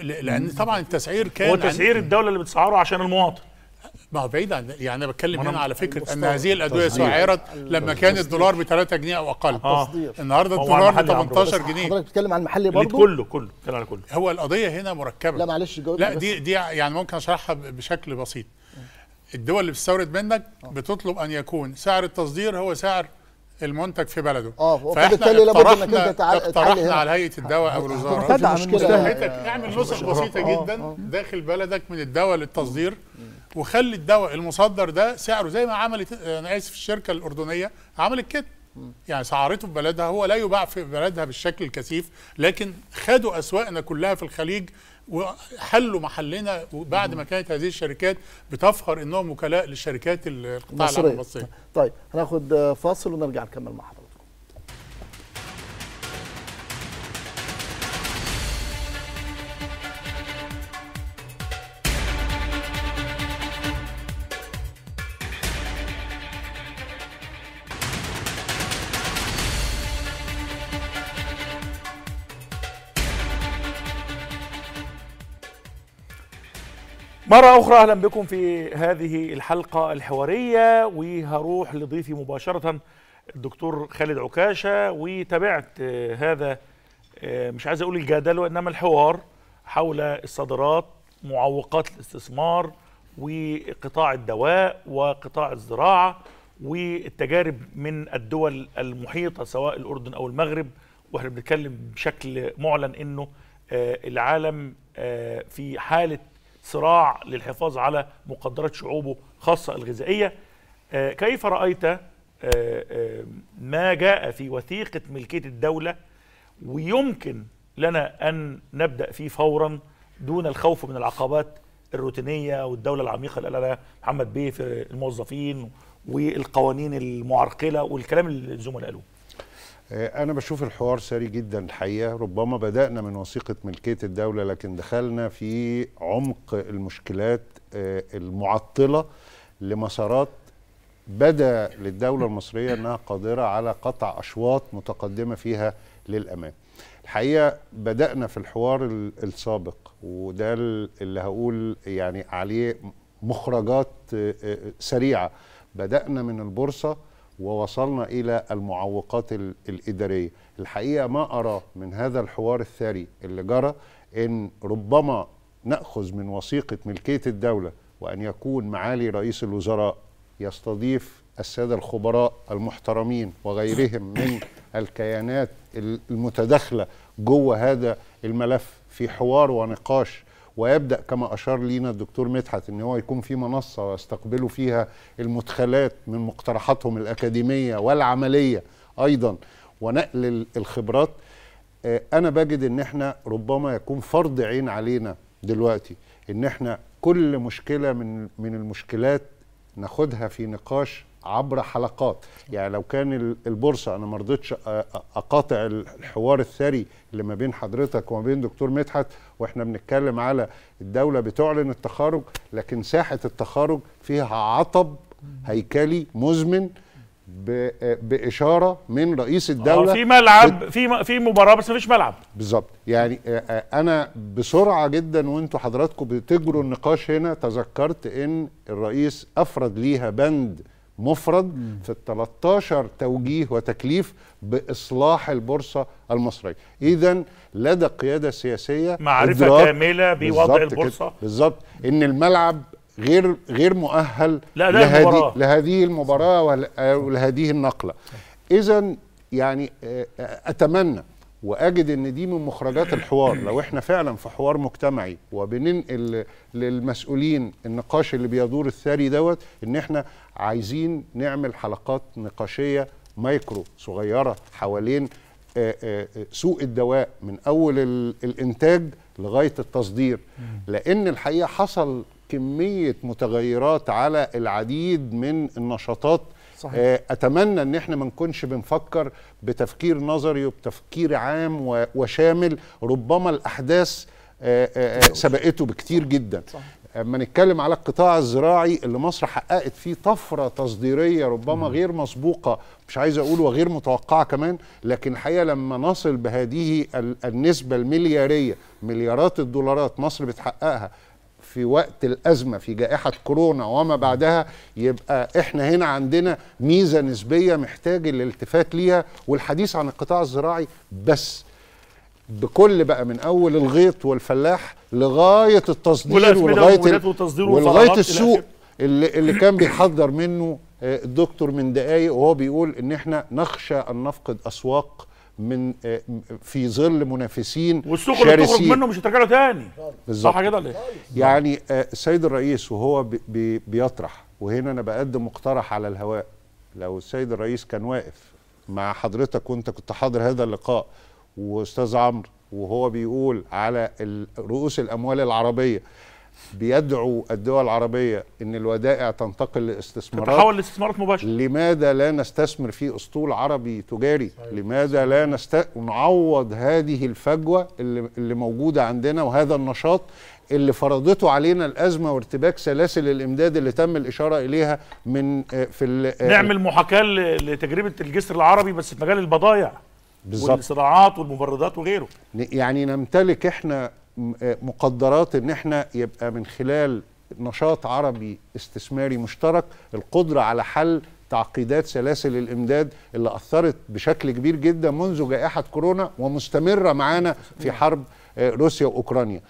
Speaker 7: لان طبعا التسعير كان هو تسعير الدوله اللي بتسعره عشان المواطن ما هو بعيد عن يعني انا بتكلم هنا على فكره ان هذه الادويه سعرت لما كان الدولار ب 3 جنيه او اقل آه. النهارده الدولار ب 18 جنيه حضرتك
Speaker 1: بتتكلم عن المحلي يعني برضه كله كله كله على كله
Speaker 7: هو القضيه هنا مركبه لا معلش لا دي دي يعني ممكن اشرحها بشكل بسيط الدول اللي بتستورد منك آه. بتطلب ان يكون سعر التصدير هو سعر المنتج في بلده
Speaker 1: اه فبالتالي لابد انك انت
Speaker 7: تعالج على هيئه الدواء او الوزاره تدعم اعمل نسخ بسيطه آه، آه. جدا داخل بلدك من الدواء للتصدير وخلي الدواء المصدر ده سعره زي ما عملت انا اسف الشركه الاردنيه عملت كده يعني سعرته في بلدها هو لا يباع في بلدها بالشكل الكثيف لكن خدوا اسواقنا كلها في الخليج وحلوا محلنا بعد ما كانت هذه الشركات بتفخر انهم وكلاء للشركات القطاع العام المصري.
Speaker 1: طيب هناخد فاصل ونرجع نكمل حضرتك
Speaker 2: مرة أخرى أهلا بكم في هذه الحلقة الحوارية وهروح لضيفي مباشرة الدكتور خالد عكاشة وتابعت آه، هذا آه، مش عايز أقول الجدل وإنما الحوار حول الصادرات معوقات الاستثمار وقطاع الدواء وقطاع الزراعة والتجارب من الدول المحيطة سواء الأردن أو المغرب واحنا بنتكلم بشكل معلن إنه آه، العالم في حالة صراع للحفاظ على مقدرات شعوبه خاصة الغذائية آه، كيف رأيت آه، آه، ما جاء في وثيقة ملكية الدولة ويمكن لنا أن نبدأ فيه فورا دون الخوف من العقبات الروتينية والدولة العميقة اللي قال محمد بيه في الموظفين والقوانين المعرقلة والكلام اللي الزملاء قالوه
Speaker 8: آه، أنا بشوف الحوار سري جدا الحقيقة ربما بدأنا من وثيقة ملكية الدولة لكن دخلنا في عمق المشكلات آه، المعطلة لمسارات بدا للدولة المصرية أنها قادرة على قطع أشواط متقدمة فيها للأمام الحقيقة بدأنا في الحوار السابق وده اللي هقول يعني عليه مخرجات آه، سريعة بدأنا من البورصة ووصلنا إلى المعوقات الإدارية الحقيقة ما أرى من هذا الحوار الثري اللي جرى أن ربما نأخذ من وثيقة ملكية الدولة وأن يكون معالي رئيس الوزراء يستضيف السادة الخبراء المحترمين وغيرهم من الكيانات المتداخلة جوه هذا الملف في حوار ونقاش ويبدا كما اشار لينا الدكتور مدحت ان هو يكون في منصه ويستقبلوا فيها المدخلات من مقترحاتهم الاكاديميه والعمليه ايضا ونقل الخبرات آه، انا بجد ان احنا ربما يكون فرض عين علينا دلوقتي ان احنا كل مشكله من من المشكلات ناخدها في نقاش عبر حلقات يعني لو كان البورصه انا ما رضيتش اقاطع الحوار الثري اللي ما بين حضرتك وما بين دكتور مدحت واحنا بنتكلم على الدوله بتعلن التخارج لكن ساحه التخارج فيها عطب هيكلي مزمن باشاره من رئيس آه، الدوله في ملعب
Speaker 2: في في مباراه
Speaker 8: بس مفيش ملعب بالظبط يعني آه، آه، انا بسرعه جدا وانتوا حضراتكم بتجروا النقاش هنا تذكرت ان الرئيس افرد ليها بند مفرد في ال 13 توجيه وتكليف باصلاح البورصه المصريه اذا لدى قياده سياسيه معرفه كامله بوضع البورصه بالظبط ان الملعب غير غير مؤهل لا لا لهذه, المباراة. لهذه المباراه ولهذه النقله اذا يعني آه، آه، اتمنى واجد ان دي من مخرجات الحوار لو احنا فعلا في حوار مجتمعي وبننقل للمسؤولين النقاش اللي بيدور الثري دوت ان احنا عايزين نعمل حلقات نقاشيه مايكرو صغيره حوالين آه، آه، آه، سوق الدواء من اول الانتاج لغايه التصدير لان الحقيقه حصل كميه متغيرات على العديد من النشاطات صحيح. آه، اتمنى ان احنا ما نكونش بنفكر بتفكير نظري وبتفكير عام وشامل ربما الاحداث آه، آه، سبقته بكتير جدا اما نتكلم على القطاع الزراعي اللي مصر حققت فيه طفره تصديريه ربما غير مسبوقه مش عايز اقول وغير متوقعه كمان لكن الحقيقه لما نصل بهذه النسبه الملياريه مليارات الدولارات مصر بتحققها في وقت الازمه في جائحه كورونا وما بعدها يبقى احنا هنا عندنا ميزه نسبيه محتاج الالتفات ليها والحديث عن القطاع الزراعي بس بكل بقى من اول الغيط والفلاح لغايه التصدير ولغايه ولغايه السوق اللي, اللي كان بيحضر منه آه، الدكتور من دقايق وهو بيقول ان احنا نخشى ان نفقد اسواق من آه، في ظل منافسين والسوق اللي تخرج منه
Speaker 2: مش هترجع له تاني بالظبط صح كده ولا إيه؟
Speaker 8: يعني آه، السيد الرئيس وهو بي بيطرح وهنا انا بقدم مقترح على الهواء لو السيد الرئيس كان واقف مع حضرتك وانت كنت حاضر هذا اللقاء واستاذ عمرو وهو بيقول على رؤوس الاموال العربيه بيدعو الدول العربية أن الودائع تنتقل لاستثمارات تتحول لاستثمارات مباشرة لماذا لا نستثمر في أسطول عربي تجاري صحيح. لماذا لا نست... نعوض هذه الفجوة اللي... اللي موجودة عندنا وهذا النشاط اللي فرضته علينا الأزمة وارتباك سلاسل الإمداد اللي تم الإشارة إليها من آه، في آه، ال... نعمل
Speaker 2: محاكاة لتجربة الجسر العربي بس في مجال البضائع بالظبط والصراعات
Speaker 8: والمبردات وغيره يعني نمتلك احنا آه، مقدرات ان احنا يبقى من خلال نشاط عربي استثماري مشترك القدره على حل تعقيدات سلاسل الامداد اللي اثرت بشكل كبير جدا منذ جائحه كورونا ومستمره معانا في حرب روسيا واوكرانيا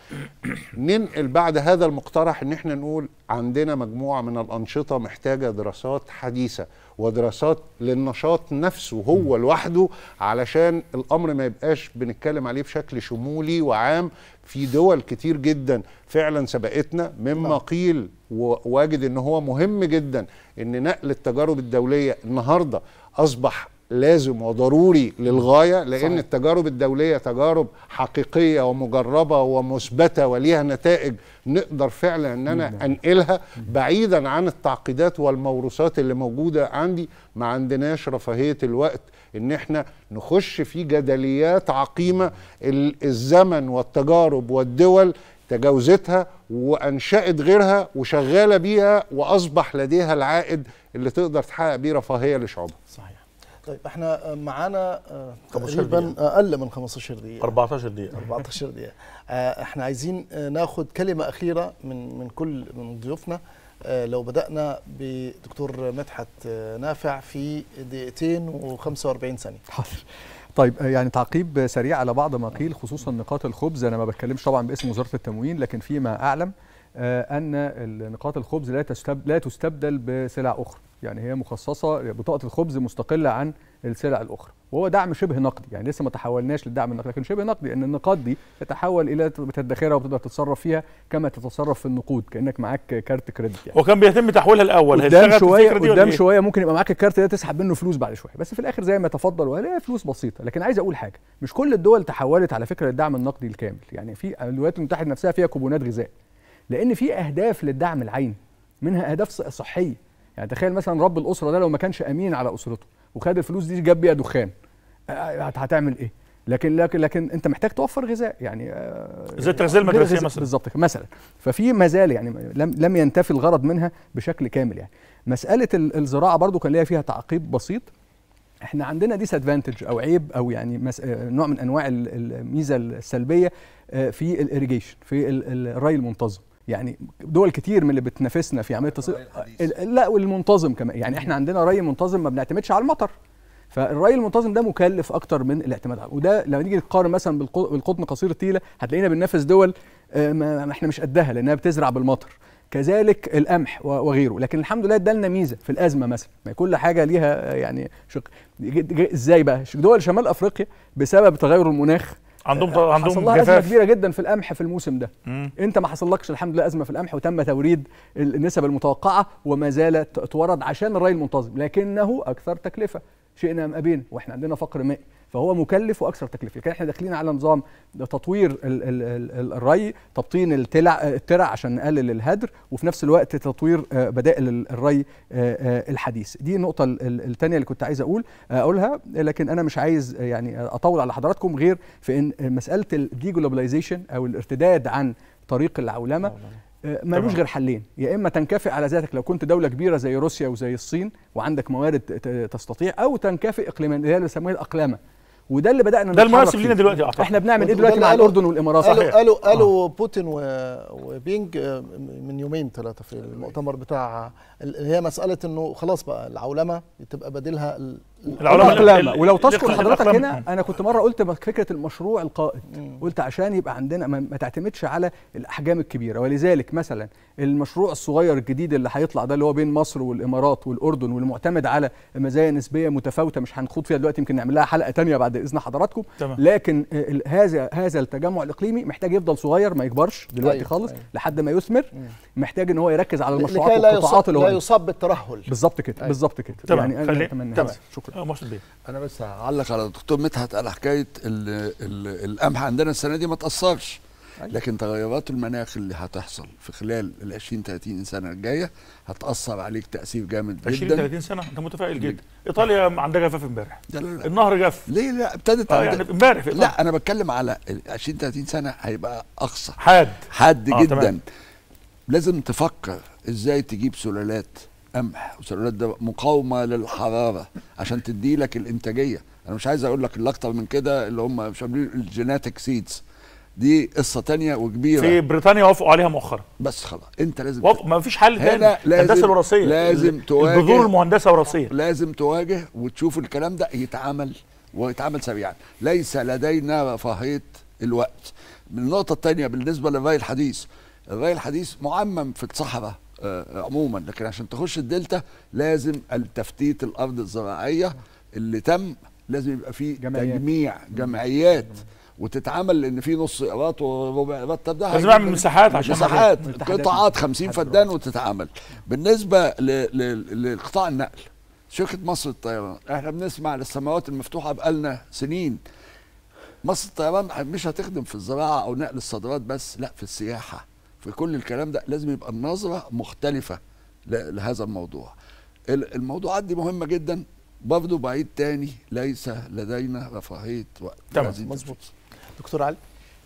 Speaker 8: ننقل بعد هذا المقترح ان احنا نقول عندنا مجموعه من الانشطه محتاجه دراسات حديثه ودراسات للنشاط نفسه هو لوحده علشان الامر ما يبقاش بنتكلم عليه بشكل شمولي وعام في دول كتير جدا فعلا سبقتنا مما نعم. قيل وواجد ان هو مهم جدا ان نقل التجارب الدوليه النهارده اصبح لازم وضروري للغايه لان صحيح. التجارب الدوليه تجارب حقيقيه ومجربه ومثبته وليها نتائج نقدر فعلا ان انا انقلها بعيدا عن التعقيدات والموروثات اللي موجوده عندي ما عندناش رفاهيه الوقت ان احنا نخش في جدليات عقيمه الزمن والتجارب والدول تجاوزتها وانشات غيرها وشغاله بيها واصبح لديها العائد اللي تقدر تحقق بيه رفاهيه لشعوبها. صحيح.
Speaker 1: طيب احنا معانا آه، تقريبا آه، اقل من 15 دقيقه 14 دقيقه 14 دقيقه آه، احنا عايزين ناخد كلمه اخيره من من كل من ضيوفنا لو بدانا بدكتور مدحت نافع في دقيقتين و45 ثانيه حاضر
Speaker 6: طيب يعني تعقيب سريع على بعض ما قيل خصوصا نقاط الخبز انا ما بتكلمش طبعا باسم وزاره التموين لكن فيما اعلم ان نقاط الخبز لا تستبدل بسلع اخرى يعني هي مخصصه بطاقه الخبز مستقله عن السلع الاخرى وهو دعم شبه نقدي يعني لسه ما تحولناش للدعم النقدي لكن شبه نقدي ان النقاط دي تتحول الى تدخرها وتقدر تتصرف فيها كما تتصرف في النقود كانك معاك كارت كريدت يعني
Speaker 2: وكان بيتم تحويلها الاول قدام شويه قدام إيه؟ شويه
Speaker 6: ممكن يبقى معاك الكارت ده تسحب منه فلوس بعد شويه بس في الاخر زي ما تفضل وهي فلوس بسيطه لكن عايز اقول حاجه مش كل الدول تحولت على فكره للدعم النقدي الكامل يعني في الولايات المتحده نفسها فيها كوبونات غذاء لان في اهداف للدعم العين منها اهداف صحيه يعني تخيل مثلا رب الاسره ده لو ما كانش امين على اسرته وخد الفلوس دي جاب بيها دخان هتعمل ايه لكن لكن لكن انت محتاج توفر غذاء يعني آه، زي التغذيه المدرسيه مثلا بالظبط مثلا ففي ما زال يعني لم لم ينتفي الغرض منها بشكل كامل يعني مساله الزراعه برضو كان ليها فيها تعقيب بسيط احنا عندنا ديس ادفانتج او عيب او يعني آه، نوع من انواع الميزه السلبيه آه، في الاريجيشن في الري المنتظم يعني دول كتير من اللي بتنافسنا في عمليه التصدير لا والمنتظم كمان يعني احنا عندنا ري منتظم ما بنعتمدش على المطر فالري المنتظم ده مكلف اكتر من الاعتماد عليه وده لما نيجي نقارن مثلا بالقطن قصير التيله هتلاقينا بننافس دول آه، ما احنا مش قدها لانها بتزرع بالمطر كذلك القمح وغيره لكن الحمد لله ادالنا ميزه في الازمه مثلا ما كل حاجه ليها آه، يعني شق ازاي بقى دول شمال افريقيا بسبب تغير المناخ عندهم آه، عندهم حصل ازمه كبيره جدا في القمح في الموسم ده مم. انت ما حصلكش الحمد لله ازمه في القمح وتم توريد النسب المتوقعه وما زالت تورد عشان الري المنتظم لكنه اكثر تكلفه شئنا ام ابينا واحنا عندنا فقر مائي فهو مكلف واكثر تكلفه لكن احنا داخلين على نظام تطوير الري تبطين الترع عشان نقلل الهدر وفي نفس الوقت تطوير آه، بدائل الري آه، آه، الحديث دي النقطه الثانيه اللي كنت عايز اقول اقولها لكن انا مش عايز يعني اطول على حضراتكم غير في ان مساله الديجلوبلايزيشن او الارتداد عن طريق العولمه ملوش غير حلين يا اما تنكفئ على ذاتك لو كنت دوله كبيره زي روسيا وزي الصين وعندك موارد تستطيع او تنكفئ اقليما اللي هي بنسميها الاقلامه وده اللي بدانا ده المناسب لينا دلوقتي اعتقد احنا بنعمل ايه دلوقتي مع الاردن والامارات قالوا قالوا قالوا
Speaker 1: آه. بوتين وبينج آه، من يومين ثلاثه في المؤتمر بتاع هي مساله انه خلاص بقى العولمه
Speaker 6: تبقى بديلها
Speaker 1: العلماء ولو تذكر حضرتك هنا
Speaker 6: انا كنت مره قلت فكره المشروع القائد قلت عشان يبقى عندنا ما تعتمدش على الاحجام الكبيره ولذلك مثلا المشروع الصغير الجديد اللي هيطلع ده اللي هو بين مصر والامارات والاردن والمعتمد على مزايا نسبيه متفاوته مش هنخوض فيها دلوقتي يمكن نعمل لها حلقه ثانيه بعد اذن حضراتكم تمام. لكن هذا هذا التجمع الاقليمي محتاج يفضل صغير ما يكبرش دلوقتي أيوه خالص أيوه. لحد ما يثمر محتاج ان هو يركز على المشروعات والقطاعات اللي هو لا
Speaker 1: يصاب بالترهل
Speaker 6: بالظبط كده أيوه. بالظبط كده يعني
Speaker 1: انا اتمنى شكرا اه بيه
Speaker 4: انا بس هعلق على الدكتور مدحت على حكايه ال القمح عندنا السنه دي ما تاثرش أيوة. لكن تغيرات المناخ اللي هتحصل في خلال ال 20 30 سنه الجايه هتاثر عليك تاثير جامد جدا 20 30
Speaker 2: سنه انت متفائل جدا
Speaker 4: ايطاليا عندها جفاف امبارح النهر جف ليه لا ابتدت آه يعني امبارح لا انا بتكلم على 20 30 سنه هيبقى اقصى حاد حاد آه جدا تمام. لازم تفكر ازاي تجيب سلالات قمح وسلولات ده مقاومه للحراره عشان تدي لك الانتاجيه انا مش عايز اقول لك اللي اكتر من كده اللي هم مش عاملين الجيناتيك سيدز دي قصه تانية وكبيره في بريطانيا وافقوا عليها مؤخرا بس خلاص انت لازم وف... ما فيش حل تاني الهندسه الوراثيه لازم تواجه البذور المهندسه وراثيه لازم تواجه وتشوف الكلام ده يتعمل ويتعمل سريعا ليس لدينا رفاهيه الوقت من النقطه الثانيه بالنسبه للراي الحديث الراي الحديث معمم في الصحراء آه، آه، عموما لكن عشان تخش الدلتا لازم التفتيت الارض الزراعيه اللي تم لازم يبقى في جمعيات. تجميع جمعيات وتتعمل لان في نص ايرات وربع ايرات طب ده لازم اعمل مساحات عشان مساحات قطاعات 50 فدان وتتعمل بالنسبه لقطاع النقل شركه مصر للطيران احنا بنسمع للسماوات المفتوحه بقالنا سنين مصر الطيران مش هتخدم في الزراعه او نقل الصادرات بس لا في السياحه في كل الكلام ده لازم يبقى النظره مختلفه لهذا الموضوع الموضوعات دي مهمه جدا برضه بعيد تاني ليس لدينا رفاهيه وقت تمام مظبوط دكتور علي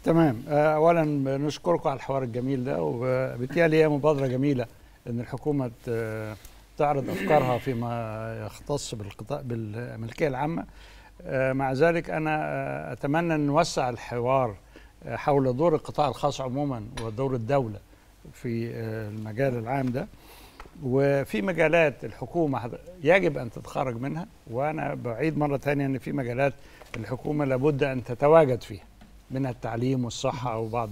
Speaker 5: تمام آه، اولا
Speaker 4: نشكركم على الحوار الجميل ده وبالتالي
Speaker 5: هي مبادره جميله ان الحكومه تعرض افكارها فيما يختص بالقطاع بالملكيه العامه آه، مع ذلك انا آه، اتمنى ان نوسع الحوار حول دور القطاع الخاص عموما ودور الدولة في آه، المجال العام ده وفي مجالات الحكومة يجب أن تتخرج منها وأنا بعيد مرة تانية أن في مجالات الحكومة لابد أن تتواجد فيها منها التعليم والصحة وبعض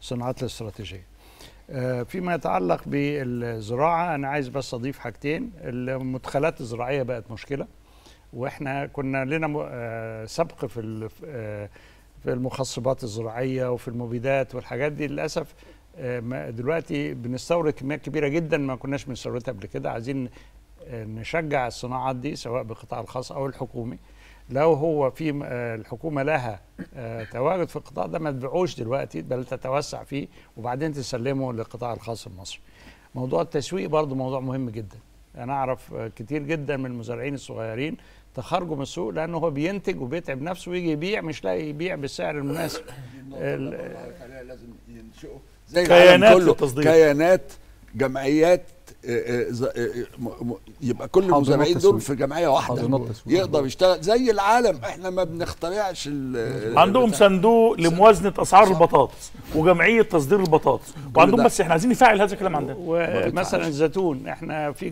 Speaker 5: الصناعات الاستراتيجية آه، فيما يتعلق بالزراعة أنا عايز بس أضيف حاجتين المدخلات الزراعية بقت مشكلة واحنا كنا لنا آه، سبق في في المخصبات الزراعيه وفي المبيدات والحاجات دي للاسف آه، دلوقتي بنستورد كميات كبيره جدا ما كناش بنستوردها قبل كده عايزين آه، نشجع الصناعات دي سواء بالقطاع الخاص او الحكومي لو هو في آه، الحكومه لها تواجد في القطاع ده ما تبيعوش دلوقتي بل تتوسع فيه وبعدين تسلمه للقطاع الخاص المصري. موضوع التسويق برضه موضوع مهم جدا. انا اعرف كتير جدا من المزارعين الصغيرين تخرجه من السوق لانه هو بينتج وبيتعب نفسه ويجي يبيع مش لاقي يبيع بالسعر المناسب لازم ينشئوا زي كيانات
Speaker 4: كيانات جمعيات آه، آه، آه، يبقى كل المزارعين دول في جمعيه واحده يقدر يشتغل زي العالم احنا ما بنخترعش عندهم
Speaker 2: صندوق لموازنه اسعار البطاطس وجمعيه تصدير البطاطس وعندهم بس احنا
Speaker 5: عايزين نفعل هذا الكلام عندنا مثلا الزيتون احنا في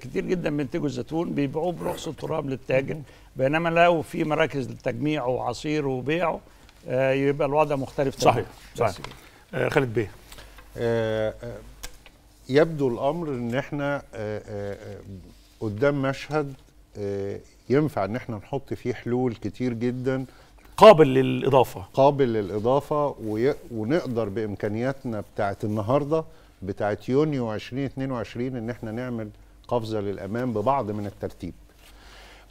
Speaker 5: كتير جدا بينتجوا الزيتون بيبيعوه برخص التراب للتاجر بينما لو في مراكز للتجميع وعصير وبيعه
Speaker 8: يبقى الوضع مختلف تماما صحيح صحيح خالد بيه يبدو الامر ان احنا آه، آه، آه، قدام مشهد ينفع ان احنا نحط فيه حلول كتير جدا قابل للاضافه قابل للاضافه ونقدر بامكانياتنا بتاعه النهارده بتاعه يونيو 2022 ان احنا نعمل قفزه للامام ببعض من الترتيب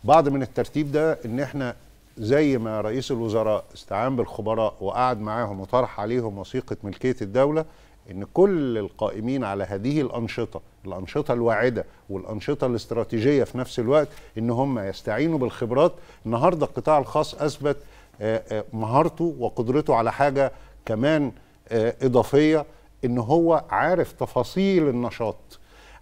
Speaker 8: بعض من الترتيب ده ان احنا زي ما رئيس الوزراء استعان بالخبراء وقعد معاهم وطرح عليهم وثيقه ملكيه الدوله ان كل القائمين على هذه الانشطه الانشطه الواعده والانشطه الاستراتيجيه في نفس الوقت ان هم يستعينوا بالخبرات النهارده القطاع الخاص اثبت آه، آه، مهارته وقدرته على حاجه كمان آه، اضافيه ان هو عارف تفاصيل النشاط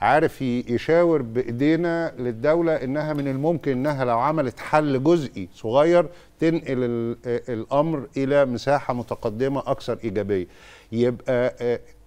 Speaker 8: عارف يشاور بايدينا للدوله انها من الممكن انها لو عملت حل جزئي صغير تنقل الامر الى مساحه متقدمه اكثر ايجابيه يبقى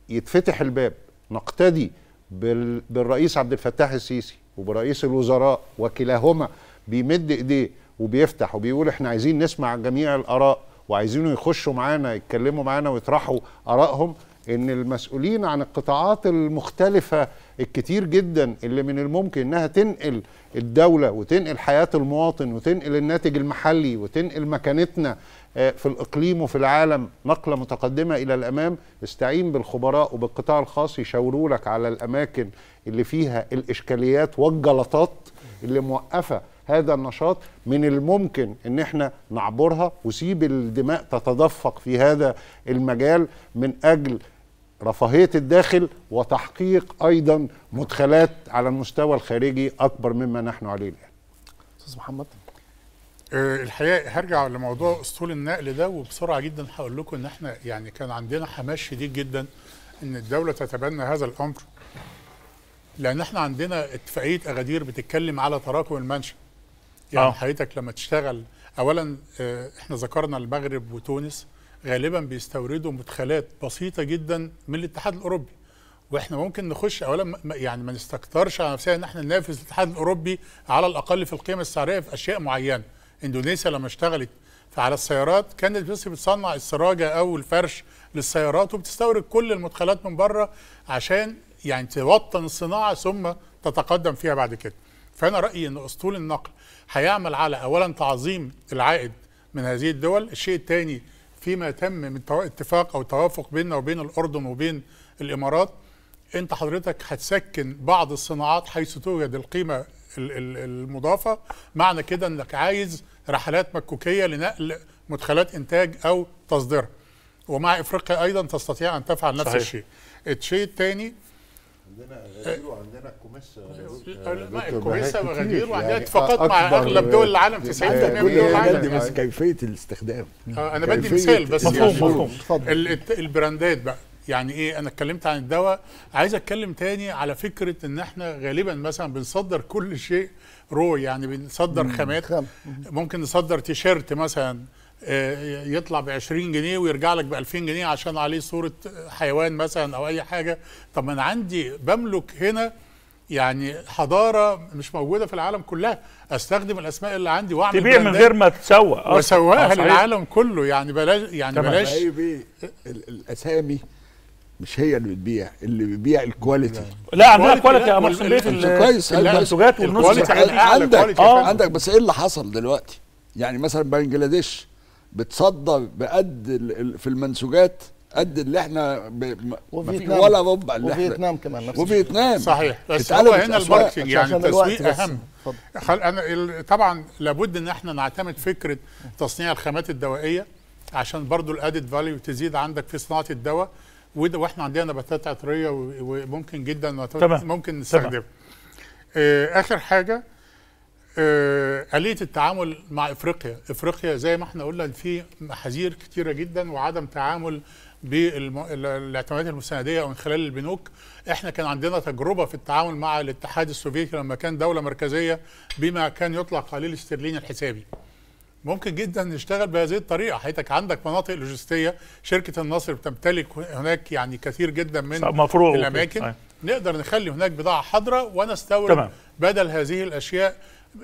Speaker 8: يتفتح الباب نقتدي بالرئيس عبد الفتاح السيسي وبرئيس الوزراء وكلاهما بيمد ايديه وبيفتح وبيقول احنا عايزين نسمع جميع الاراء وعايزينه يخشوا معانا يتكلموا معانا ويطرحوا ارائهم ان المسؤولين عن القطاعات المختلفه الكتير جدا اللي من الممكن انها تنقل الدوله وتنقل حياه المواطن وتنقل الناتج المحلي وتنقل مكانتنا آه، في الاقليم وفي العالم نقله متقدمه الى الامام استعين بالخبراء وبالقطاع الخاص يشاوروا لك على الاماكن اللي فيها الاشكاليات والجلطات اللي موقفه هذا النشاط من الممكن ان احنا نعبرها وسيب الدماء تتدفق في هذا المجال من اجل رفاهيه الداخل وتحقيق ايضا مدخلات على المستوى الخارجي اكبر مما نحن عليه الان.
Speaker 7: استاذ محمد آه، الحقيقه هرجع لموضوع اسطول النقل ده وبسرعه جدا هقول لكم ان احنا يعني كان عندنا حماس شديد جدا ان الدوله تتبنى هذا الامر لان احنا عندنا اتفاقيه اغادير بتتكلم على تراكم المنشا يعني آه. حضرتك لما تشتغل اولا آه، احنا ذكرنا المغرب وتونس غالبا بيستوردوا مدخلات بسيطه جدا من الاتحاد الاوروبي واحنا ممكن نخش اولا يعني ما نستكترش على نفسنا ان احنا ننافس الاتحاد الاوروبي على الاقل في القيمه السعريه في اشياء معينه اندونيسيا لما اشتغلت على السيارات كانت بس بتصنع السراجه او الفرش للسيارات وبتستورد كل المدخلات من بره عشان يعني توطن الصناعه ثم تتقدم فيها بعد كده. فانا رايي ان اسطول النقل هيعمل على اولا تعظيم العائد من هذه الدول، الشيء الثاني فيما تم من اتفاق او توافق بيننا وبين الاردن وبين الامارات انت حضرتك هتسكن بعض الصناعات حيث توجد القيمه المضافه معنى كده انك عايز رحلات مكوكية لنقل مدخلات إنتاج أو تصدير ومع إفريقيا أيضا تستطيع أن تفعل نفس الشيء الشيء الثاني
Speaker 8: عندنا آه، غدير وعندنا كوميسا آه، آه، لا وعندنا يعني اتفاقات مع اغلب دول العالم 90% يعني من دول العالم يعني بس
Speaker 4: كيفيه الاستخدام آه انا بدي مثال بس مفهوم مفهوم
Speaker 7: البراندات بقى يعني ايه انا اتكلمت عن الدواء عايز اتكلم تاني على فكره ان احنا غالبا مثلا بنصدر كل شيء رو يعني بنصدر خامات ممكن نصدر تيشيرت مثلا آه، يطلع ب 20 جنيه ويرجع لك ب 2000 جنيه عشان عليه صوره حيوان مثلا او اي حاجه طب انا عندي بملك هنا يعني حضاره مش موجوده في العالم كلها استخدم الاسماء اللي عندي واعمل تبيع من غير ما
Speaker 2: تسوق وسواها آه، للعالم
Speaker 7: كله يعني بلاش يعني بلاش طيب، إيه؟ الاسامي
Speaker 4: مش هي اللي بتبيع اللي بيبيع الكواليتي لا عندنا كواليتي يا مقصود بيه كويس السوجات والنص عندك آه. عندك بس ايه اللي حصل دلوقتي يعني مثلا بنجلاديش بتصدى بقد في المنسوجات قد اللي احنا ب... وفيتنام ولا ربع اللي احنا وفيتنام
Speaker 1: كمان نفس وفيتنام صحيح بس هو هنا الماركتنج يعني التسويق اهم
Speaker 4: خل...
Speaker 7: أنا... طبعا لابد ان احنا نعتمد فكره تصنيع الخامات الدوائيه عشان برضو الادد فاليو تزيد عندك في صناعه الدواء وده واحنا عندنا نباتات عطريه وممكن جدا ممكن نستخدمها آه اخر حاجه آه آلية التعامل مع افريقيا افريقيا زي ما احنا قلنا في محاذير كتيره جدا وعدم تعامل بالاعتمادات المستنديه ومن خلال البنوك احنا كان عندنا تجربه في التعامل مع الاتحاد السوفيتي لما كان دوله مركزيه بما كان يطلق عليه الاسترليني الحسابي ممكن جدا نشتغل بهذه الطريقه حياتك عندك مناطق لوجستيه شركه النصر بتمتلك هناك يعني كثير جدا من مفروغ. الاماكن أيه. نقدر نخلي هناك بضاعه حاضره ونستورد تمام. بدل هذه الاشياء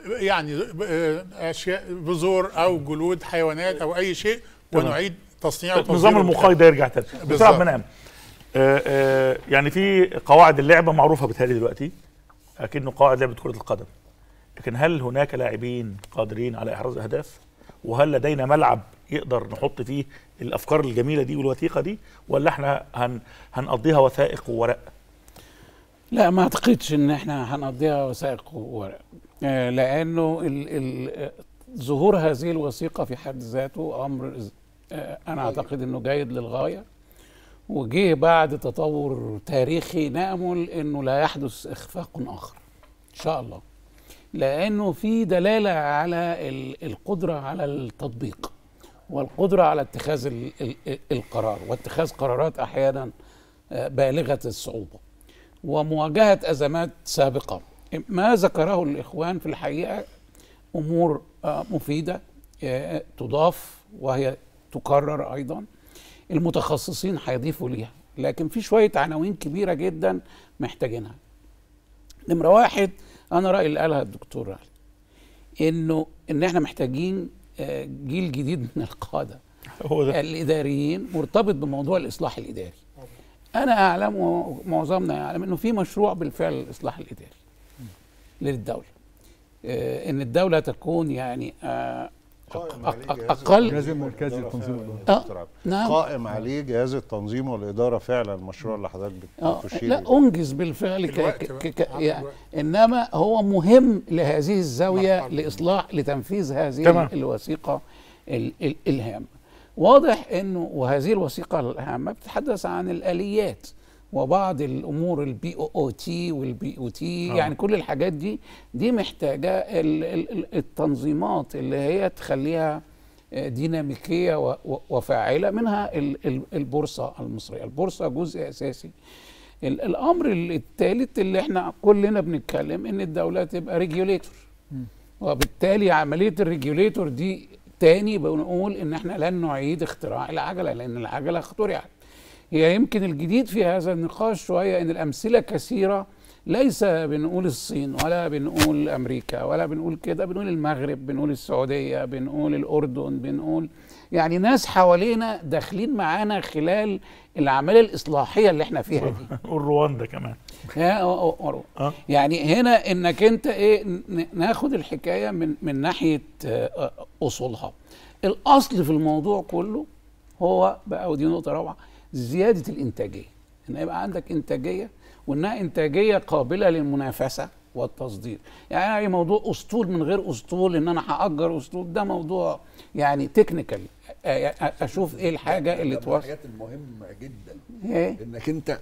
Speaker 7: يعني آه، اشياء بذور او جلود حيوانات او اي شيء تمام. ونعيد تصنيع نظام المقايضه يرجع تاني بسرعه بنام
Speaker 2: آه، آه، يعني في قواعد اللعبه معروفه بتهيألي دلوقتي اكنه قواعد لعبه كره القدم لكن هل هناك لاعبين قادرين على احراز اهداف؟ وهل لدينا ملعب يقدر نحط فيه الافكار الجميله دي والوثيقه دي ولا احنا هن هنقضيها وثائق وورق
Speaker 3: لا ما اعتقدش ان احنا هنقضيها وثائق وورق آه، لانه ال ال ظهور هذه الوثيقه في حد ذاته امر آه، انا اعتقد انه جيد للغايه وجه بعد تطور تاريخي نامل انه لا يحدث اخفاق اخر ان شاء الله لانه في دلاله على القدره على التطبيق والقدره على اتخاذ القرار واتخاذ قرارات احيانا آه، بالغه الصعوبه ومواجهه ازمات سابقه ما ذكره الاخوان في الحقيقه امور آه، مفيده آه، تضاف وهي تكرر ايضا المتخصصين هيضيفوا ليها لكن في شويه عناوين كبيره جدا محتاجينها نمره واحد انا رايي اللي قالها الدكتور علي انه ان احنا محتاجين آه، جيل جديد من القاده هو ده. الاداريين مرتبط بموضوع الاصلاح الاداري انا اعلم ومعظمنا يعلم انه في مشروع بالفعل الاصلاح الاداري للدوله آه، ان الدوله تكون يعني آه، اقل لازم مركز التنظيم والاداره نعم قائم عليه
Speaker 8: جهاز التنظيم والاداره فعلا المشروع اللي حضرتك آه، بتشير لا
Speaker 3: انجز بالفعل ك... ك... ك... ك يعني انما هو مهم لهذه الزاويه لاصلاح لتنفيذ هذه تمام. الوثيقه ال... ال... الهامه واضح انه وهذه الوثيقه الهامه بتتحدث عن الاليات وبعض الامور البي او او تي والبي او آه. تي يعني كل الحاجات دي دي محتاجه التنظيمات اللي هي تخليها آه، ديناميكيه وفاعله منها البورصه المصريه البورصه جزء اساسي الامر الثالث اللي احنا كلنا بنتكلم ان الدوله تبقى ريجوليتور وبالتالي عمليه الريجوليتور دي تاني بنقول ان احنا لن نعيد اختراع العجله لان العجله اخترعت هي يمكن الجديد في هذا النقاش شوية أن الأمثلة كثيرة ليس بنقول الصين ولا بنقول أمريكا ولا بنقول كده بنقول المغرب بنقول السعودية بنقول الأردن بنقول يعني ناس حوالينا داخلين معانا خلال العملية الإصلاحية اللي احنا فيها دي والرواندا كمان آه. يعني هنا انك انت ايه ناخد الحكاية من, من ناحية آه، أصولها الأصل في الموضوع كله هو بقى ودي نقطة روعة زياده الانتاجيه ان يبقى عندك انتاجيه وانها انتاجيه قابله للمنافسه والتصدير يعني اي موضوع اسطول من غير اسطول ان انا هاجر اسطول ده موضوع يعني تكنيكال
Speaker 4: اشوف ايه الحاجه اللي توصل الحاجات المهمه جدا إيه؟ انك انت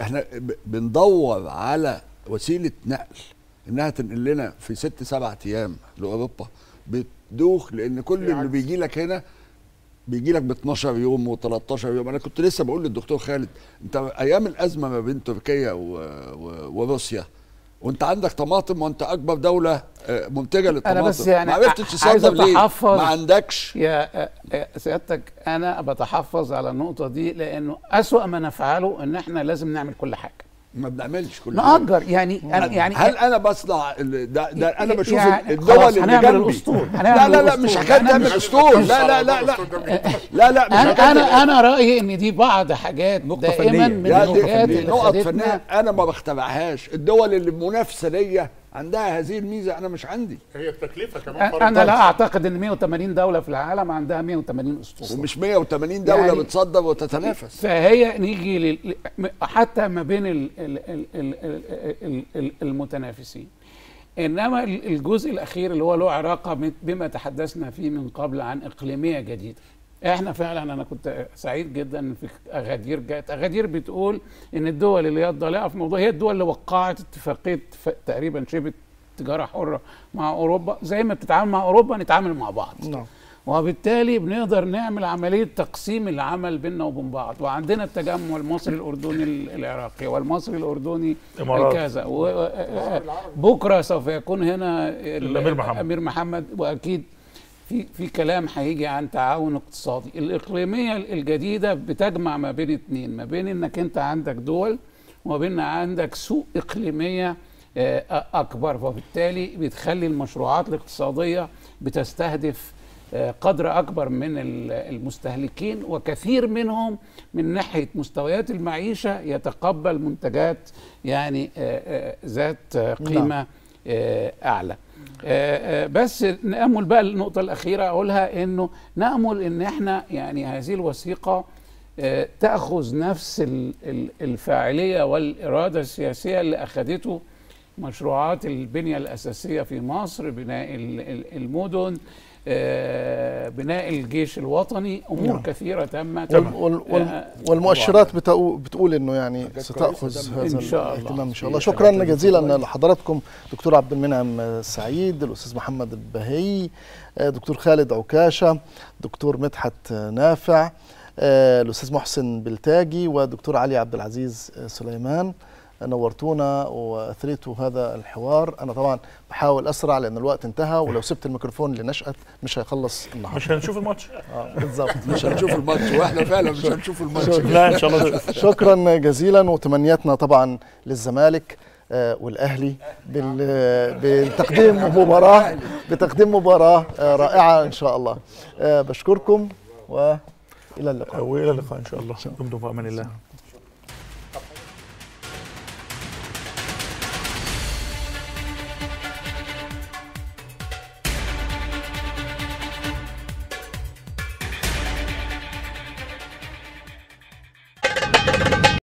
Speaker 4: احنا بندور على وسيله نقل انها تنقل لنا في ست سبعة ايام لاوروبا بتدوخ لان كل اللي بيجي لك هنا بيجي لك ب 12 يوم و13 يوم انا كنت لسه بقول للدكتور خالد انت ايام الازمه ما بين تركيا و... و... وروسيا وانت عندك طماطم وانت اكبر دوله آه، منتجه للطماطم انا بس يعني ما عرفتش تصدر ليه ما عندكش يا آه، آه، سيادتك
Speaker 3: انا بتحفظ على النقطه دي لانه اسوا ما نفعله ان احنا لازم نعمل كل حاجه
Speaker 4: ما بنعملش كل نأجر
Speaker 3: يعني انا يعني هل
Speaker 4: إيه؟ انا بصنع ده, ده انا إيه- بشوف يعني الدول اللي جنبي هنعمل الاسطول لا لا لا مش هكاد تعمل اسطول لا لا لا لا
Speaker 3: لا لا مش انا انا انا
Speaker 4: رايي ان دي بعض حاجات نقطه فنيه من الحاجات اللي يعني نقط فنيه انا ما بختبعهاش الدول اللي منافسه ليا عندها هذه الميزه انا مش عندي هي
Speaker 3: التكلفه
Speaker 7: كمان فرق انا لا
Speaker 4: اعتقد ان 180 دوله في العالم عندها 180 اسطوره ومش 180 دوله يعني بتصدر وتتنافس
Speaker 3: فهي نيجي لل... حتى ما بين ال... ال... ال... ال... ال... المتنافسين انما الجزء الاخير اللي هو له علاقه بما تحدثنا فيه من قبل عن اقليميه جديده احنا فعلا انا كنت سعيد جدا ان في اغادير جت اغادير بتقول ان الدول اللي هي الضالعه في موضوع هي الدول اللي وقعت اتفاقيه تقريبا شبه تجاره حره مع اوروبا زي ما بتتعامل مع اوروبا نتعامل مع بعض نعم. وبالتالي بنقدر نعمل عمليه تقسيم العمل بيننا وبين بعض وعندنا التجمع المصري الاردني العراقي والمصري الاردني كذا بكره سوف يكون هنا الامير محمد, الأمير محمد واكيد في في كلام هيجي عن تعاون اقتصادي الاقليميه الجديده بتجمع ما بين اتنين ما بين انك انت عندك دول وما بين عندك سوق اقليميه آه، اكبر وبالتالي بتخلي المشروعات الاقتصاديه بتستهدف آه، قدر اكبر من المستهلكين وكثير منهم من ناحيه مستويات المعيشه يتقبل منتجات يعني آه، ذات قيمه نعم. اعلى آه، آه، بس نامل بقى النقطه الاخيره اقولها انه نامل ان احنا يعني هذه الوثيقه آه، تاخذ نفس الفاعليه والاراده السياسيه اللي اخذته مشروعات البنيه الاساسيه في مصر بناء المدن آه، بناء الجيش الوطني امور نعم. كثيره تمت وال وال وال آه، والمؤشرات
Speaker 1: بتقول, انه يعني ستاخذ هذا إن
Speaker 3: شاء الاهتمام ان شاء الله شكرا جزيلا
Speaker 1: لحضراتكم دكتور عبد المنعم سعيد الاستاذ محمد البهي آه، دكتور خالد عكاشه دكتور مدحت نافع الاستاذ محسن بلتاجي ودكتور علي عبد العزيز سليمان نورتونا واثريتوا هذا الحوار انا طبعا بحاول اسرع لان الوقت انتهى ولو سبت الميكروفون لنشأت مش هيخلص النهارده مش
Speaker 2: هنشوف الماتش اه بالظبط مش هنشوف
Speaker 4: الماتش واحنا فعلا مش هنشوف
Speaker 1: الماتش لا ان شاء الله شكرا جزيلا وتمنياتنا طبعا للزمالك آه، والاهلي بتقديم مباراه بتقديم مباراه آه، رائعه ان شاء الله آه، بشكركم والى اللقاء والى اللقاء ان شاء الله دمتم في امان الله